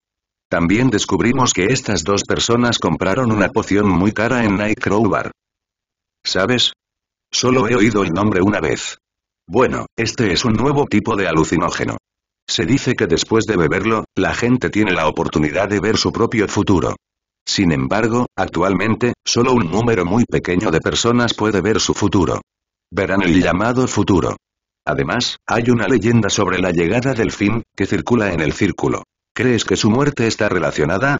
Speaker 1: También descubrimos que estas dos personas compraron una poción muy cara en Nightcrow Bar. ¿Sabes? Solo he oído el nombre una vez. Bueno, este es un nuevo tipo de alucinógeno. Se dice que después de beberlo, la gente tiene la oportunidad de ver su propio futuro. Sin embargo, actualmente, solo un número muy pequeño de personas puede ver su futuro. Verán el llamado futuro. Además, hay una leyenda sobre la llegada del fin, que circula en el círculo. ¿Crees que su muerte está relacionada?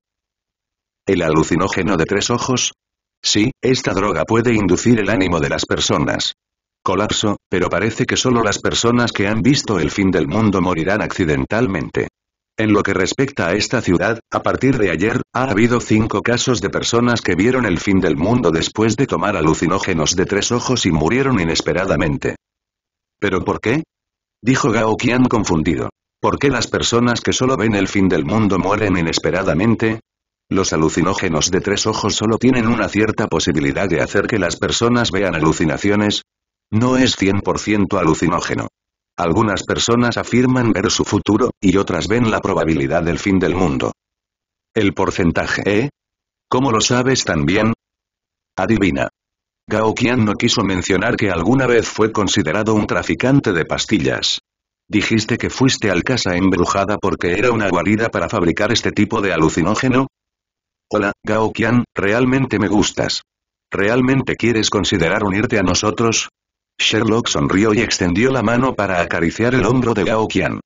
Speaker 1: El alucinógeno de tres ojos, Sí, esta droga puede inducir el ánimo de las personas. Colapso, pero parece que solo las personas que han visto el fin del mundo morirán accidentalmente. En lo que respecta a esta ciudad, a partir de ayer, ha habido cinco casos de personas que vieron el fin del mundo después de tomar alucinógenos de tres ojos y murieron inesperadamente. ¿Pero por qué? Dijo Gao Qian confundido. ¿Por qué las personas que solo ven el fin del mundo mueren inesperadamente? Los alucinógenos de tres ojos solo tienen una cierta posibilidad de hacer que las personas vean alucinaciones. No es 100% alucinógeno. Algunas personas afirman ver su futuro, y otras ven la probabilidad del fin del mundo. El porcentaje, ¿eh? ¿Cómo lo sabes tan bien? Adivina. Gao Qian no quiso mencionar que alguna vez fue considerado un traficante de pastillas. Dijiste que fuiste al casa embrujada porque era una guarida para fabricar este tipo de alucinógeno, Hola, Gao Qian, realmente me gustas. ¿Realmente quieres considerar unirte a nosotros? Sherlock sonrió y extendió la mano para acariciar el hombro de Gao Qian.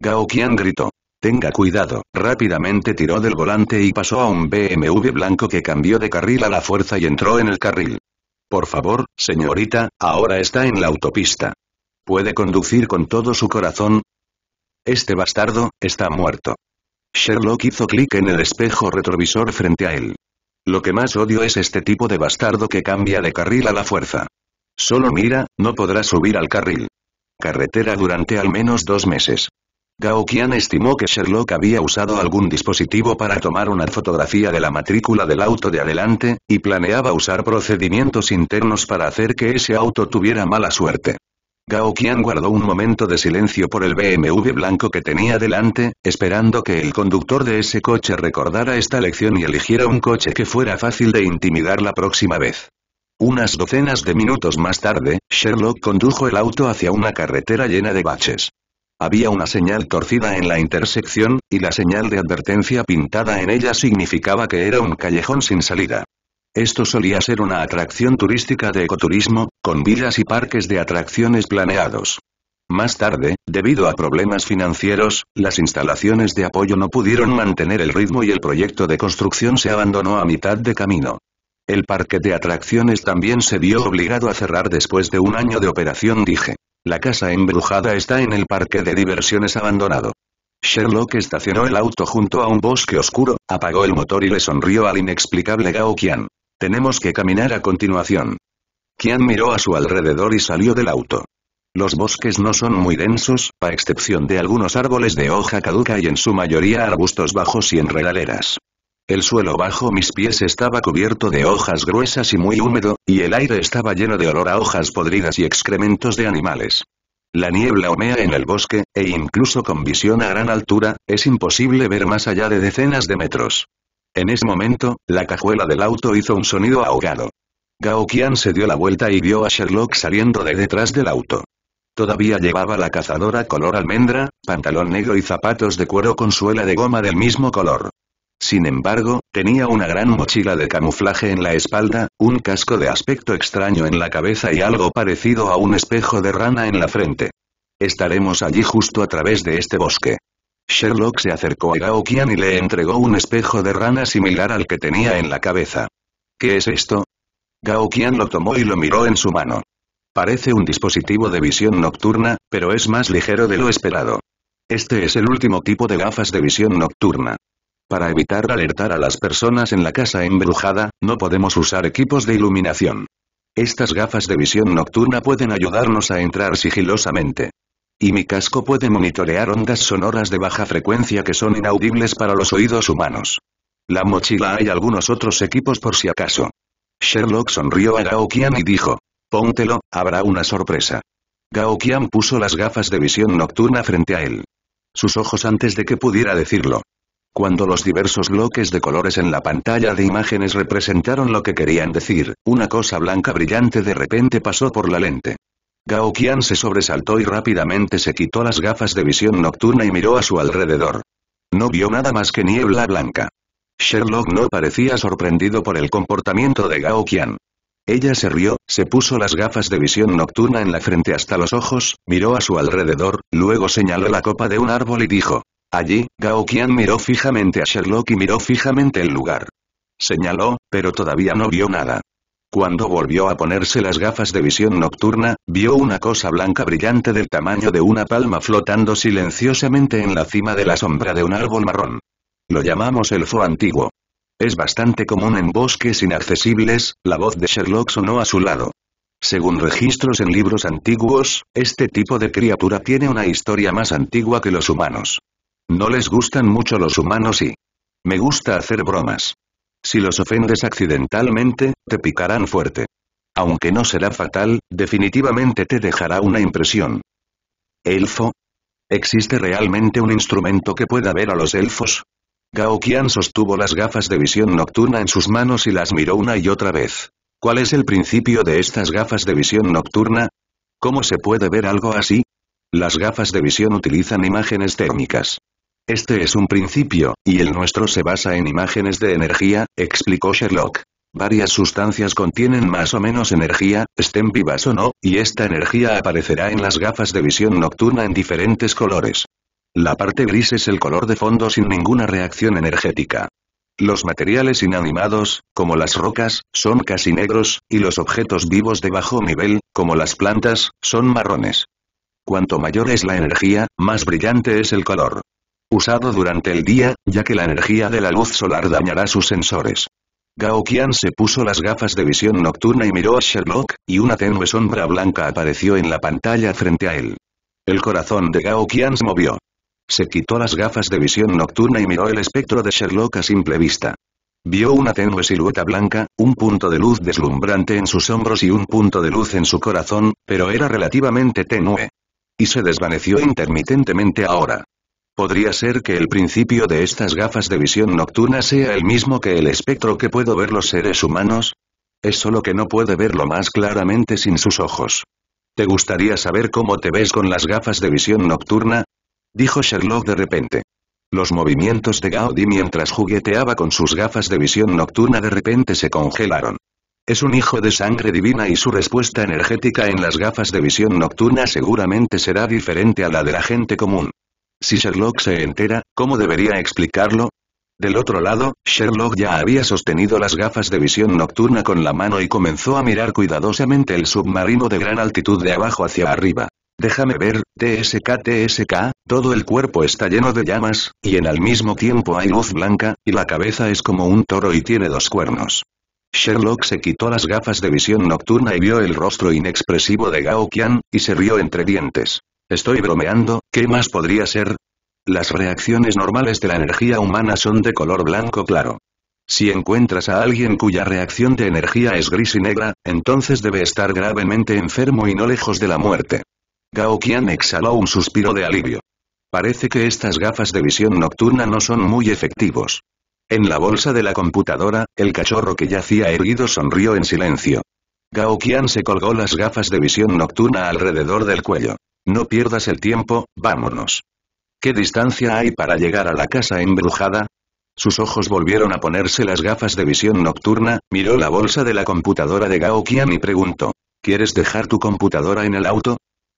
Speaker 1: Gao Qian gritó. Tenga cuidado. Rápidamente tiró del volante y pasó a un BMW blanco que cambió de carril a la fuerza y entró en el carril. Por favor, señorita, ahora está en la autopista. ¿Puede conducir con todo su corazón? Este bastardo, está muerto. Sherlock hizo clic en el espejo retrovisor frente a él. Lo que más odio es este tipo de bastardo que cambia de carril a la fuerza. Solo mira, no podrá subir al carril. Carretera durante al menos dos meses. Gao Qian estimó que Sherlock había usado algún dispositivo para tomar una fotografía de la matrícula del auto de adelante, y planeaba usar procedimientos internos para hacer que ese auto tuviera mala suerte. Gao Qian guardó un momento de silencio por el BMW blanco que tenía delante, esperando que el conductor de ese coche recordara esta lección y eligiera un coche que fuera fácil de intimidar la próxima vez. Unas docenas de minutos más tarde, Sherlock condujo el auto hacia una carretera llena de baches. Había una señal torcida en la intersección, y la señal de advertencia pintada en ella significaba que era un callejón sin salida. Esto solía ser una atracción turística de ecoturismo, con villas y parques de atracciones planeados. Más tarde, debido a problemas financieros, las instalaciones de apoyo no pudieron mantener el ritmo y el proyecto de construcción se abandonó a mitad de camino. El parque de atracciones también se vio obligado a cerrar después de un año de operación dije. La casa embrujada está en el parque de diversiones abandonado. Sherlock estacionó el auto junto a un bosque oscuro, apagó el motor y le sonrió al inexplicable Gao Qian. Tenemos que caminar a continuación. Kian miró a su alrededor y salió del auto. Los bosques no son muy densos, a excepción de algunos árboles de hoja caduca y en su mayoría arbustos bajos y regaleras. El suelo bajo mis pies estaba cubierto de hojas gruesas y muy húmedo, y el aire estaba lleno de olor a hojas podridas y excrementos de animales. La niebla humea en el bosque, e incluso con visión a gran altura, es imposible ver más allá de decenas de metros. En ese momento, la cajuela del auto hizo un sonido ahogado. Gao Qian se dio la vuelta y vio a Sherlock saliendo de detrás del auto. Todavía llevaba la cazadora color almendra, pantalón negro y zapatos de cuero con suela de goma del mismo color. Sin embargo, tenía una gran mochila de camuflaje en la espalda, un casco de aspecto extraño en la cabeza y algo parecido a un espejo de rana en la frente. Estaremos allí justo a través de este bosque. Sherlock se acercó a Gao Qian y le entregó un espejo de rana similar al que tenía en la cabeza. ¿Qué es esto? Gao Qian lo tomó y lo miró en su mano. Parece un dispositivo de visión nocturna, pero es más ligero de lo esperado. Este es el último tipo de gafas de visión nocturna. Para evitar alertar a las personas en la casa embrujada, no podemos usar equipos de iluminación. Estas gafas de visión nocturna pueden ayudarnos a entrar sigilosamente y mi casco puede monitorear ondas sonoras de baja frecuencia que son inaudibles para los oídos humanos. La mochila y algunos otros equipos por si acaso. Sherlock sonrió a Gao Qian y dijo. Póntelo, habrá una sorpresa. Gao Qian puso las gafas de visión nocturna frente a él. Sus ojos antes de que pudiera decirlo. Cuando los diversos bloques de colores en la pantalla de imágenes representaron lo que querían decir, una cosa blanca brillante de repente pasó por la lente. Gao Qian se sobresaltó y rápidamente se quitó las gafas de visión nocturna y miró a su alrededor. No vio nada más que niebla blanca. Sherlock no parecía sorprendido por el comportamiento de Gao Qian. Ella se rió, se puso las gafas de visión nocturna en la frente hasta los ojos, miró a su alrededor, luego señaló la copa de un árbol y dijo. Allí, Gao Qian miró fijamente a Sherlock y miró fijamente el lugar. Señaló, pero todavía no vio nada. Cuando volvió a ponerse las gafas de visión nocturna, vio una cosa blanca brillante del tamaño de una palma flotando silenciosamente en la cima de la sombra de un árbol marrón. Lo llamamos el fo antiguo. Es bastante común en bosques inaccesibles, la voz de Sherlock sonó a su lado. Según registros en libros antiguos, este tipo de criatura tiene una historia más antigua que los humanos. No les gustan mucho los humanos y... Me gusta hacer bromas. Si los ofendes accidentalmente, te picarán fuerte. Aunque no será fatal, definitivamente te dejará una impresión. Elfo. ¿Existe realmente un instrumento que pueda ver a los elfos? Gao Qian sostuvo las gafas de visión nocturna en sus manos y las miró una y otra vez. ¿Cuál es el principio de estas gafas de visión nocturna? ¿Cómo se puede ver algo así? Las gafas de visión utilizan imágenes térmicas. Este es un principio, y el nuestro se basa en imágenes de energía, explicó Sherlock. Varias sustancias contienen más o menos energía, estén vivas o no, y esta energía aparecerá en las gafas de visión nocturna en diferentes colores. La parte gris es el color de fondo sin ninguna reacción energética. Los materiales inanimados, como las rocas, son casi negros, y los objetos vivos de bajo nivel, como las plantas, son marrones. Cuanto mayor es la energía, más brillante es el color usado durante el día, ya que la energía de la luz solar dañará sus sensores. Gao Qian se puso las gafas de visión nocturna y miró a Sherlock, y una tenue sombra blanca apareció en la pantalla frente a él. El corazón de Gao Qian se movió. Se quitó las gafas de visión nocturna y miró el espectro de Sherlock a simple vista. Vio una tenue silueta blanca, un punto de luz deslumbrante en sus hombros y un punto de luz en su corazón, pero era relativamente tenue. Y se desvaneció intermitentemente ahora. Podría ser que el principio de estas gafas de visión nocturna sea el mismo que el espectro que puedo ver los seres humanos. Es solo que no puede verlo más claramente sin sus ojos. ¿Te gustaría saber cómo te ves con las gafas de visión nocturna? Dijo Sherlock de repente. Los movimientos de Gaudí mientras jugueteaba con sus gafas de visión nocturna de repente se congelaron. Es un hijo de sangre divina y su respuesta energética en las gafas de visión nocturna seguramente será diferente a la de la gente común. Si Sherlock se entera, ¿cómo debería explicarlo? Del otro lado, Sherlock ya había sostenido las gafas de visión nocturna con la mano y comenzó a mirar cuidadosamente el submarino de gran altitud de abajo hacia arriba. Déjame ver, TSK TSK, todo el cuerpo está lleno de llamas, y en al mismo tiempo hay luz blanca, y la cabeza es como un toro y tiene dos cuernos. Sherlock se quitó las gafas de visión nocturna y vio el rostro inexpresivo de Gao Qian, y se rió entre dientes. Estoy bromeando, ¿qué más podría ser? Las reacciones normales de la energía humana son de color blanco claro. Si encuentras a alguien cuya reacción de energía es gris y negra, entonces debe estar gravemente enfermo y no lejos de la muerte. Gao Qian exhaló un suspiro de alivio. Parece que estas gafas de visión nocturna no son muy efectivos. En la bolsa de la computadora, el cachorro que yacía erguido sonrió en silencio. Gao Qian se colgó las gafas de visión nocturna alrededor del cuello. No pierdas el tiempo, vámonos. ¿Qué distancia hay para llegar a la casa embrujada? Sus ojos volvieron a ponerse las gafas de visión nocturna, miró la bolsa de la computadora de Gao Qian y preguntó. ¿Quieres dejar tu computadora en el auto?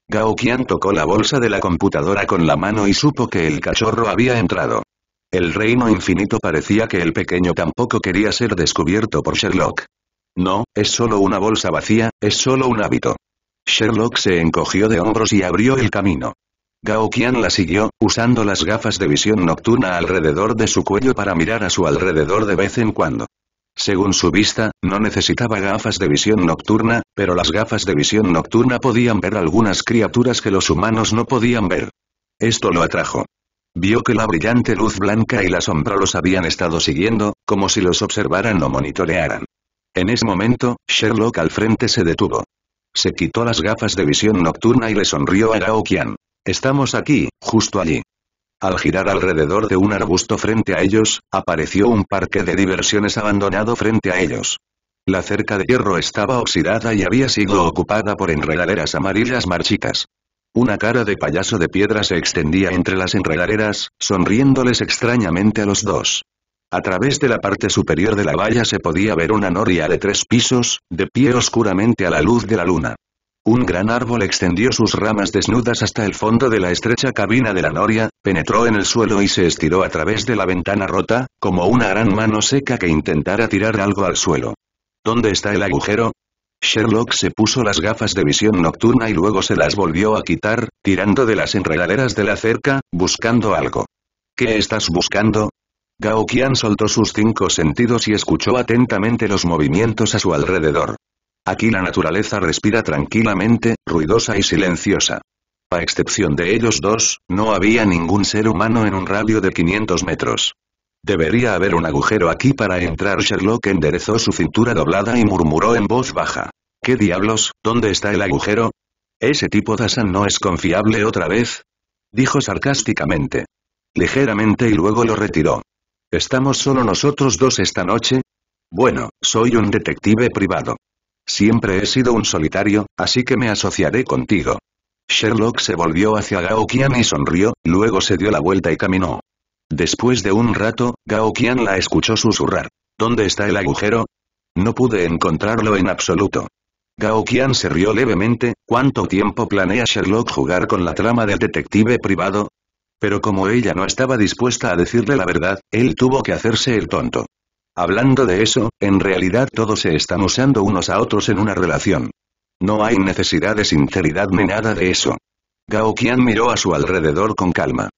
Speaker 1: Gao Qian tocó la bolsa de la computadora con la mano y supo que el cachorro había entrado. El reino infinito parecía que el pequeño tampoco quería ser descubierto por Sherlock. No, es solo una bolsa vacía, es solo un hábito. Sherlock se encogió de hombros y abrió el camino. Gao Qian la siguió, usando las gafas de visión nocturna alrededor de su cuello para mirar a su alrededor de vez en cuando. Según su vista, no necesitaba gafas de visión nocturna, pero las gafas de visión nocturna podían ver algunas criaturas que los humanos no podían ver. Esto lo atrajo. Vio que la brillante luz blanca y la sombra los habían estado siguiendo, como si los observaran o monitorearan. En ese momento, Sherlock al frente se detuvo. Se quitó las gafas de visión nocturna y le sonrió a Gao Estamos aquí, justo allí. Al girar alrededor de un arbusto frente a ellos, apareció un parque de diversiones abandonado frente a ellos. La cerca de hierro estaba oxidada y había sido ocupada por enredaderas amarillas marchitas. Una cara de payaso de piedra se extendía entre las enredaderas, sonriéndoles extrañamente a los dos. A través de la parte superior de la valla se podía ver una noria de tres pisos, de pie oscuramente a la luz de la luna. Un gran árbol extendió sus ramas desnudas hasta el fondo de la estrecha cabina de la noria, penetró en el suelo y se estiró a través de la ventana rota, como una gran mano seca que intentara tirar algo al suelo. ¿Dónde está el agujero? Sherlock se puso las gafas de visión nocturna y luego se las volvió a quitar, tirando de las enredaderas de la cerca, buscando algo. ¿Qué estás buscando? Gao Qian soltó sus cinco sentidos y escuchó atentamente los movimientos a su alrededor. Aquí la naturaleza respira tranquilamente, ruidosa y silenciosa. A excepción de ellos dos, no había ningún ser humano en un radio de 500 metros. Debería haber un agujero aquí para entrar. Sherlock enderezó su cintura doblada y murmuró en voz baja. ¿Qué diablos? ¿Dónde está el agujero? Ese tipo de no es confiable otra vez. Dijo sarcásticamente. Ligeramente y luego lo retiró. ¿Estamos solo nosotros dos esta noche? Bueno, soy un detective privado. Siempre he sido un solitario, así que me asociaré contigo. Sherlock se volvió hacia Gao Qian y sonrió, luego se dio la vuelta y caminó. Después de un rato, Gao Qian la escuchó susurrar. ¿Dónde está el agujero? No pude encontrarlo en absoluto. Gao Qian se rió levemente, ¿cuánto tiempo planea Sherlock jugar con la trama del detective privado? Pero como ella no estaba dispuesta a decirle la verdad, él tuvo que hacerse el tonto. Hablando de eso, en realidad todos se están usando unos a otros en una relación. No hay necesidad de sinceridad ni nada de eso. Gao Qian miró a su alrededor con calma.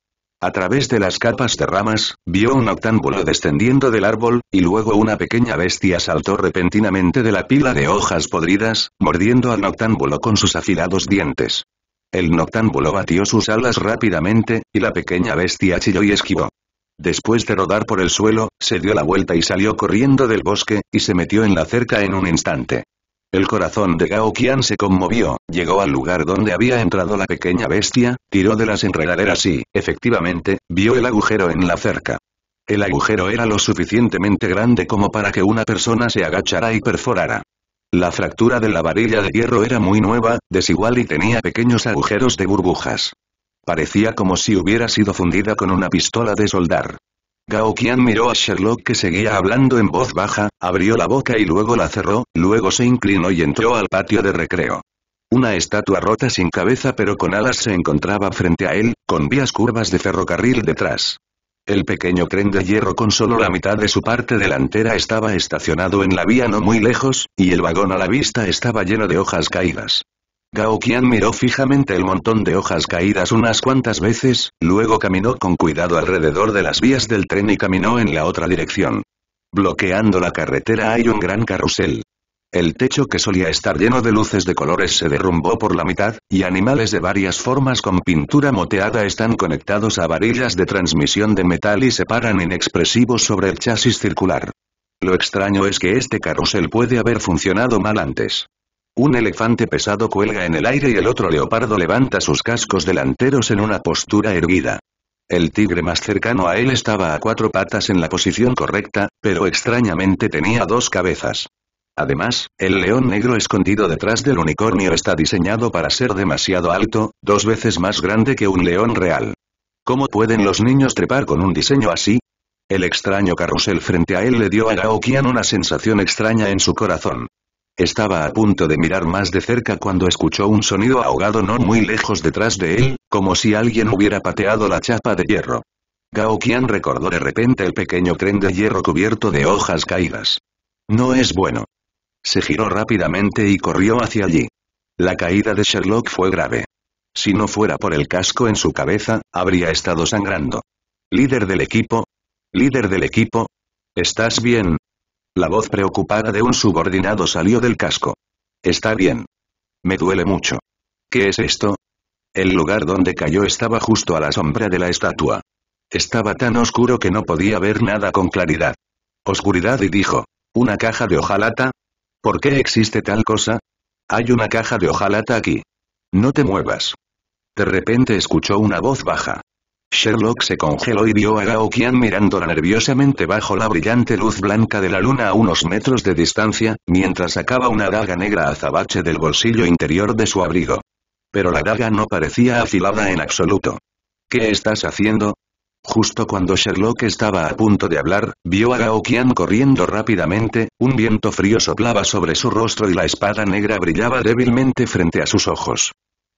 Speaker 1: A través de las capas de ramas, vio un octángulo descendiendo del árbol, y luego una pequeña bestia saltó repentinamente de la pila de hojas podridas, mordiendo al octángulo con sus afilados dientes. El noctámbulo batió sus alas rápidamente, y la pequeña bestia chilló y esquivó. Después de rodar por el suelo, se dio la vuelta y salió corriendo del bosque, y se metió en la cerca en un instante. El corazón de Gao Qian se conmovió, llegó al lugar donde había entrado la pequeña bestia, tiró de las enredaderas y, efectivamente, vio el agujero en la cerca. El agujero era lo suficientemente grande como para que una persona se agachara y perforara. La fractura de la varilla de hierro era muy nueva, desigual y tenía pequeños agujeros de burbujas. Parecía como si hubiera sido fundida con una pistola de soldar. Gao Qian miró a Sherlock que seguía hablando en voz baja, abrió la boca y luego la cerró, luego se inclinó y entró al patio de recreo. Una estatua rota sin cabeza pero con alas se encontraba frente a él, con vías curvas de ferrocarril detrás. El pequeño tren de hierro con solo la mitad de su parte delantera estaba estacionado en la vía no muy lejos, y el vagón a la vista estaba lleno de hojas caídas. Gao Qian miró fijamente el montón de hojas caídas unas cuantas veces, luego caminó con cuidado alrededor de las vías del tren y caminó en la otra dirección. Bloqueando la carretera hay un gran carrusel. El techo que solía estar lleno de luces de colores se derrumbó por la mitad, y animales de varias formas con pintura moteada están conectados a varillas de transmisión de metal y se paran inexpresivos sobre el chasis circular. Lo extraño es que este carrusel puede haber funcionado mal antes. Un elefante pesado cuelga en el aire y el otro leopardo levanta sus cascos delanteros en una postura erguida. El tigre más cercano a él estaba a cuatro patas en la posición correcta, pero extrañamente tenía dos cabezas. Además, el león negro escondido detrás del unicornio está diseñado para ser demasiado alto, dos veces más grande que un león real. ¿Cómo pueden los niños trepar con un diseño así? El extraño carrusel frente a él le dio a Gao Qian una sensación extraña en su corazón. Estaba a punto de mirar más de cerca cuando escuchó un sonido ahogado no muy lejos detrás de él, como si alguien hubiera pateado la chapa de hierro. Gao Qian recordó de repente el pequeño tren de hierro cubierto de hojas caídas. No es bueno se giró rápidamente y corrió hacia allí. La caída de Sherlock fue grave. Si no fuera por el casco en su cabeza, habría estado sangrando. Líder del equipo. Líder del equipo. ¿Estás bien? La voz preocupada de un subordinado salió del casco. Está bien. Me duele mucho. ¿Qué es esto? El lugar donde cayó estaba justo a la sombra de la estatua. Estaba tan oscuro que no podía ver nada con claridad. Oscuridad y dijo. ¿Una caja de hojalata? ¿Por qué existe tal cosa? Hay una caja de hojalata aquí. No te muevas. De repente escuchó una voz baja. Sherlock se congeló y vio a Gao Qian mirándola nerviosamente bajo la brillante luz blanca de la luna a unos metros de distancia, mientras sacaba una daga negra azabache del bolsillo interior de su abrigo. Pero la daga no parecía afilada en absoluto. ¿Qué estás haciendo? Justo cuando Sherlock estaba a punto de hablar, vio a Gao Qian corriendo rápidamente, un viento frío soplaba sobre su rostro y la espada negra brillaba débilmente frente a sus ojos.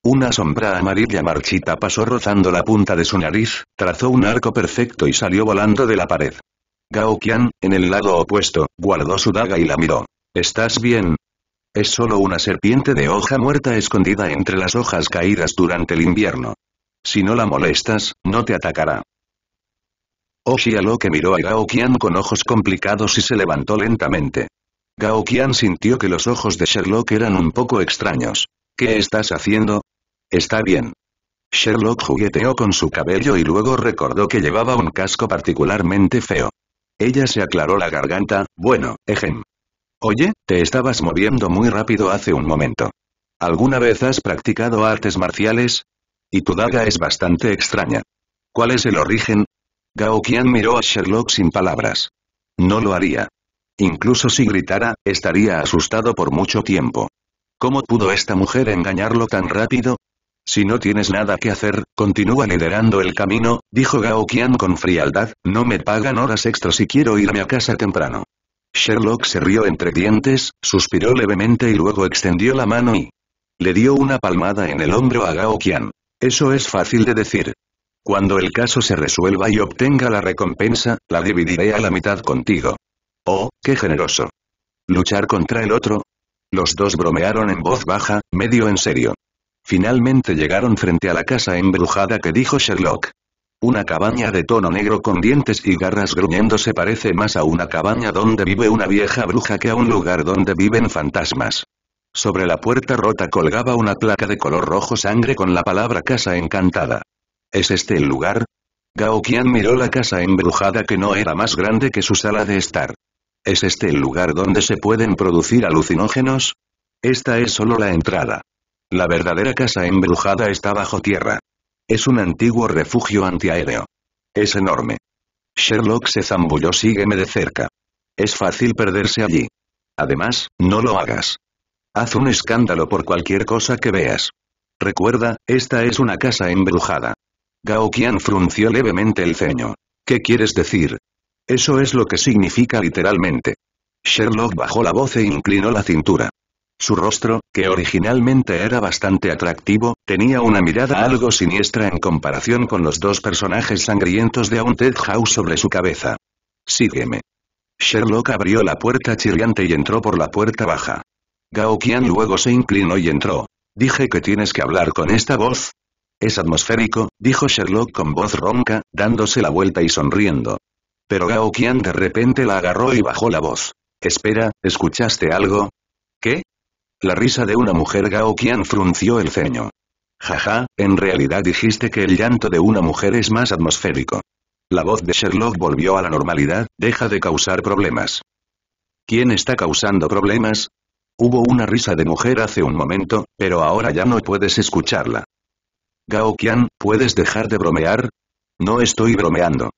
Speaker 1: Una sombra amarilla marchita pasó rozando la punta de su nariz, trazó un arco perfecto y salió volando de la pared. Gao Qian, en el lado opuesto, guardó su daga y la miró. ¿Estás bien? Es solo una serpiente de hoja muerta escondida entre las hojas caídas durante el invierno. Si no la molestas, no te atacará que miró a Gao Qian con ojos complicados y se levantó lentamente. Gao Qian sintió que los ojos de Sherlock eran un poco extraños. ¿Qué estás haciendo? Está bien. Sherlock jugueteó con su cabello y luego recordó que llevaba un casco particularmente feo. Ella se aclaró la garganta, bueno, ejem. Oye, te estabas moviendo muy rápido hace un momento. ¿Alguna vez has practicado artes marciales? Y tu daga es bastante extraña. ¿Cuál es el origen? Gao Qian miró a Sherlock sin palabras. No lo haría. Incluso si gritara, estaría asustado por mucho tiempo. ¿Cómo pudo esta mujer engañarlo tan rápido? Si no tienes nada que hacer, continúa liderando el camino, dijo Gao Qian con frialdad, no me pagan horas extras si quiero irme a casa temprano. Sherlock se rió entre dientes, suspiró levemente y luego extendió la mano y le dio una palmada en el hombro a Gao Qian. Eso es fácil de decir. Cuando el caso se resuelva y obtenga la recompensa, la dividiré a la mitad contigo. Oh, qué generoso. ¿Luchar contra el otro? Los dos bromearon en voz baja, medio en serio. Finalmente llegaron frente a la casa embrujada que dijo Sherlock. Una cabaña de tono negro con dientes y garras gruñendo se parece más a una cabaña donde vive una vieja bruja que a un lugar donde viven fantasmas. Sobre la puerta rota colgaba una placa de color rojo sangre con la palabra casa encantada. ¿Es este el lugar? Gao Qian miró la casa embrujada que no era más grande que su sala de estar. ¿Es este el lugar donde se pueden producir alucinógenos? Esta es solo la entrada. La verdadera casa embrujada está bajo tierra. Es un antiguo refugio antiaéreo. Es enorme. Sherlock se zambulló sígueme de cerca. Es fácil perderse allí. Además, no lo hagas. Haz un escándalo por cualquier cosa que veas. Recuerda, esta es una casa embrujada. Gao Qian frunció levemente el ceño. ¿Qué quieres decir? Eso es lo que significa literalmente. Sherlock bajó la voz e inclinó la cintura. Su rostro, que originalmente era bastante atractivo, tenía una mirada algo siniestra en comparación con los dos personajes sangrientos de Ted House sobre su cabeza. Sígueme. Sherlock abrió la puerta chirriante y entró por la puerta baja. Gao Qian luego se inclinó y entró. Dije que tienes que hablar con esta voz, es atmosférico, dijo Sherlock con voz ronca, dándose la vuelta y sonriendo. Pero Gao Qian de repente la agarró y bajó la voz. Espera, ¿escuchaste algo? ¿Qué? La risa de una mujer Gao Qian frunció el ceño. Jaja, en realidad dijiste que el llanto de una mujer es más atmosférico. La voz de Sherlock volvió a la normalidad, deja de causar problemas. ¿Quién está causando problemas? Hubo una risa de mujer hace un momento, pero ahora ya no puedes escucharla. Gao Qian, ¿puedes dejar de bromear? No estoy bromeando.